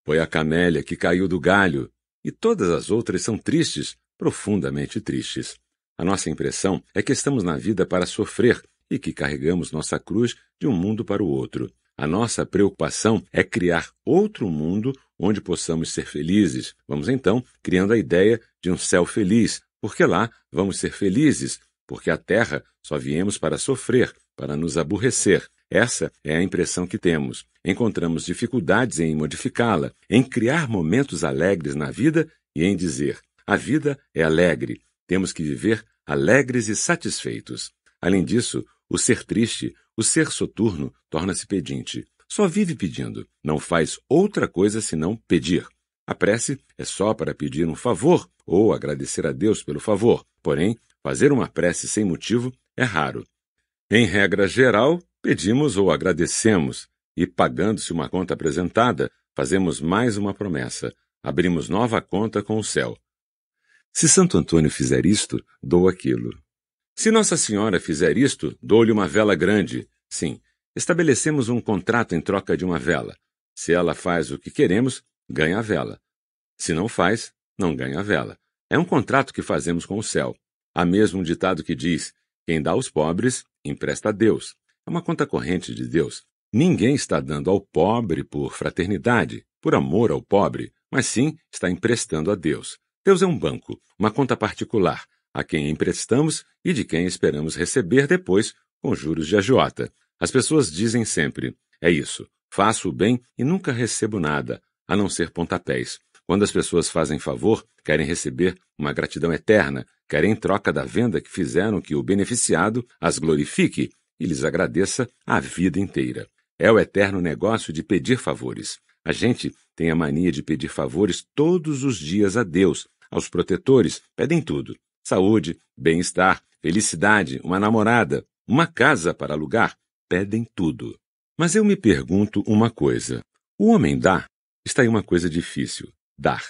Speaker 1: Foi a camélia que caiu do galho, e todas as outras são tristes, profundamente tristes. A nossa impressão é que estamos na vida para sofrer e que carregamos nossa cruz de um mundo para o outro. A nossa preocupação é criar outro mundo onde possamos ser felizes, vamos então criando a ideia de um céu feliz, porque lá vamos ser felizes, porque a terra só viemos para sofrer, para nos aborrecer. Essa é a impressão que temos. Encontramos dificuldades em modificá-la, em criar momentos alegres na vida e em dizer: a vida é alegre, temos que viver alegres e satisfeitos. Além disso, o ser triste, o ser soturno torna-se pedinte só vive pedindo, não faz outra coisa senão pedir. A prece é só para pedir um favor ou agradecer a Deus pelo favor, porém, fazer uma prece sem motivo é raro. Em regra geral, pedimos ou agradecemos, e pagando-se uma conta apresentada, fazemos mais uma promessa, abrimos nova conta com o céu. Se Santo Antônio fizer isto, dou aquilo. Se Nossa Senhora fizer isto, dou-lhe uma vela grande. Sim, Estabelecemos um contrato em troca de uma vela. Se ela faz o que queremos, ganha a vela. Se não faz, não ganha a vela. É um contrato que fazemos com o céu. Há mesmo um ditado que diz: quem dá aos pobres, empresta a Deus. É uma conta corrente de Deus. Ninguém está dando ao pobre por fraternidade, por amor ao pobre, mas sim está emprestando a Deus. Deus é um banco, uma conta particular, a quem emprestamos e de quem esperamos receber depois com juros de agiota. As pessoas dizem sempre: é isso, faço o bem e nunca recebo nada, a não ser pontapés. Quando as pessoas fazem favor, querem receber uma gratidão eterna, querem em troca da venda que fizeram que o beneficiado as glorifique e lhes agradeça a vida inteira. É o eterno negócio de pedir favores. A gente tem a mania de pedir favores todos os dias a Deus, aos protetores, pedem tudo: saúde, bem-estar, felicidade, uma namorada, uma casa para alugar, pedem tudo. Mas eu me pergunto uma coisa: o homem dá? Está aí uma coisa difícil: dar.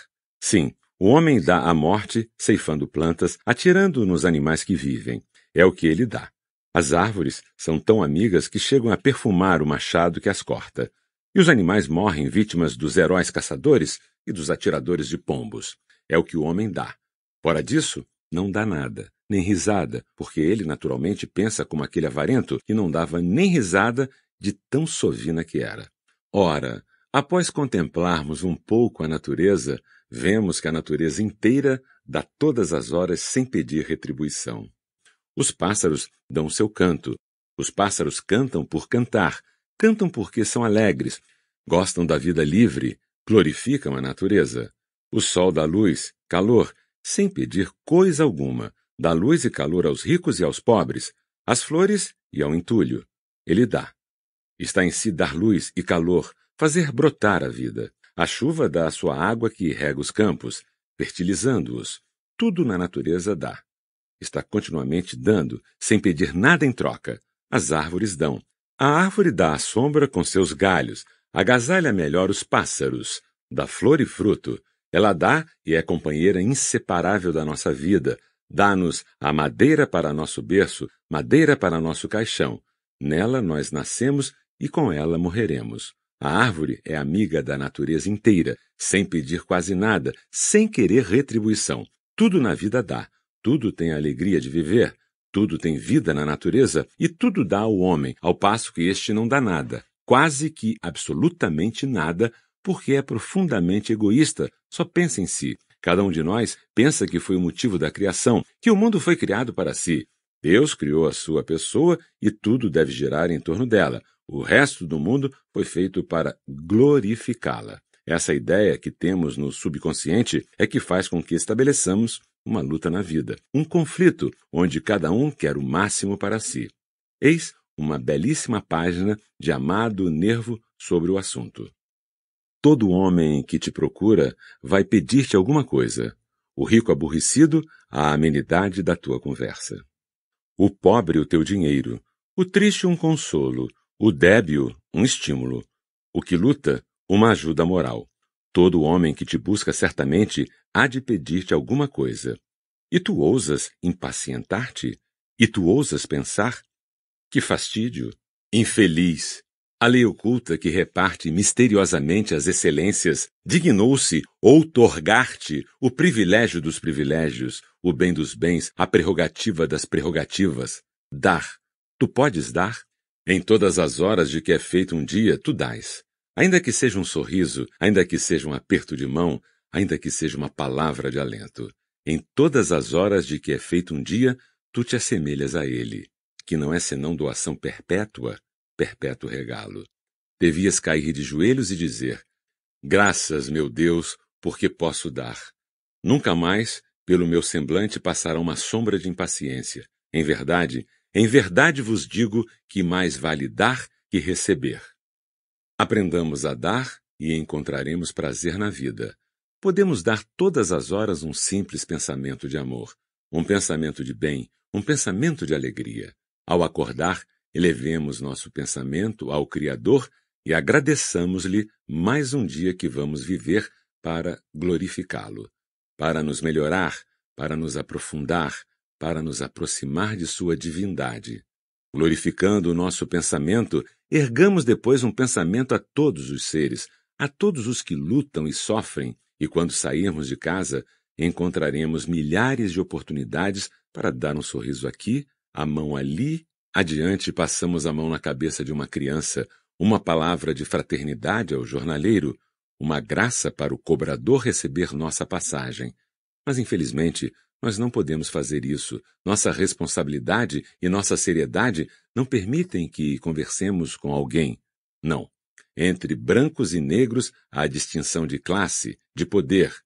Speaker 1: Sim, o homem dá a morte, ceifando plantas, atirando nos animais que vivem. É o que ele dá. As árvores são tão amigas que chegam a perfumar o machado que as corta. E os animais morrem vítimas dos heróis caçadores e dos atiradores de pombos. É o que o homem dá. Fora disso, não dá nada, nem risada, porque ele naturalmente pensa como aquele avarento que não dava nem risada de tão sovina que era. Ora, após contemplarmos um pouco a natureza, vemos que a natureza inteira dá todas as horas sem pedir retribuição. Os pássaros dão seu canto. Os pássaros cantam por cantar, cantam porque são alegres, gostam da vida livre, glorificam a natureza. O sol dá luz, calor, sem pedir coisa alguma, dá luz e calor aos ricos e aos pobres, às flores e ao entulho. Ele dá. Está em si dar luz e calor, fazer brotar a vida. A chuva dá a sua água que rega os campos, fertilizando-os. Tudo na natureza dá. Está continuamente dando, sem pedir nada em troca. As árvores dão. A árvore dá a sombra com seus galhos, agasalha melhor os pássaros, dá flor e fruto, ela dá e é companheira inseparável da nossa vida. Dá-nos a madeira para nosso berço, madeira para nosso caixão. Nela nós nascemos e com ela morreremos. A árvore é amiga da natureza inteira, sem pedir quase nada, sem querer retribuição. Tudo na vida dá, tudo tem a alegria de viver, tudo tem vida na natureza e tudo dá ao homem, ao passo que este não dá nada, quase que absolutamente nada, porque é profundamente egoísta, só pensa em si. Cada um de nós pensa que foi o motivo da criação, que o mundo foi criado para si. Deus criou a sua pessoa e tudo deve girar em torno dela. O resto do mundo foi feito para glorificá-la. Essa ideia que temos no subconsciente é que faz com que estabeleçamos uma luta na vida, um conflito onde cada um quer o máximo para si. Eis uma belíssima página de Amado Nervo sobre o assunto. Todo homem que te procura vai pedir-te alguma coisa, o rico aborrecido, a amenidade da tua conversa. O pobre, o teu dinheiro, o triste, um consolo, o débil, um estímulo, o que luta, uma ajuda moral. Todo homem que te busca certamente há de pedir-te alguma coisa. E tu ousas impacientar-te? E tu ousas pensar? Que fastídio! Infeliz! A lei oculta que reparte misteriosamente as excelências dignou-se outorgar-te o privilégio dos privilégios, o bem dos bens, a prerrogativa das prerrogativas. Dar. Tu podes dar? Em todas as horas de que é feito um dia, tu dás. Ainda que seja um sorriso, ainda que seja um aperto de mão, ainda que seja uma palavra de alento. Em todas as horas de que é feito um dia, tu te assemelhas a ele, que não é senão doação perpétua, perpétuo regalo. Devias cair de joelhos e dizer: Graças, meu Deus, porque posso dar. Nunca mais pelo meu semblante passará uma sombra de impaciência. Em verdade, em verdade vos digo que mais vale dar que receber. Aprendamos a dar e encontraremos prazer na vida. Podemos dar todas as horas um simples pensamento de amor, um pensamento de bem, um pensamento de alegria. Ao acordar, Elevemos nosso pensamento ao Criador e agradeçamos-lhe mais um dia que vamos viver para glorificá-lo, para nos melhorar, para nos aprofundar, para nos aproximar de sua divindade. Glorificando o nosso pensamento, ergamos depois um pensamento a todos os seres, a todos os que lutam e sofrem, e quando sairmos de casa, encontraremos milhares de oportunidades para dar um sorriso aqui, a mão ali Adiante, passamos a mão na cabeça de uma criança, uma palavra de fraternidade ao jornaleiro, uma graça para o cobrador receber nossa passagem. Mas, infelizmente, nós não podemos fazer isso. Nossa responsabilidade e nossa seriedade não permitem que conversemos com alguém. Não. Entre brancos e negros há distinção de classe, de poder.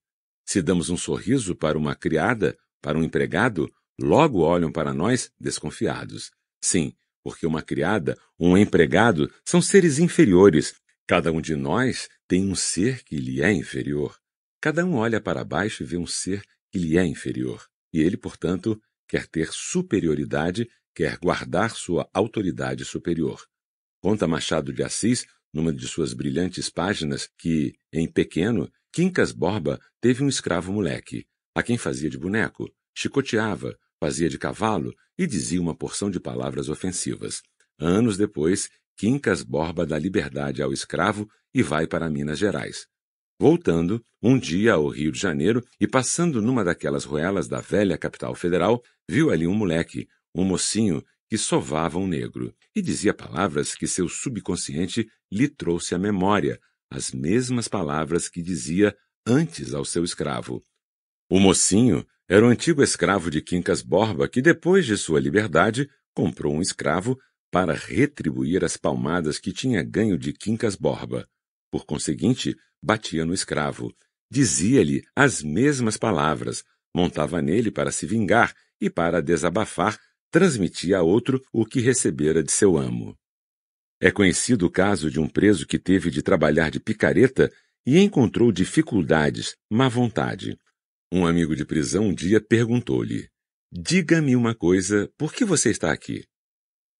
Speaker 1: Se damos um sorriso para uma criada, para um empregado, logo olham para nós desconfiados. Sim, porque uma criada, um empregado, são seres inferiores. Cada um de nós tem um ser que lhe é inferior. Cada um olha para baixo e vê um ser que lhe é inferior. E ele, portanto, quer ter superioridade, quer guardar sua autoridade superior. Conta Machado de Assis, numa de suas brilhantes páginas, que, em pequeno, Quincas Borba teve um escravo moleque, a quem fazia de boneco, chicoteava, fazia de cavalo e dizia uma porção de palavras ofensivas. Anos depois, Quincas Borba dá liberdade ao escravo e vai para Minas Gerais. Voltando, um dia ao Rio de Janeiro e passando numa daquelas ruelas da velha capital federal, viu ali um moleque, um mocinho, que sovava um negro e dizia palavras que seu subconsciente lhe trouxe à memória, as mesmas palavras que dizia antes ao seu escravo. O mocinho era o antigo escravo de Quincas Borba que, depois de sua liberdade, comprou um escravo para retribuir as palmadas que tinha ganho de Quincas Borba. Por conseguinte, batia no escravo, dizia-lhe as mesmas palavras, montava nele para se vingar e, para desabafar, transmitia a outro o que recebera de seu amo. É conhecido o caso de um preso que teve de trabalhar de picareta e encontrou dificuldades, má vontade. Um amigo de prisão um dia perguntou-lhe: Diga-me uma coisa, por que você está aqui?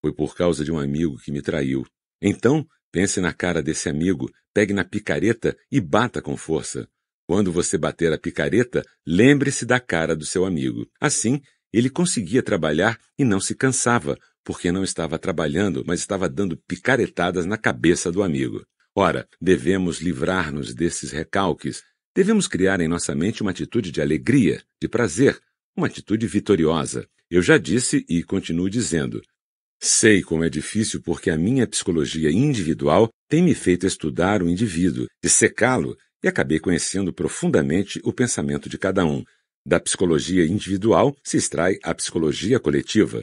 Speaker 1: Foi por causa de um amigo que me traiu. Então, pense na cara desse amigo, pegue na picareta e bata com força. Quando você bater a picareta, lembre-se da cara do seu amigo. Assim, ele conseguia trabalhar e não se cansava, porque não estava trabalhando, mas estava dando picaretadas na cabeça do amigo. Ora, devemos livrar-nos desses recalques, Devemos criar em nossa mente uma atitude de alegria, de prazer, uma atitude vitoriosa. Eu já disse e continuo dizendo. Sei como é difícil porque a minha psicologia individual tem me feito estudar o indivíduo, dissecá-lo e acabei conhecendo profundamente o pensamento de cada um. Da psicologia individual se extrai a psicologia coletiva.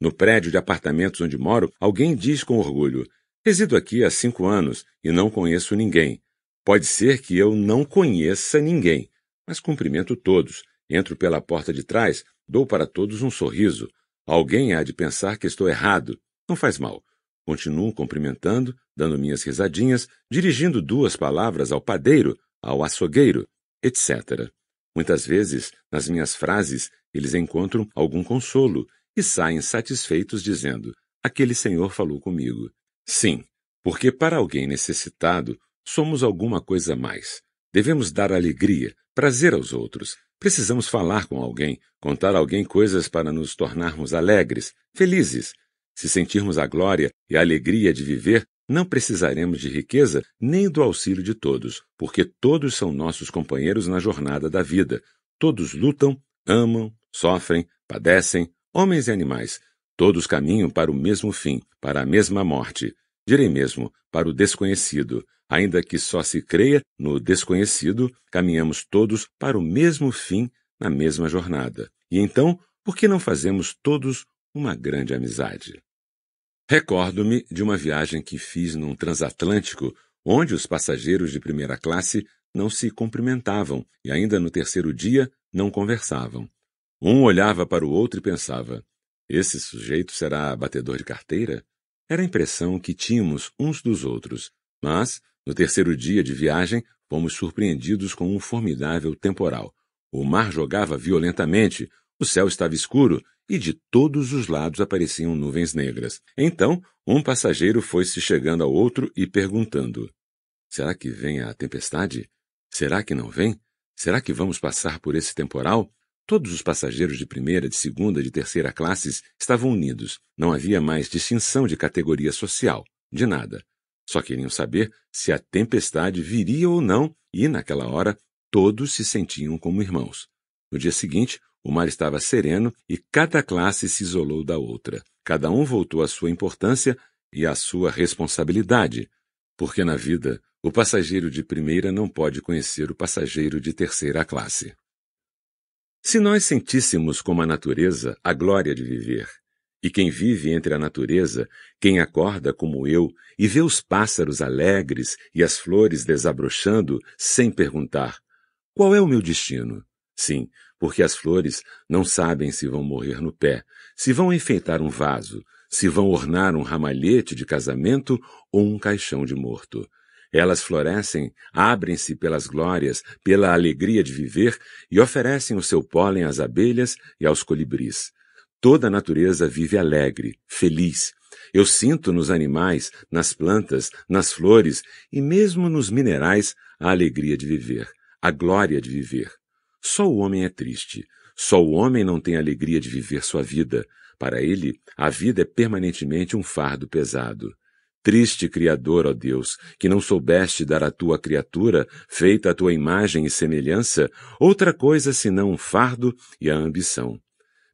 Speaker 1: No prédio de apartamentos onde moro, alguém diz com orgulho: Resido aqui há cinco anos e não conheço ninguém. Pode ser que eu não conheça ninguém, mas cumprimento todos. Entro pela porta de trás, dou para todos um sorriso. Alguém há de pensar que estou errado. Não faz mal. Continuo cumprimentando, dando minhas risadinhas, dirigindo duas palavras ao padeiro, ao açougueiro, etc. Muitas vezes, nas minhas frases, eles encontram algum consolo e saem satisfeitos dizendo: Aquele senhor falou comigo. Sim, porque para alguém necessitado, Somos alguma coisa mais. Devemos dar alegria, prazer aos outros. Precisamos falar com alguém, contar a alguém coisas para nos tornarmos alegres, felizes. Se sentirmos a glória e a alegria de viver, não precisaremos de riqueza nem do auxílio de todos, porque todos são nossos companheiros na jornada da vida. Todos lutam, amam, sofrem, padecem, homens e animais. Todos caminham para o mesmo fim, para a mesma morte direi mesmo, para o desconhecido. Ainda que só se creia no desconhecido, caminhamos todos para o mesmo fim na mesma jornada. E então, por que não fazemos todos uma grande amizade? Recordo-me de uma viagem que fiz num transatlântico, onde os passageiros de primeira classe não se cumprimentavam e ainda no terceiro dia não conversavam. Um olhava para o outro e pensava: esse sujeito será batedor de carteira? Era a impressão que tínhamos uns dos outros, mas, no terceiro dia de viagem, fomos surpreendidos com um formidável temporal. O mar jogava violentamente, o céu estava escuro e de todos os lados apareciam nuvens negras. Então, um passageiro foi se chegando ao outro e perguntando: Será que vem a tempestade? Será que não vem? Será que vamos passar por esse temporal? Todos os passageiros de primeira, de segunda, de terceira classes estavam unidos. Não havia mais distinção de categoria social, de nada. Só queriam saber se a tempestade viria ou não, e, naquela hora, todos se sentiam como irmãos. No dia seguinte, o mar estava sereno e cada classe se isolou da outra. Cada um voltou à sua importância e à sua responsabilidade, porque na vida o passageiro de primeira não pode conhecer o passageiro de terceira classe. Se nós sentíssemos como a natureza a glória de viver, e quem vive entre a natureza, quem acorda como eu e vê os pássaros alegres e as flores desabrochando sem perguntar: qual é o meu destino? Sim, porque as flores não sabem se vão morrer no pé, se vão enfeitar um vaso, se vão ornar um ramalhete de casamento ou um caixão de morto. Elas florescem, abrem-se pelas glórias, pela alegria de viver e oferecem o seu pólen às abelhas e aos colibris. Toda a natureza vive alegre, feliz. Eu sinto nos animais, nas plantas, nas flores e mesmo nos minerais a alegria de viver, a glória de viver. Só o homem é triste. Só o homem não tem alegria de viver sua vida. Para ele, a vida é permanentemente um fardo pesado. Triste Criador, ó Deus, que não soubeste dar à tua criatura, feita à tua imagem e semelhança, outra coisa senão um fardo e a ambição.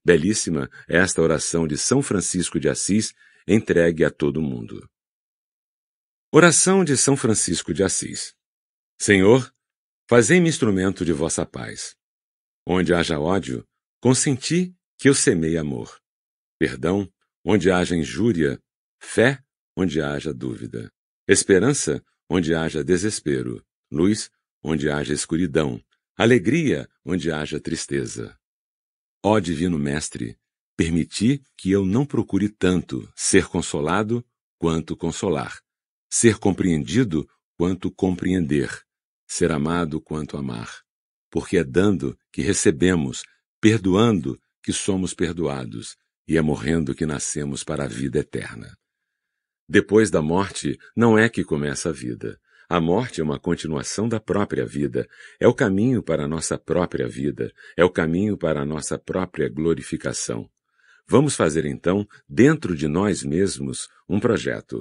Speaker 1: Belíssima é esta oração de São Francisco de Assis, entregue a todo mundo. Oração de São Francisco de Assis. Senhor, fazei-me instrumento de vossa paz. Onde haja ódio, consenti que eu semeie amor. Perdão, onde haja injúria, fé onde haja dúvida, esperança, onde haja desespero, luz, onde haja escuridão, alegria, onde haja tristeza. Ó Divino Mestre, permiti que eu não procure tanto ser consolado quanto consolar, ser compreendido quanto compreender, ser amado quanto amar, porque é dando que recebemos, perdoando que somos perdoados, e é morrendo que nascemos para a vida eterna. Depois da morte, não é que começa a vida. A morte é uma continuação da própria vida, é o caminho para a nossa própria vida, é o caminho para a nossa própria glorificação. Vamos fazer então, dentro de nós mesmos, um projeto.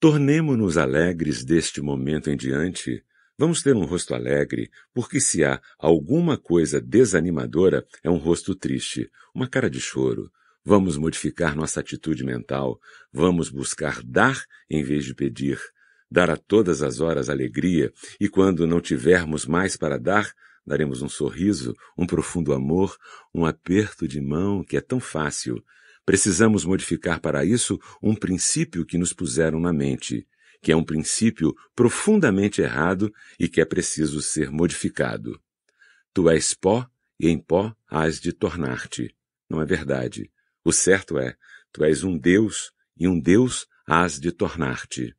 Speaker 1: Tornemo-nos alegres deste momento em diante. Vamos ter um rosto alegre, porque se há alguma coisa desanimadora, é um rosto triste, uma cara de choro, Vamos modificar nossa atitude mental, vamos buscar dar em vez de pedir, dar a todas as horas alegria, e quando não tivermos mais para dar, daremos um sorriso, um profundo amor, um aperto de mão que é tão fácil. Precisamos modificar para isso um princípio que nos puseram na mente, que é um princípio profundamente errado e que é preciso ser modificado. Tu és pó e em pó has de tornar-te. Não é verdade. O certo é, tu és um Deus, e um Deus hás de tornar-te.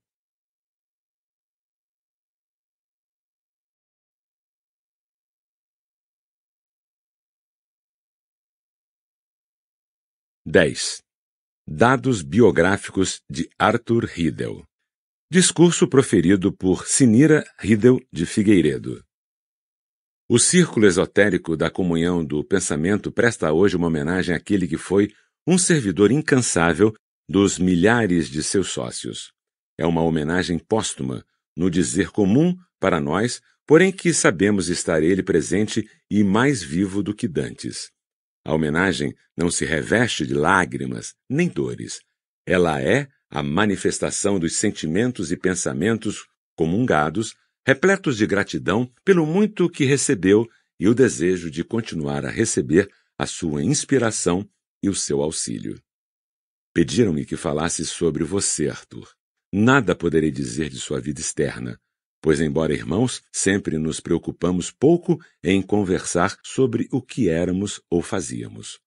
Speaker 2: Dez. Dados biográficos de Arthur Riddle.
Speaker 1: Discurso proferido por Sinira Riddle de Figueiredo. O círculo esotérico da comunhão do pensamento presta hoje uma homenagem àquele que foi um servidor incansável dos milhares de seus sócios. É uma homenagem póstuma, no dizer comum para nós, porém que sabemos estar ele presente e mais vivo do que dantes. A homenagem não se reveste de lágrimas nem dores. Ela é a manifestação dos sentimentos e pensamentos comungados, repletos de gratidão pelo muito que recebeu e o desejo de continuar a receber a sua inspiração e o seu auxílio. Pediram-me que falasse sobre você, Arthur. Nada poderei dizer de sua vida externa, pois, embora irmãos, sempre nos preocupamos pouco em conversar sobre o que éramos ou fazíamos.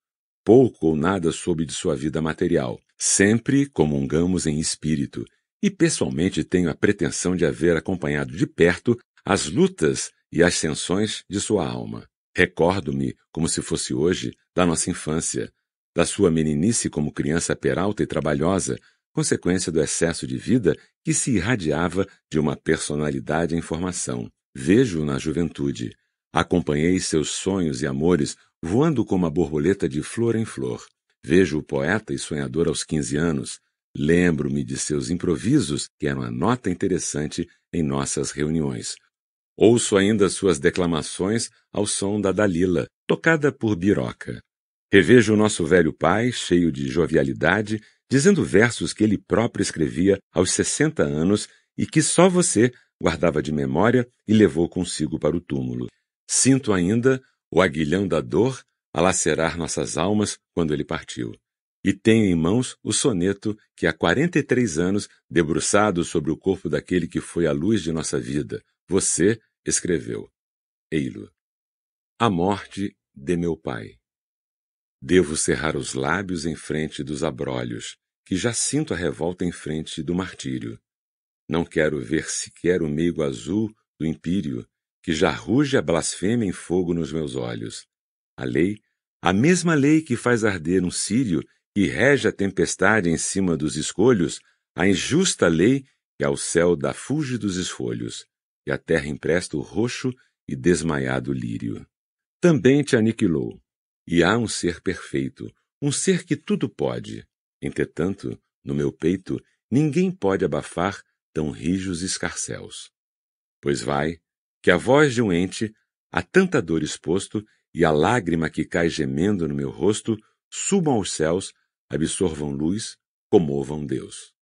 Speaker 1: Pouco ou nada soube de sua vida material. Sempre comungamos em espírito, e pessoalmente tenho a pretensão de haver acompanhado de perto as lutas e ascensões de sua alma. Recordo-me, como se fosse hoje, da nossa infância, da sua meninice como criança peralta e trabalhosa, consequência do excesso de vida que se irradiava de uma personalidade em formação. Vejo na juventude. Acompanhei seus sonhos e amores voando como a borboleta de flor em flor. Vejo o poeta e sonhador aos quinze anos. Lembro-me de seus improvisos, que eram a nota interessante em nossas reuniões. Ouço ainda suas declamações ao som da Dalila, tocada por Biroca. Revejo o nosso velho pai, cheio de jovialidade, dizendo versos que ele próprio escrevia aos 60 anos e que só você guardava de memória e levou consigo para o túmulo. Sinto ainda o aguilhão da dor a lacerar nossas almas quando ele partiu. E tenho em mãos o soneto que há 43 anos, debruçado sobre o corpo daquele que foi a luz de nossa vida, você escreveu. Eilo. A morte de meu pai. Devo cerrar os lábios em frente dos abrolhos, que já sinto a revolta em frente do martírio. Não quero ver sequer o meigo azul do império, que já ruge a blasfêmia em fogo nos meus olhos. A lei, a mesma lei que faz arder um círio e rege a tempestade em cima dos escolhos, a injusta lei que ao céu dá fuge dos esfolhos, e a terra empresta o roxo e desmaiado lírio. Também te aniquilou, e há um ser perfeito, um ser que tudo pode. Entretanto, no meu peito, ninguém pode abafar tão rijos escarcéus. Pois vai, que a voz de um ente, a tanta dor exposto, e a lágrima que cai gemendo no meu rosto, subam aos céus, absorvam luz, comovam Deus.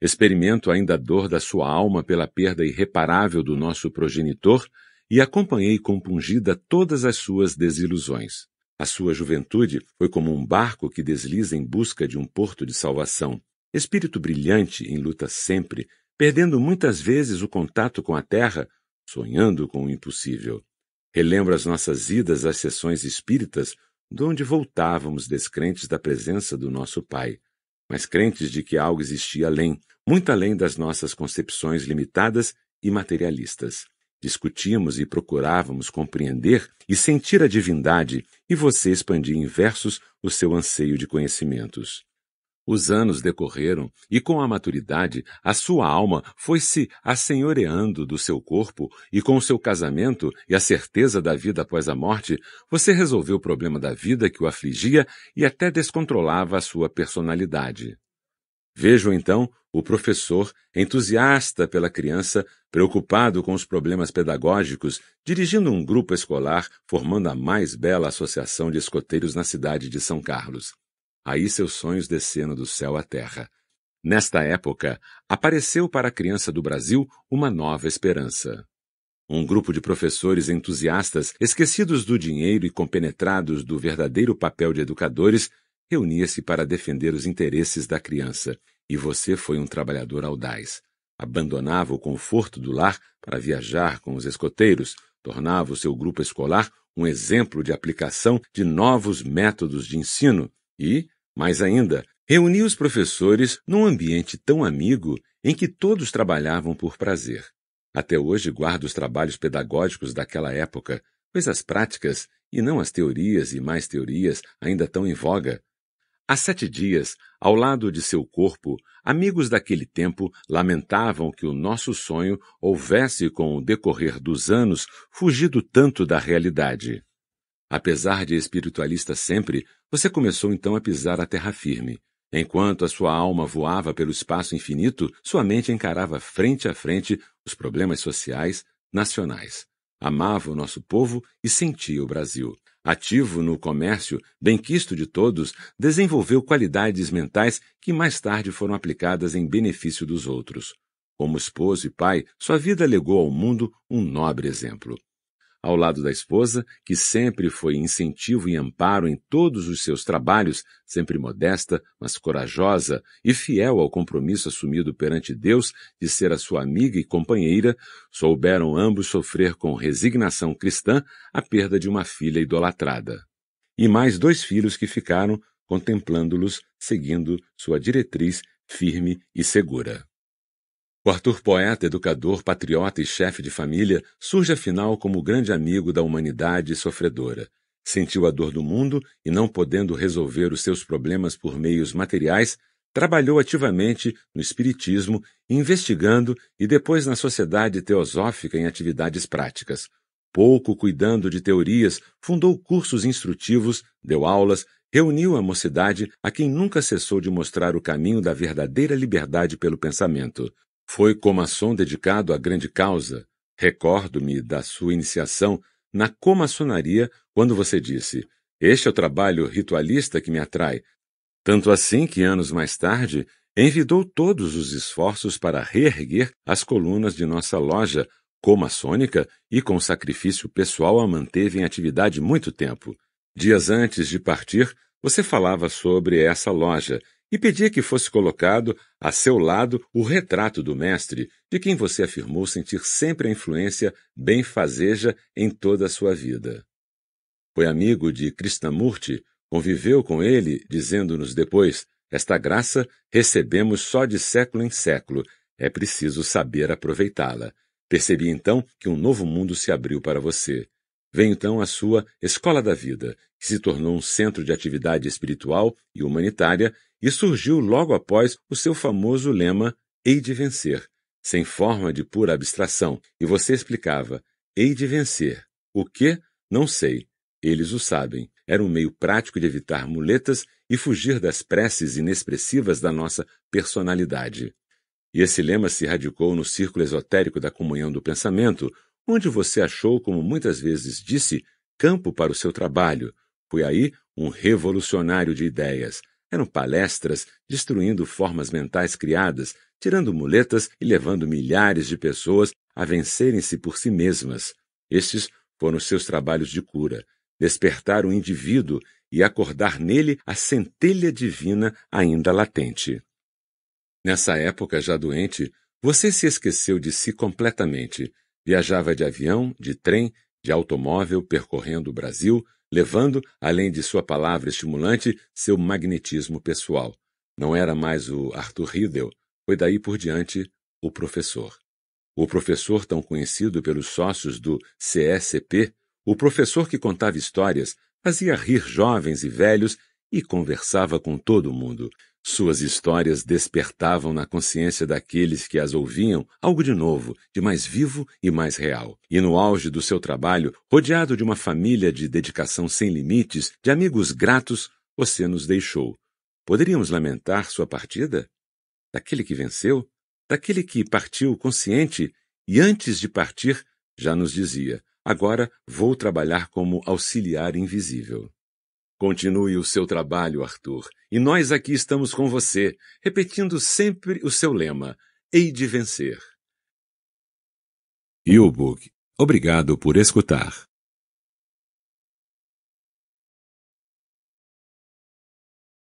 Speaker 1: Experimento ainda a dor da sua alma pela perda irreparável do nosso progenitor e acompanhei compungida todas as suas desilusões. A sua juventude foi como um barco que desliza em busca de um porto de salvação. Espírito brilhante em luta sempre, perdendo muitas vezes o contato com a terra, sonhando com o impossível. Relembro as nossas idas às sessões espíritas, de onde voltávamos descrentes da presença do nosso Pai, mas crentes de que algo existia além, muito além das nossas concepções limitadas e materialistas. Discutíamos e procurávamos compreender e sentir a divindade, e você expandia em versos o seu anseio de conhecimentos. Os anos decorreram, e com a maturidade, a sua alma foi se assenhoreando do seu corpo, e com o seu casamento e a certeza da vida após a morte, você resolveu o problema da vida que o afligia e até descontrolava a sua personalidade. Vejo então o professor, entusiasta pela criança, preocupado com os problemas pedagógicos, dirigindo um grupo escolar, formando a mais bela associação de escoteiros na cidade de São Carlos. Aí seus sonhos descendo do céu à terra. Nesta época, apareceu para a criança do Brasil uma nova esperança. Um grupo de professores entusiastas, esquecidos do dinheiro e compenetrados do verdadeiro papel de educadores, reunia-se para defender os interesses da criança, e você foi um trabalhador audaz. Abandonava o conforto do lar para viajar com os escoteiros, tornava o seu grupo escolar um exemplo de aplicação de novos métodos de ensino e, mais ainda, reunia os professores num ambiente tão amigo em que todos trabalhavam por prazer. Até hoje guardo os trabalhos pedagógicos daquela época, pois as práticas, e não as teorias e mais teorias, ainda tão em voga, Há sete dias, ao lado de seu corpo, amigos daquele tempo lamentavam que o nosso sonho houvesse, com o decorrer dos anos, fugido tanto da realidade. Apesar de espiritualista sempre, você começou então a pisar a terra firme. Enquanto a sua alma voava pelo espaço infinito, sua mente encarava frente a frente os problemas sociais, nacionais. Amava o nosso povo e sentia o Brasil. Ativo no comércio, bem-quisto de todos, desenvolveu qualidades mentais que mais tarde foram aplicadas em benefício dos outros. Como esposo e pai, sua vida legou ao mundo um nobre exemplo ao lado da esposa, que sempre foi incentivo e amparo em todos os seus trabalhos, sempre modesta, mas corajosa e fiel ao compromisso assumido perante Deus de ser a sua amiga e companheira, souberam ambos sofrer com resignação cristã a perda de uma filha idolatrada. E mais dois filhos que ficaram, contemplando-los, seguindo sua diretriz firme e segura. O Arthur poeta, educador, patriota e chefe de família surge afinal como grande amigo da humanidade sofredora. Sentiu a dor do mundo e, não podendo resolver os seus problemas por meios materiais, trabalhou ativamente no espiritismo, investigando e depois na sociedade teosófica em atividades práticas. Pouco cuidando de teorias, fundou cursos instrutivos, deu aulas, reuniu a mocidade a quem nunca cessou de mostrar o caminho da verdadeira liberdade pelo pensamento. Foi comaçom dedicado à grande causa. Recordo-me da sua iniciação na comaçonaria quando você disse: Este é o trabalho ritualista que me atrai. Tanto assim que, anos mais tarde, envidou todos os esforços para reerguer as colunas de nossa loja comaçônica e com sacrifício pessoal a manteve em atividade muito tempo. Dias antes de partir, você falava sobre essa loja e pedia que fosse colocado a seu lado o retrato do mestre, de quem você afirmou sentir sempre a influência benfazeja em toda a sua vida. Foi amigo de Krishnamurti, conviveu com ele, dizendo-nos depois: Esta graça recebemos só de século em século, é preciso saber aproveitá-la. Percebi então que um novo mundo se abriu para você. Vem então a sua Escola da Vida, que se tornou um centro de atividade espiritual e humanitária e surgiu logo após o seu famoso lema Hei de vencer, sem forma de pura abstração, e você explicava: Hei de vencer. O que? Não sei. Eles o sabem. Era um meio prático de evitar muletas e fugir das preces inexpressivas da nossa personalidade. E esse lema se radicou no círculo esotérico da comunhão do pensamento, onde você achou, como muitas vezes disse, campo para o seu trabalho. Foi aí um revolucionário de ideias. Eram palestras destruindo formas mentais criadas, tirando muletas e levando milhares de pessoas a vencerem-se por si mesmas. Estes foram seus trabalhos de cura, despertar o indivíduo e acordar nele a centelha divina ainda latente. Nessa época já doente, você se esqueceu de si completamente Viajava de avião, de trem, de automóvel, percorrendo o Brasil, levando, além de sua palavra estimulante, seu magnetismo pessoal. Não era mais o Arthur Riedel, foi daí por diante o professor. O professor tão conhecido pelos sócios do CSP, o professor que contava histórias, fazia rir jovens e velhos e conversava com todo mundo. Suas histórias despertavam na consciência daqueles que as ouviam algo de novo, de mais vivo e mais real. E no auge do seu trabalho, rodeado de uma família de dedicação sem limites, de amigos gratos, você nos deixou. Poderíamos lamentar sua partida? Daquele que venceu? Daquele que partiu consciente e antes de partir já nos dizia: agora vou trabalhar como auxiliar invisível. Continue o seu trabalho, Arthur, e nós aqui estamos com você, repetindo sempre o seu lema: Hei de
Speaker 2: vencer. E o book. Obrigado por escutar.